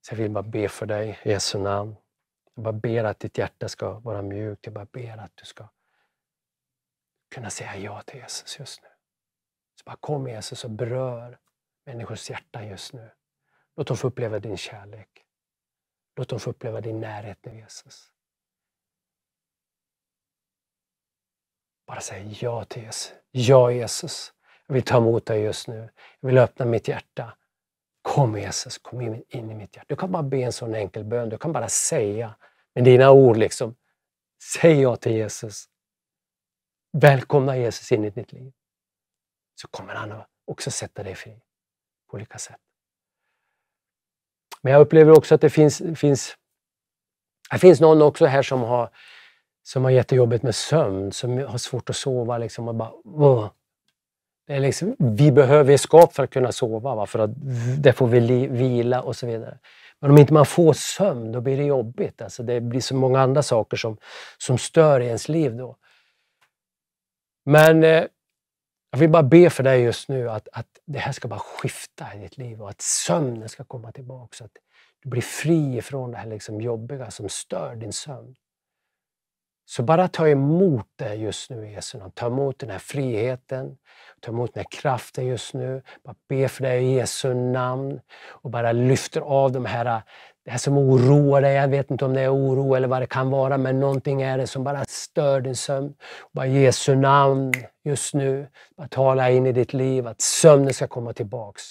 Så jag vill bara be för dig i Jesu namn. Jag bara ber att ditt hjärta ska vara mjukt. Jag bara ber att du ska kunna säga ja till Jesus just nu. Så bara kom Jesus och berör människors hjärtan just nu. Låt dem få uppleva din kärlek. Låt dem få uppleva din närhet nu, Jesus. Bara säg ja till Jesus. Ja, Jesus. Jag vill ta emot dig just nu. Jag vill öppna mitt hjärta. Kom Jesus, kom in, in i mitt hjärta. Du kan bara be en sån enkel bön. Du kan bara säga med dina ord liksom. Säg ja till Jesus. Välkomna Jesus in i ditt liv. Så kommer han också sätta dig fri på olika sätt. Men jag upplever också att det finns, finns, det finns någon också här som har, som har jättejobbigt med sömn, som har svårt att sova. Liksom, och bara, det är liksom, vi behöver skap för att kunna sova, va? för att där får vi vila och så vidare. Men om inte man får sömn, då blir det jobbigt. Alltså, det blir så många andra saker som, som stör ens liv då. Men eh, jag vill bara be för dig just nu att, att det här ska bara skifta i ditt liv och att sömnen ska komma tillbaka. Så att du blir fri ifrån det här liksom jobbiga som stör din sömn. Så bara ta emot det just nu i Jesu namn. Ta emot den här friheten, ta emot den här kraften just nu. Bara be för dig i Jesu namn och bara lyfter av de här det här som oroar dig, jag vet inte om det är oro eller vad det kan vara, men någonting är det som bara stör din sömn. Bara Jesu namn just nu, bara tala in i ditt liv att sömnen ska komma tillbaks.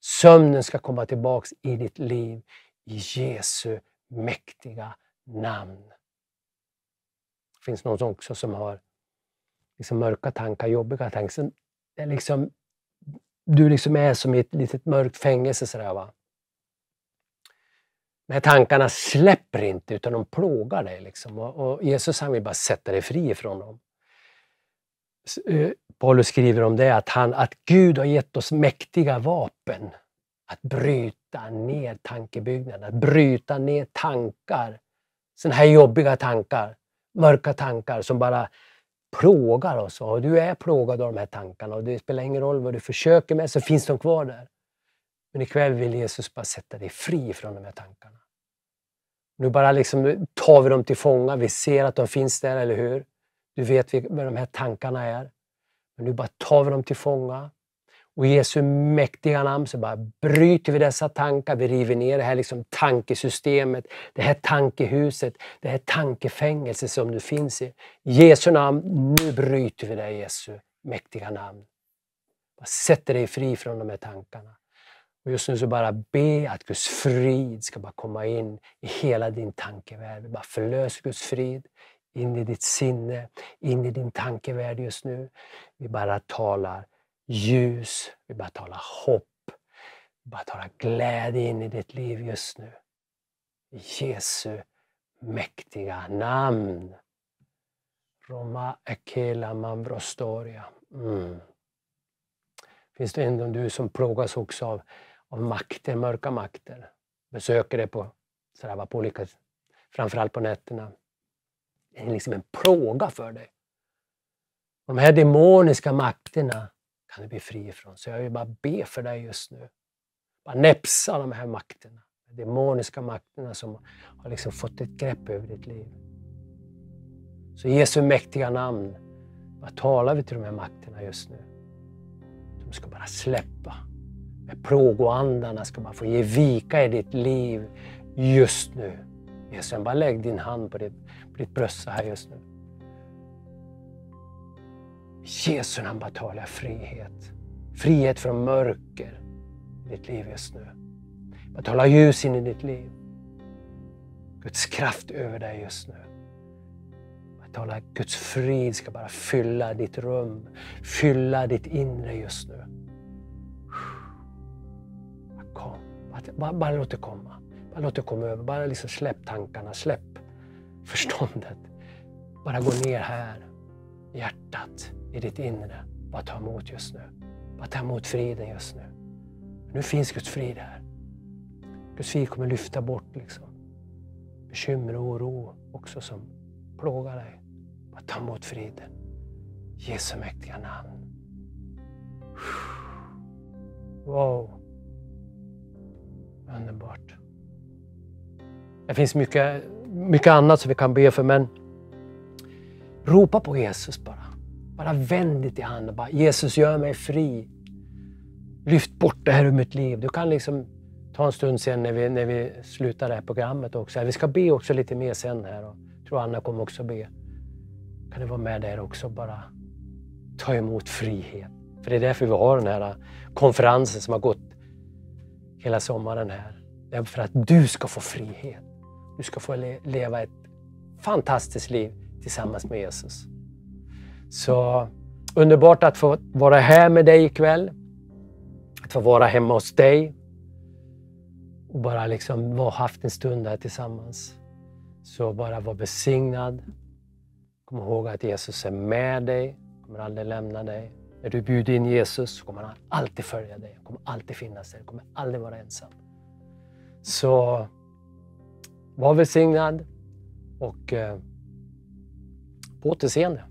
Sömnen ska komma tillbaks i ditt liv i Jesu mäktiga namn. Det finns någon också som har liksom mörka tankar, jobbiga tankar. Det är liksom, du liksom är som i ett litet mörkt fängelse. Sådär, va? De här tankarna släpper inte utan de plågar dig. Liksom. Och, och Jesus han vill bara sätta dig fri ifrån dem. Eh, Paulus skriver om det, att, han, att Gud har gett oss mäktiga vapen. Att bryta ner tankebyggnaden, att bryta ner tankar. Sådana här jobbiga tankar, mörka tankar som bara plågar oss. Och du är plågad av de här tankarna och det spelar ingen roll vad du försöker med, så finns de kvar där. Men ikväll vill Jesus bara sätta dig fri från de här tankarna. Nu bara liksom tar vi dem till fånga. Vi ser att de finns där, eller hur? Du vet vad de här tankarna är. Men nu bara tar vi dem till fånga. Och i Jesu mäktiga namn så bara bryter vi dessa tankar. Vi river ner det här liksom tankesystemet, det här tankehuset, det här tankefängelset som du finns i. I Jesu namn, nu bryter vi det Jesu mäktiga namn. Bara sätter dig fri från de här tankarna. Och just nu så bara be att Guds frid ska bara komma in i hela din tankevärld. Bara förlös Guds frid in i ditt sinne, in i din tankevärld just nu. Vi bara talar ljus, vi bara talar hopp, vi bara talar glädje in i ditt liv just nu. I Jesu mäktiga namn. Roma ekela mambrostoria. Mm. Finns det ändå du som plågas också av av makter, mörka makter. Besöker det på, sådär, på olika, framförallt på nätterna. Det är liksom en plåga för dig. De här demoniska makterna kan du bli fri ifrån. Så jag vill bara be för dig just nu. Bara näpsa de här makterna. De demoniska makterna som har liksom fått ett grepp över ditt liv. Så i Jesu mäktiga namn, vad talar vi till de här makterna just nu? De ska bara släppa. Plågoandarna ska man få ge vika i ditt liv just nu. Jesus, bara lägg din hand på ditt, på ditt bröst så här just nu. Jesu namn bara talar frihet. Frihet från mörker i ditt liv just nu. Bara tala ljus in i ditt liv. Guds kraft över dig just nu. Bara tala Guds frid ska bara fylla ditt rum, fylla ditt inre just nu. Att bara, bara låt det komma. Bara låt det komma över. Bara liksom släpp tankarna, släpp förståndet. Bara gå ner här, hjärtat, i ditt inre. Bara ta emot just nu. Bara ta emot friden just nu. Nu finns Guds frid här. Guds frid kommer lyfta bort liksom. bekymmer och oro också som plågar dig. Bara ta emot friden. Jesu mäktiga namn. Wow. Underbart. Det finns mycket, mycket annat som vi kan be för, men ropa på Jesus bara. Bara vänd dig till honom. Bara, Jesus, gör mig fri. Lyft bort det här ur mitt liv. Du kan liksom ta en stund sen när vi, när vi slutar det här programmet också. Vi ska be också lite mer sen här. jag tror Anna kommer också be. Kan du vara med där också? Bara ta emot frihet. För det är därför vi har den här konferensen som har gått hela sommaren här. det är för att du ska få frihet. Du ska få le leva ett fantastiskt liv tillsammans med Jesus. Så underbart att få vara här med dig ikväll. Att få vara hemma hos dig. Och bara liksom ha haft en stund här tillsammans. Så bara var besignad. Kom ihåg att Jesus är med dig, kommer aldrig lämna dig. När du bjuder in Jesus kommer han alltid följa dig, kommer alltid finnas där, kommer aldrig vara ensam. Så var välsignad och eh, på återseende.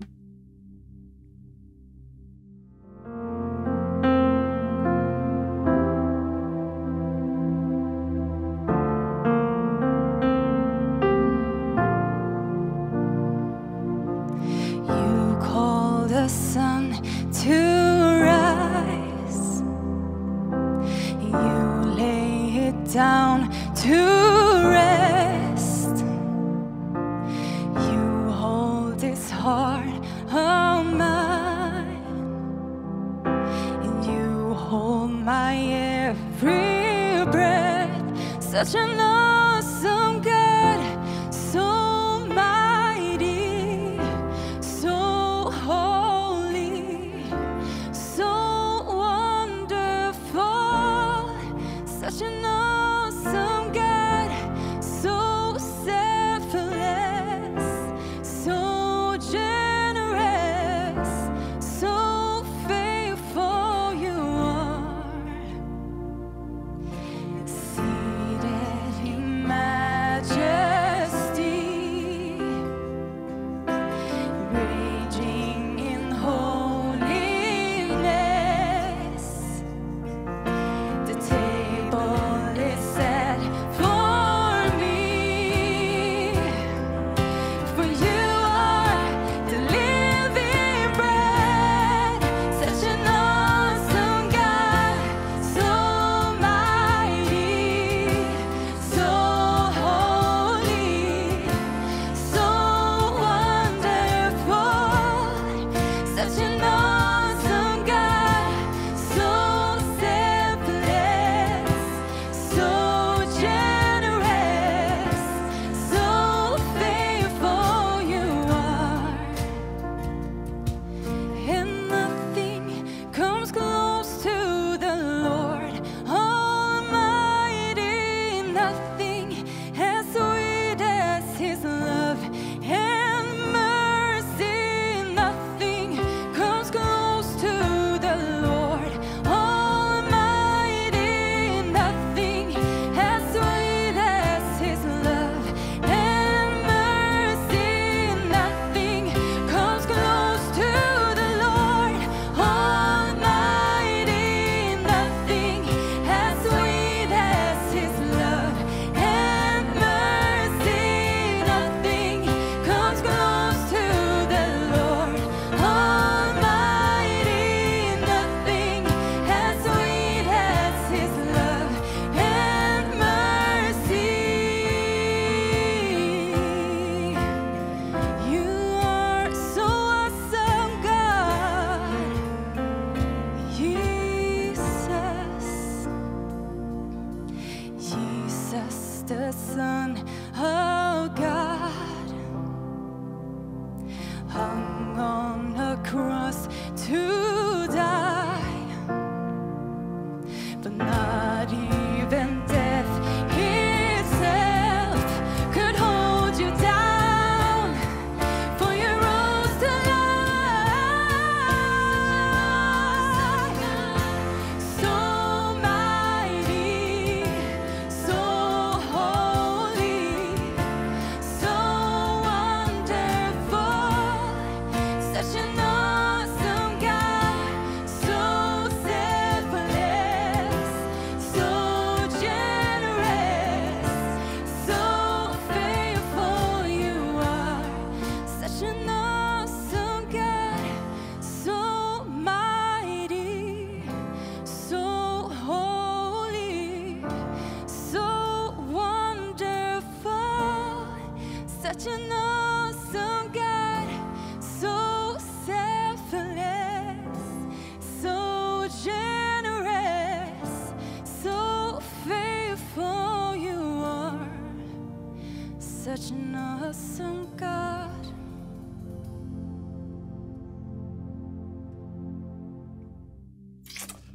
such awesome God.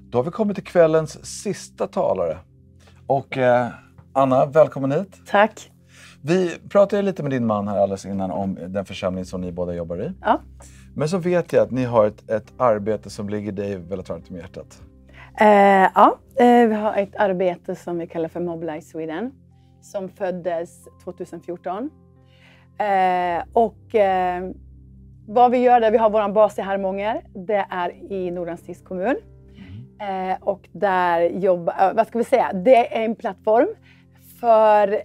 Då har vi kommit till kvällens sista talare. Och eh, Anna, välkommen hit. Tack. Vi pratade lite med din man här alldeles innan om den församling som ni båda jobbar i. Ja. Men så vet jag att ni har ett, ett arbete som ligger dig väldigt varmt om hjärtat. Eh, ja, eh, vi har ett arbete som vi kallar för Mobilize Sweden som föddes 2014. Eh, och eh, vad vi gör där, vi har vår bas i Harmånger. Det är i Nordanstigs kommun. Mm. Eh, och där jobbar, eh, vad ska vi säga, det är en plattform för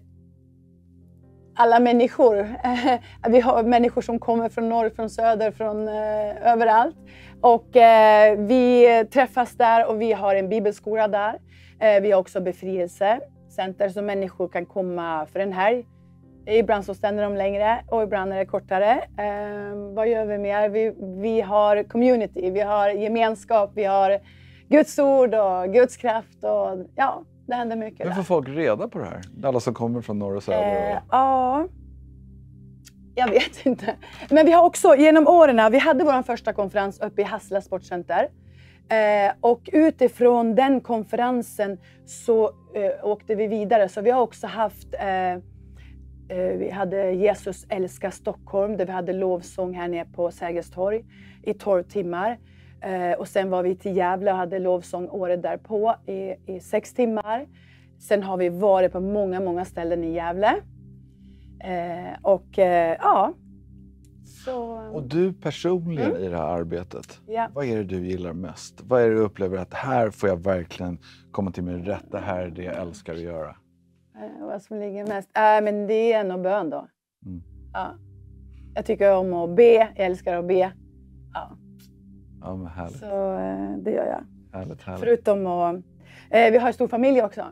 alla människor. Vi har människor som kommer från norr, från söder, från eh, överallt. Och eh, vi träffas där och vi har en bibelskola där. Eh, vi har också befrielse resecenter så människor kan komma för en helg. Ibland så stannar de längre och ibland är det kortare. Eh, vad gör vi mer? Vi, vi har community, vi har gemenskap, vi har Guds ord och Guds kraft. Och, ja, det händer mycket. Hur får folk reda på det här? Alla som kommer från norr och söder? Eh, ja, jag vet inte. Men vi har också genom åren, vi hade vår första konferens uppe i Hassela Sportcenter. Eh, och utifrån den konferensen så eh, åkte vi vidare. Så vi har också haft eh, eh, vi hade Jesus älskar Stockholm där vi hade lovsång här nere på Sergels torg i 12 timmar. Eh, och sen var vi till Gävle och hade lovsång året därpå i, i sex timmar. Sen har vi varit på många, många ställen i Gävle. och ja, så... Och ehm, du personligen mm. i det här arbetet, yeah. vad är det du gillar mest? Vad är det du upplever att här får jag verkligen komma till min rätt, det här är det jag älskar att göra? Eh, vad som ligger mest? Eh, men det är nog bön då. Mm. Ja. Jag tycker om att be, jag älskar att be. Ja, ja men härligt. Så eh, det gör jag. Härligt, härligt. Förutom att... Eh, vi har en stor familj också.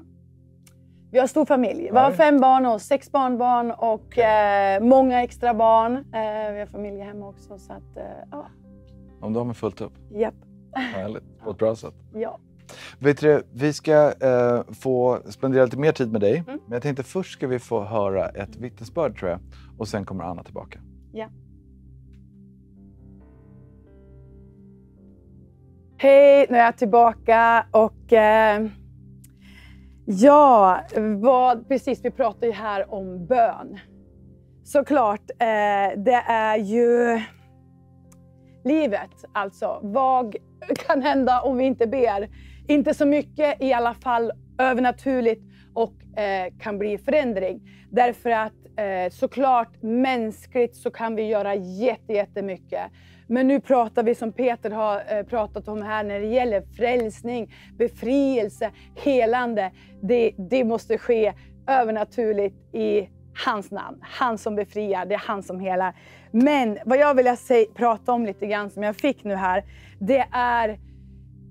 Vi har stor familj. Vi har fem barn och sex barnbarn och eh, många extra barn. Eh, vi har familj hemma också. Så att, eh, ja. Om du har med fullt upp? Japp. Härligt. På ett bra sätt. Ja. Vet du, vi ska eh, få spendera lite mer tid med dig. Mm. Men jag tänkte först ska vi få höra ett vittnesbörd tror jag. Och sen kommer Anna tillbaka. Ja. Hej, nu är jag tillbaka och eh, Ja, vad, precis. Vi pratar ju här om bön. Såklart, eh, det är ju livet alltså. Vad kan hända om vi inte ber? Inte så mycket, i alla fall övernaturligt och eh, kan bli förändring. Därför att eh, såklart mänskligt så kan vi göra jätte, men nu pratar vi som Peter har eh, pratat om här när det gäller frälsning, befrielse, helande. Det, det måste ske övernaturligt i hans namn. Han som befriar, det är han som helar. Men vad jag vill säga, prata om lite grann som jag fick nu här, det är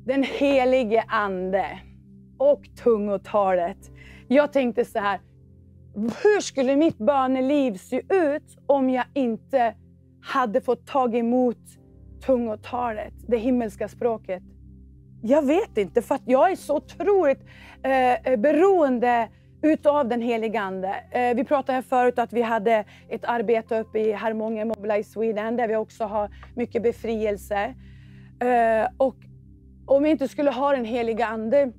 den helige Ande och tungotalet. Jag tänkte så här, hur skulle mitt böneliv se ut om jag inte hade fått tag emot tungotalet, det himmelska språket. Jag vet inte, för jag är så otroligt eh, eh, beroende utav den helige Ande. Eh, vi pratade här förut att vi hade ett arbete uppe i Harmongen Mobila i Sweden, där vi också har mycket befrielse. Eh, och om vi inte skulle ha den heliga Ande,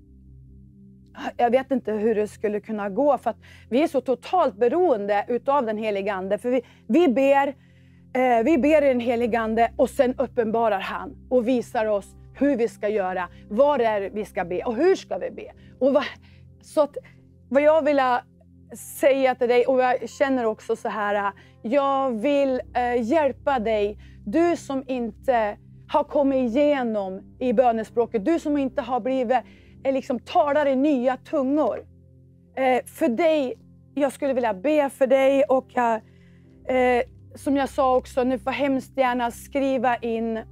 jag vet inte hur det skulle kunna gå, för vi är så totalt beroende utav den heliga Ande. För vi, vi ber, Eh, vi ber i den heligande och sen uppenbarar han och visar oss hur vi ska göra, vad det är vi ska be och hur ska vi be. Och vad, så att, vad jag vill säga till dig, och jag känner också så här, jag vill eh, hjälpa dig, du som inte har kommit igenom i bönespråket, du som inte har blivit eh, liksom, talar i nya tungor. Eh, för dig, jag skulle vilja be för dig och eh, som jag sa också, ni får hemskt gärna skriva in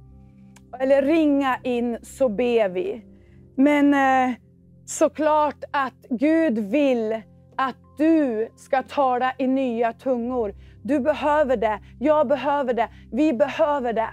eller ringa in så ber vi. Men eh, såklart att Gud vill att du ska tala i nya tungor. Du behöver det, jag behöver det, vi behöver det.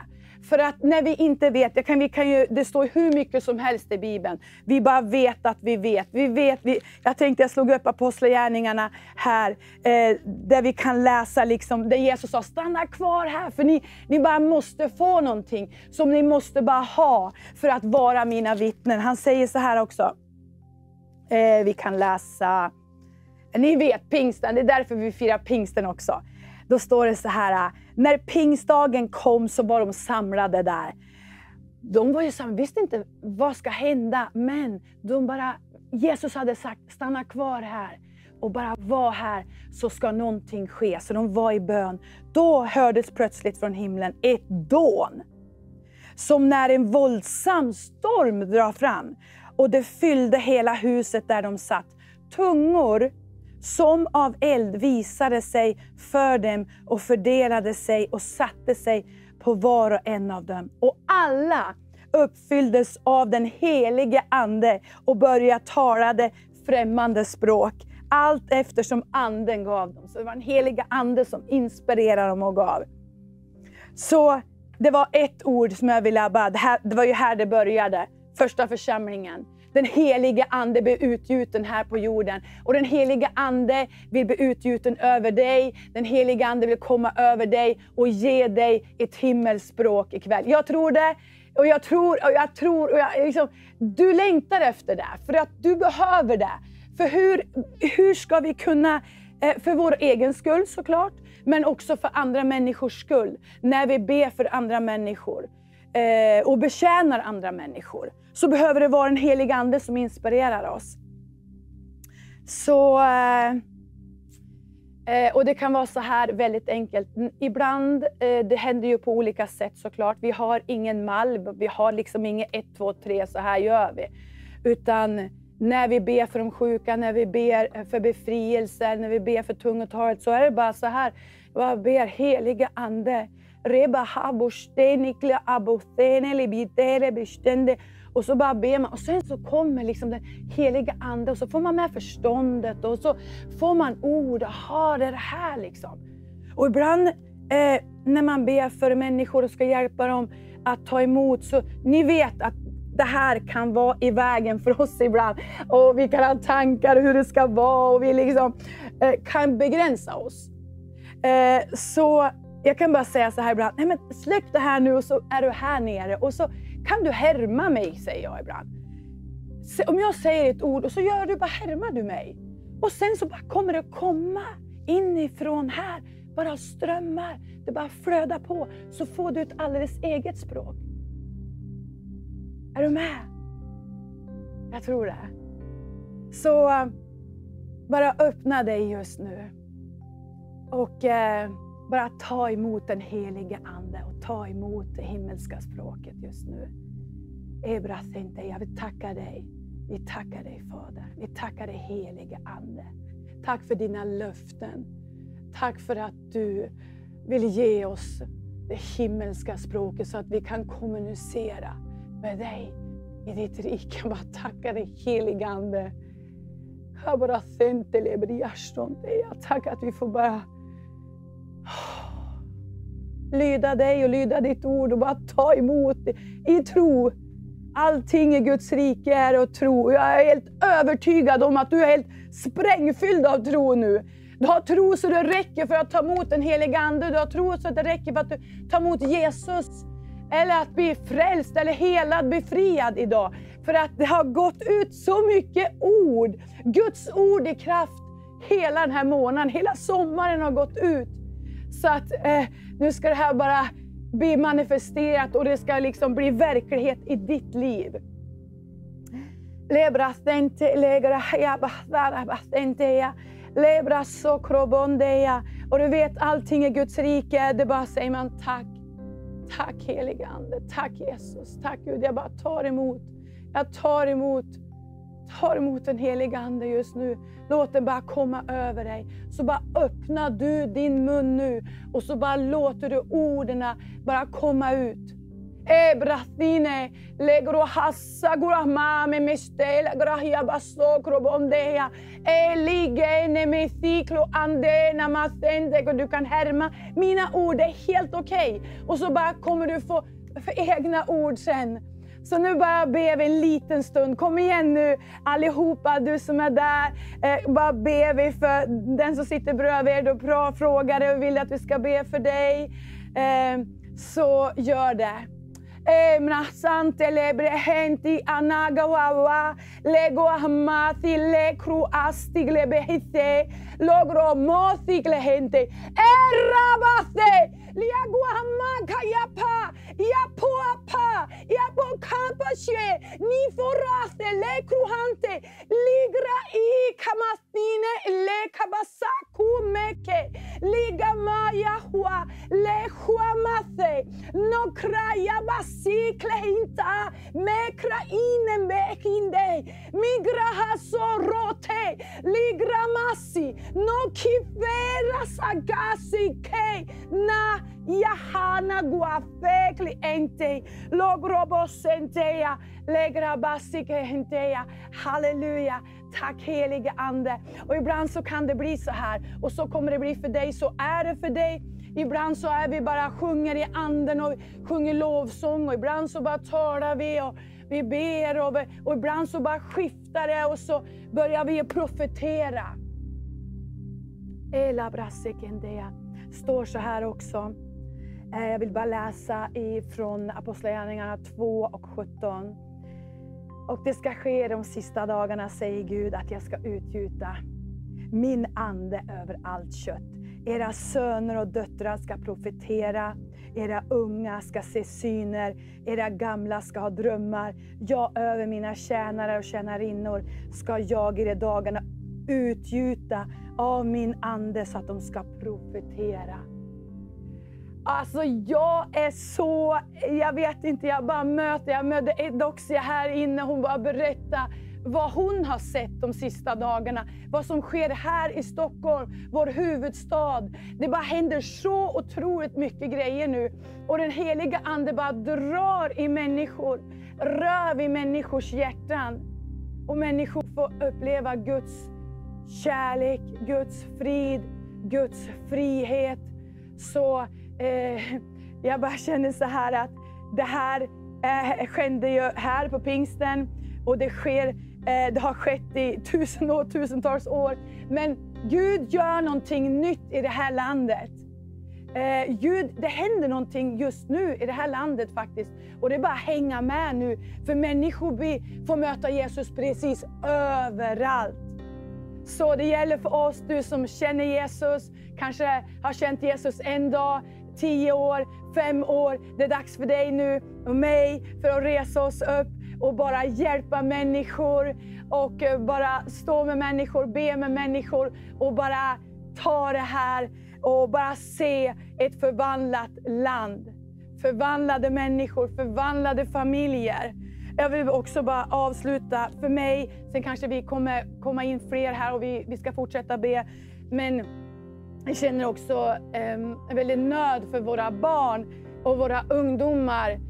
För att när vi inte vet, det, kan, vi kan ju, det står hur mycket som helst i Bibeln. Vi bara vet att vi vet. Vi vet vi, jag tänkte jag slog upp Apostlagärningarna här, eh, där vi kan läsa liksom, där Jesus sa stanna kvar här, för ni, ni bara måste få någonting som ni måste bara ha för att vara mina vittnen. Han säger så här också. Eh, vi kan läsa, ni vet pingsten, det är därför vi firar pingsten också. Då står det så här, när pingstdagen kom så var de samlade där. De var ju samlade, visste inte vad ska hända, men de bara, Jesus hade sagt stanna kvar här och bara var här så ska någonting ske. Så de var i bön. Då hördes plötsligt från himlen ett dån. Som när en våldsam storm drar fram. Och det fyllde hela huset där de satt. Tungor som av eld visade sig för dem och fördelade sig och satte sig på var och en av dem. Och alla uppfylldes av den helige Ande och började tala det främmande språk allt eftersom Anden gav dem. Så det var den heliga Ande som inspirerade dem och gav. Så det var ett ord som jag ville bara, det, här, det var ju här det började, första församlingen. Den helige Ande blir utgjuten här på jorden. Och den helige Ande vill bli utgjuten över dig. Den helige Ande vill komma över dig och ge dig ett himmelspråk ikväll. Jag tror det. Och jag tror, och jag tror, och jag, liksom, du längtar efter det, för att du behöver det. För hur, hur ska vi kunna, eh, för vår egen skull såklart, men också för andra människors skull, när vi ber för andra människor eh, och betjänar andra människor så behöver det vara en helig ande som inspirerar oss. Så, eh, eh, och det kan vara så här väldigt enkelt. Ibland, eh, det händer ju på olika sätt såklart. Vi har ingen mall, vi har liksom inget ett, två, tre, så här gör vi. Utan när vi ber för de sjuka, när vi ber för befrielse, när vi ber för tungotalet, så är det bara så här. Jag ber heliga Ande. Reba habushtenike abutheneli bitere bestände och så bara ber man och sen så kommer liksom den heliga Ande och så får man med förståndet och så får man ord. Jaha, det är det här liksom. Och ibland eh, när man ber för människor och ska hjälpa dem att ta emot, så ni vet att det här kan vara i vägen för oss ibland. Och vi kan ha tankar hur det ska vara och vi liksom, eh, kan begränsa oss. Eh, så jag kan bara säga så här ibland, nej men släpp det här nu och så är du här nere. Och så kan du härma mig? säger jag ibland. Om jag säger ett ord och så gör du, bara härmar du mig. Och sen så bara kommer det komma inifrån här. Bara strömmar. Det bara flödar på. Så får du ett alldeles eget språk. Är du med? Jag tror det. Så eh, bara öppna dig just nu. Och... Eh, bara ta emot den helige Ande och ta emot det himmelska språket just nu. Ebra Sinte, jag vill tacka dig. Vi tackar dig Fader. Vi tackar dig helige Ande. Tack för dina löften. Tack för att du vill ge oss det himmelska språket så att vi kan kommunicera med dig i ditt rike. Jag bara tackar dig helige Ande. Jag bara Sinte, Lebri Jag tackar att vi får bara lyda dig och lyda ditt ord och bara ta emot i tro. Allting i Guds rike är att tro. Jag är helt övertygad om att du är helt sprängfylld av tro nu. Du har tro så det räcker för att ta emot den Helige Ande. Du har tro så det räcker för att ta emot Jesus. Eller att bli frälst eller helad, befriad idag. För att det har gått ut så mycket ord. Guds ord i kraft hela den här månaden. Hela sommaren har gått ut. Så att eh, nu ska det här bara bli manifesterat och det ska liksom bli verklighet i ditt liv. Och du vet, allting är Guds rike. Det bara säger man tack. Tack helige Ande. Tack Jesus. Tack Gud. Jag bara tar emot. Jag tar emot tar emot den helige Ande just nu. Låt den bara komma över dig. Så bara öppnar du din mun nu och så bara låter du orden bara komma ut. Ebratine, legro hassa gurahmame mestela grahia basokro bondeja. Eligene methiklo andena masende. Du kan härma mina ord, det är helt okej. Okay. Och så bara kommer du få för egna ord sen. Så nu bara ber vi en liten stund. Kom igen nu allihopa, du som är där. Eh, bara ber vi för den som sitter bredvid er och frågar och vill att vi ska be för dig. Eh, så gör det. Emna eh, sante lebre henti anaga wawa lego ahmati le kru astig lebehite logro mothik lehente erabaste eh, liagu ahmaka yapa Iapoapa, Iapokampa Shue, Niforase, Le Cruhante, Ligra i Kamastine, Le Kabasaku Meke, Ligama Yahua, Le hua no Nokra Yabasi Kleinta, Mekra Ine Mekinde, rote, ligra masi, No Kivera Sagasi Ke, Na Yahana Guafek, cliente. Halleluja. Tack helige Ande. Och ibland så kan det bli så här och så kommer det bli för dig, så är det för dig. Ibland så är vi bara sjunger i anden och sjunger lovsång och ibland så bara talar vi och vi ber och, och ibland så bara skiftar det och så börjar vi profetera. Ela brasikendea står så här också. Eh, jag vill bara läsa ifrån Apostlagärningarna 2 och 17. Och det ska ske de sista dagarna, säger Gud, att jag ska utgjuta min ande över allt kött. Era söner och döttrar ska profetera, era unga ska se syner, era gamla ska ha drömmar. Jag över mina tjänare och tjänarinnor ska jag i de dagarna utgjuta av min ande så att de ska profetera. Alltså jag är så, jag vet inte, jag bara möter, jag mötte Edoxia här inne. Hon bara berättar vad hon har sett de sista dagarna. Vad som sker här i Stockholm, vår huvudstad. Det bara händer så otroligt mycket grejer nu. Och den heliga Ande bara drar i människor, rör vid människors hjärtan. Och människor får uppleva Guds kärlek, Guds frid, Guds frihet. Så eh, jag bara känner så här att det här eh, skedde ju här på pingsten och det, sker, eh, det har skett i tusen år, tusentals år. Men Gud gör någonting nytt i det här landet. Eh, Gud, det händer någonting just nu i det här landet faktiskt. Och det är bara att hänga med nu. För människor får möta Jesus precis överallt. Så det gäller för oss, du som känner Jesus, kanske har känt Jesus en dag, tio år, fem år. Det är dags för dig nu och mig för att resa oss upp och bara hjälpa människor och eh, bara stå med människor, be med människor och bara ta det här och bara se ett förvandlat land. Förvandlade människor, förvandlade familjer. Jag vill också bara avsluta för mig, sen kanske vi kommer komma in fler här och vi, vi ska fortsätta be. Men jag känner också ehm, en väldig nöd för våra barn och våra ungdomar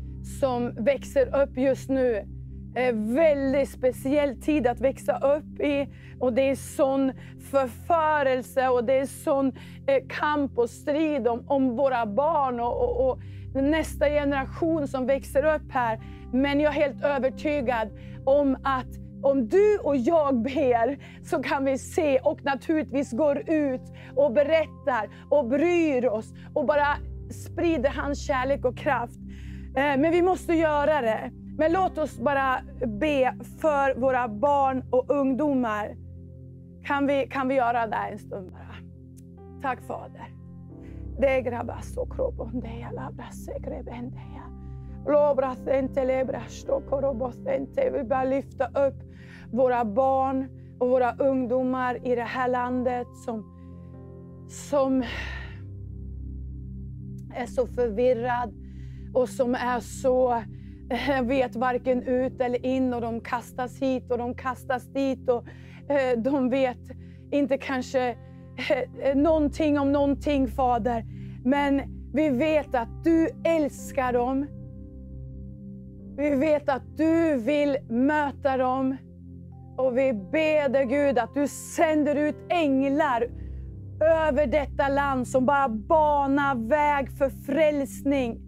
som växer upp just nu. En väldigt speciell tid att växa upp i. Och Det är sån förförelse och det är sån eh, kamp och strid om, om våra barn och, och, och nästa generation som växer upp här. Men jag är helt övertygad om att om du och jag ber så kan vi se och naturligtvis går ut och berättar och bryr oss och bara sprider hans kärlek och kraft. Eh, men vi måste göra det. Men låt oss bara be för våra barn och ungdomar. Kan vi, kan vi göra det en stund bara? Tack Fader. Det grabbas och krobondeja, labrasse grebendeja. Lobrasente, lebrassto, korobossente. Vi bara lyfta upp våra barn och våra ungdomar i det här landet som, som är så förvirrad och som är så eh, vet varken ut eller in och de kastas hit och de kastas dit och eh, de vet inte kanske eh, någonting om någonting, Fader. Men vi vet att du älskar dem. Vi vet att du vill möta dem. Och vi beder Gud att du sänder ut änglar över detta land som bara banar väg för frälsning.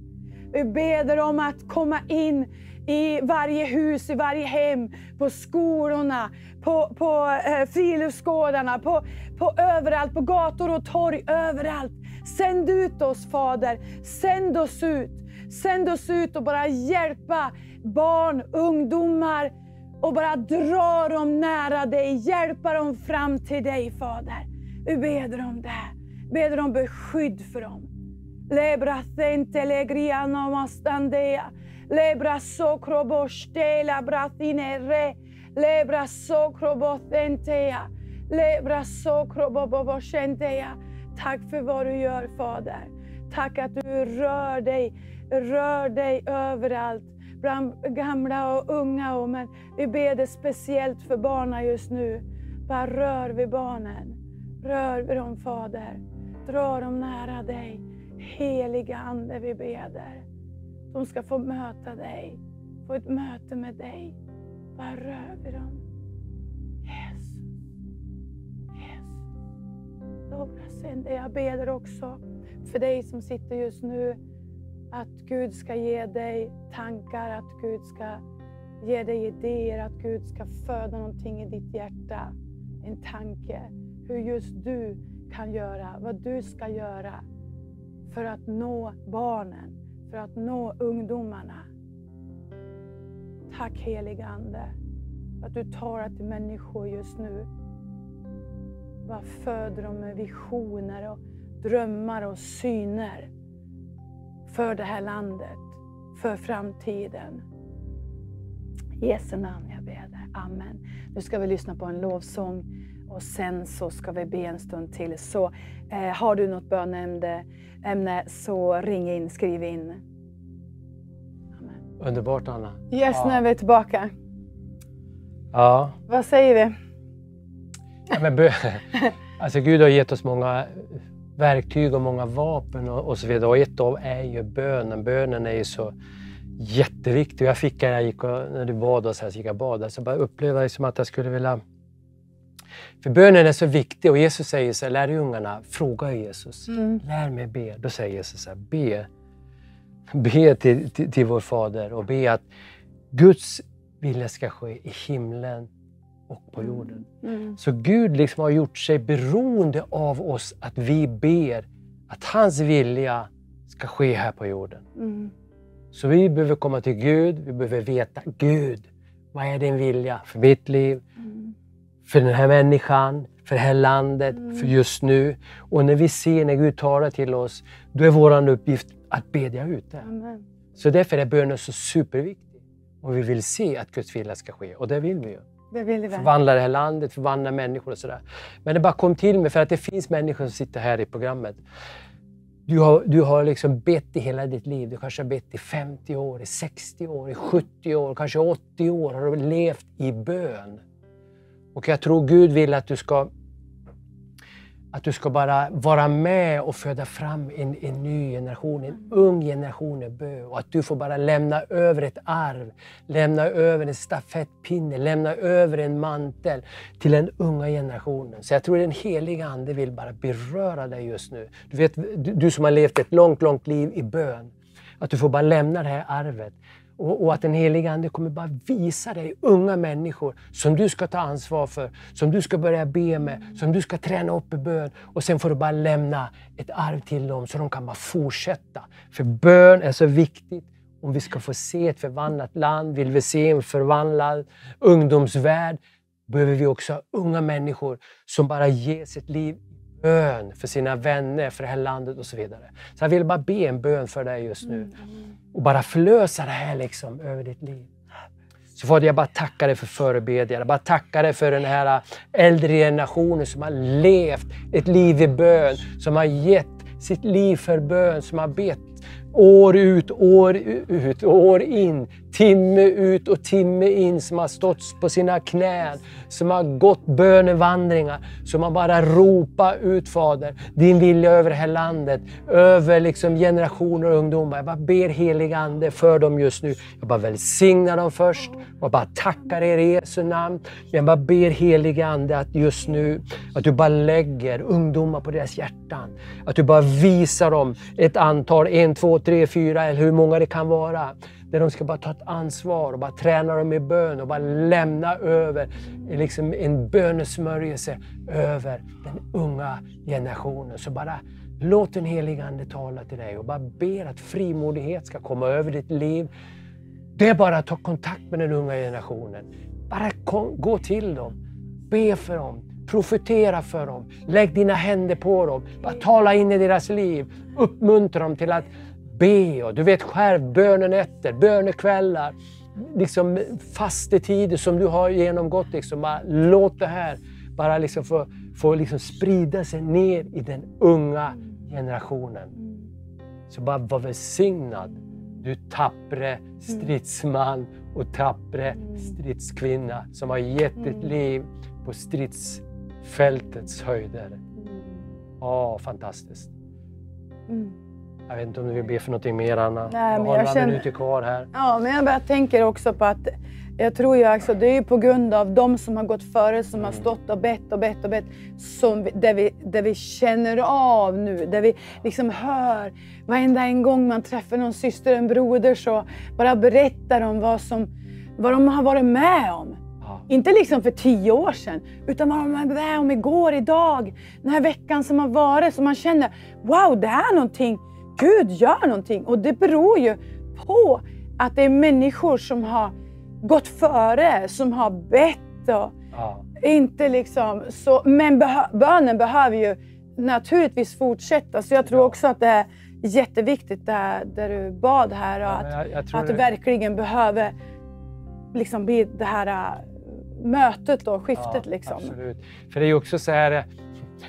Vi beder om att komma in i varje hus, i varje hem, på skolorna, på, på eh, friluftsgårdarna, på, på överallt, på gator och torg, överallt. Sänd ut oss Fader, sänd oss ut. Sänd oss ut och bara hjälpa barn, ungdomar, och bara dra dem nära dig, hjälpa dem fram till dig Fader. Vi ber om det. Beder om beskydd för dem. Lebra sente legriano mastandea. Lebra sokrobostela bratinere. Lebra sokrobosentea. Lebra sokroboboboshentea. Tack för vad du gör Fader. Tack att du rör dig, rör dig överallt bland gamla och unga. Och, men vi ber det speciellt för barnen just nu. Bara rör vid barnen. Rör vid dem, Fader. Dra dem nära dig. Heliga Ande, vi ber. De ska få möta dig, få ett möte med dig. Bara rör vid dem. Jesus. Jesus. Jag ber också för dig som sitter just nu att Gud ska ge dig tankar, att Gud ska ge dig idéer, att Gud ska föda någonting i ditt hjärta. En tanke. Hur just du kan göra, vad du ska göra för att nå barnen, för att nå ungdomarna. Tack helige Ande för att du talar till människor just nu. Vad föder dem med visioner och drömmar och syner för det här landet, för framtiden. I Jesu namn jag ber dig. Amen. Nu ska vi lyssna på en lovsång och sen så ska vi be en stund till. Så eh, har du något bönämne så ring in, skriv in. Amen. Underbart Anna. Yes, ja. nu är vi tillbaka. Ja. Vad säger vi? Ja, men alltså Gud har gett oss många verktyg och många vapen och, och så vidare. Och ett av är ju bönen. Bönen är ju så jätteviktig. Jag fick när jag gick och, när du bad och så här, så gick jag bad. Alltså bara uppleva det som liksom att jag skulle vilja... För bönen är så viktig och Jesus säger så här, lärjungarna, fråga Jesus. Mm. Lär mig be. Då säger Jesus så här, be. Be till, till, till vår Fader och be att Guds vilja ska ske i himlen och på jorden. Mm. mm. Så Gud liksom har gjort sig beroende av oss, att vi ber att hans vilja ska ske här på jorden. Mm. Så vi behöver komma till Gud, vi behöver veta Gud, vad är din vilja för mitt liv, mm. för den här människan, för det här landet, mm. för just nu. Och när vi ser, när Gud talar till oss, då är vår uppgift att bedja ut det. Amen. Så därför är bönen så superviktig. Och vi vill se att Guds vilja ska ske, och det vill vi ju. Förvandla det här landet, förvandla människor och sådär. Men det bara kom till mig, för att det finns människor som sitter här i programmet. Du har, du har liksom bett i hela ditt liv. Du kanske har bett i 50 år, i 60 år, i 70 år, kanske 80 år. Har du levt i bön. Och jag tror Gud vill att du ska att du ska bara vara med och föda fram en, en ny generation, en ung generation i bö. Och att du får bara lämna över ett arv, lämna över en stafettpinne, lämna över en mantel till den unga generationen. Så jag tror den heliga Ande vill bara beröra dig just nu. Du, vet, du, du som har levt ett långt, långt liv i bön. Att du får bara lämna det här arvet. Och, och, att den heliga Ande kommer bara visa dig unga människor som du ska ta ansvar för, som du ska börja be med, som du ska träna upp i bön. Och sen får du bara lämna ett arv till dem så de kan bara fortsätta. För bön är så viktigt. Om vi ska få se ett förvandlat land, vill vi se en förvandlad ungdomsvärld, behöver vi också ha unga människor som bara ger sitt liv bön för sina vänner, för det här landet och så vidare. Så jag vill bara be en bön för dig just nu. Mm, mm och bara förlösa det här liksom över ditt liv. Så Fader, jag bara tackar dig för förebedjan. Jag bara tackar dig för den här äh, äldre generationen som har levt ett liv i bön, som har gett sitt liv för bön, som har bett år ut, år ut, år in timme ut och timme in som har stått på sina knän, som har gått bönevandringar, som har bara ropat ut Fader, din vilja över det här landet, över liksom generationer och ungdomar. Jag bara ber helig Ande för dem just nu. Jag bara välsignar dem först. Jag bara tackar er i Jesu namn. Jag bara ber helig Ande att just nu, att du bara lägger ungdomar på deras hjärtan. Att du bara visar dem ett antal, en, två, tre, fyra eller hur många det kan vara där de ska bara ta ett ansvar och bara träna dem i bön och bara lämna över liksom en bönesmörjelse över den unga generationen. Så bara låt den Helige Ande tala till dig och bara ber att frimodighet ska komma över ditt liv. Det är bara att ta kontakt med den unga generationen. Bara kom, gå till dem. Be för dem. Profetera för dem. Lägg dina händer på dem. Bara tala in i deras liv. Uppmuntra dem till att be och du vet själv bönenätter, bönekvällar, liksom fastetider som du har genomgått. Liksom. Låt det här bara liksom få, få liksom sprida sig ner i den unga generationen. Så bara var välsignad, du tappre stridsman och tappre stridskvinna som har gett ditt mm. liv på stridsfältets höjder. Mm. Åh, oh, fantastiskt. Mm. Jag vet inte om du vill be för någonting mer Anna. Nej, men jag har några känner... minuter kvar här. Ja, men jag bara tänker också på att jag tror ju alltså, det är ju på grund av de som har gått före, som mm. har stått och bett och bett och bett, som, där, vi, där vi känner av nu, där vi liksom hör varenda en gång man träffar någon syster, en broder, så bara berättar de vad, som, vad de har varit med om. Ja. Inte liksom för tio år sedan, utan vad de var med om igår, idag, den här veckan som har varit, som man känner, wow, det är någonting Gud gör någonting och det beror ju på att det är människor som har gått före, som har bett och ja. inte liksom så. Men behö bönen behöver ju naturligtvis fortsätta. Så jag tror ja. också att det är jätteviktigt där, där du bad här och ja, att, jag, jag att du det... verkligen behöver liksom bli det här äh, mötet och skiftet. Ja, liksom. Absolut. För det är ju också så här,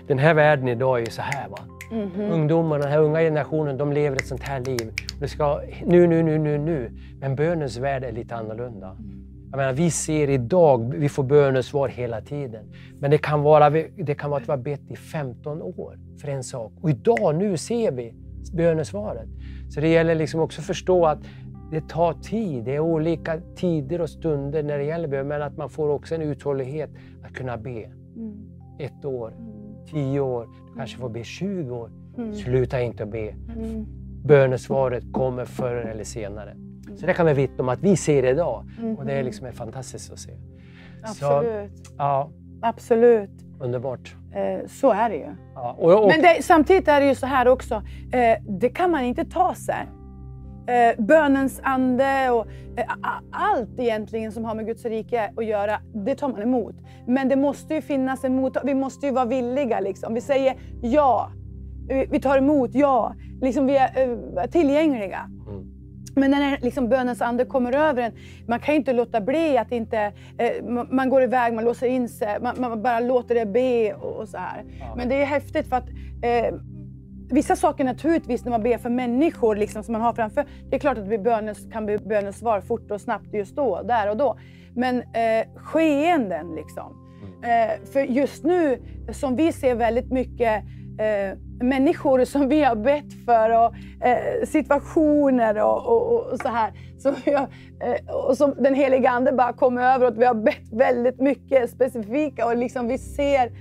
den här världen idag är ju så här. Va? Mm -hmm. Ungdomarna, den här unga generationen, de lever ett sånt här liv. Det ska, nu, nu, nu, nu, nu. Men bönens värld är lite annorlunda. Mm. Jag menar, vi ser idag, vi får bönesvar hela tiden. Men det kan vara, det kan vara att vi har bett i 15 år för en sak. Och idag, nu ser vi bönesvaret. Så det gäller liksom också att förstå att det tar tid. Det är olika tider och stunder när det gäller bön, men att man får också en uthållighet att kunna be. Mm. Ett år, mm. 10 år, du kanske mm. får be 20 år. Mm. Sluta inte att be. Mm. Bönesvaret kommer förr eller senare. Så det kan vi vittna om att vi ser det idag och det är mm-hmm. liksom fantastiskt att se. Absolut. Så, ja. Absolut. Underbart. Eh, så är det ju. Ja, och, och. Men det, samtidigt är det ju så här också, eh, det kan man inte ta sig eh, bönens ande och eh, allt egentligen som har med Guds rike att göra, det tar man emot. Men det måste ju finnas en mot vi måste ju vara villiga. Liksom. Vi säger ja, vi tar emot, ja. Liksom vi är eh, tillgängliga. Mm. Men när liksom bönens ande kommer över en, man kan ju inte låta bli att inte... Eh, man går iväg, man låser in sig, man, man bara låter det be och, och så här. Ja. Men det är häftigt för att eh, Vissa saker naturligtvis när man ber för människor liksom, som man har framför. Det är klart att det kan bli bönesvar fort och snabbt just då, där och då. Men eh, skeenden liksom. Mm. Eh, för just nu som vi ser väldigt mycket eh, människor som vi har bett för och eh, situationer och, och, och, så här. Så jag, eh, och som den heliga Ande bara kom över och vi har bett väldigt mycket specifika och liksom vi ser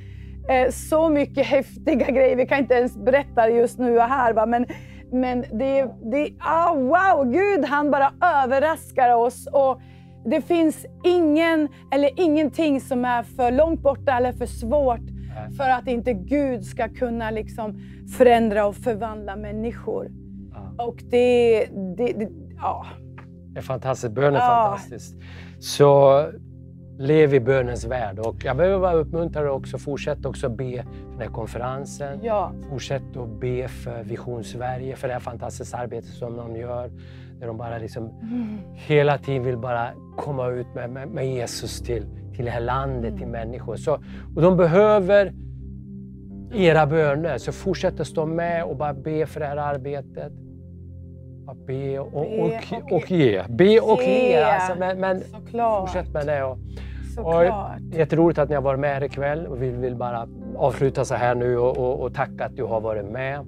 Eh, så mycket häftiga grejer. Vi kan inte ens berätta just nu och här. Va? Men, men det, det oh, wow, Gud han bara överraskar oss. Och det finns ingen eller ingenting som är för långt borta eller för svårt för att inte Gud ska kunna liksom förändra och förvandla människor. Ja. Och det, det, det ja. Det är fantastiskt. Bön är ja. fantastiskt. Så Lev i bönens värld. Och jag behöver bara uppmuntra dig också. Fortsätt också be för den här konferensen. Ja. Fortsätt att be för Vision Sverige, för det här fantastiska arbetet som de gör. Där de bara liksom mm. hela tiden vill bara komma ut med, med, med Jesus till, till det här landet, mm. till människor. Så, och de behöver era böner, så fortsätt att stå med och bara be för det här arbetet. Ja, be och, och, och, och ge. Be och ge, alltså, men, men fortsätt med det. Och, Och jätteroligt att ni har varit med här ikväll och vi vill bara avsluta så här nu och, och, och tacka att du har varit med.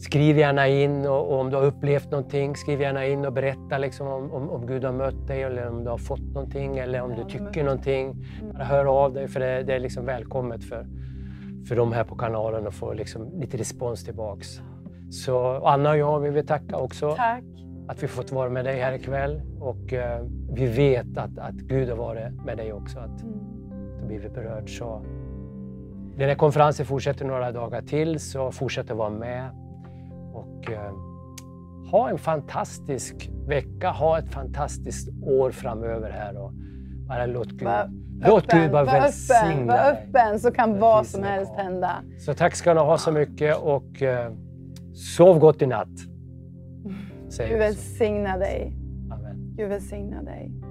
Skriv gärna in och, och, om du har upplevt någonting, skriv gärna in och berätta liksom om, om, om, Gud har mött dig eller om du har fått någonting eller om du tycker någonting. Mm. Bara hör av dig för det, det är liksom välkommet för, för de här på kanalen att få liksom lite respons tillbaks. Så Anna och jag vi vill tacka också. Tack. Att vi fått vara med dig här ikväll. Och eh, vi vet att, att Gud har varit med dig också. Att mm. du blivit berörd. Så. Den här konferensen fortsätter några dagar till, så fortsätt att vara med. Och eh, ha en fantastisk vecka, ha ett fantastiskt år framöver här. Och bara låt Gud, var låt öppen, Gud bara var välsigna öppen, Var öppen, så kan vad som helst hända. Så tack ska ni ha så mycket. Och, eh, Sov gott i natt. Mm. Gud välsigna dig. Amen. Gud välsigna dig.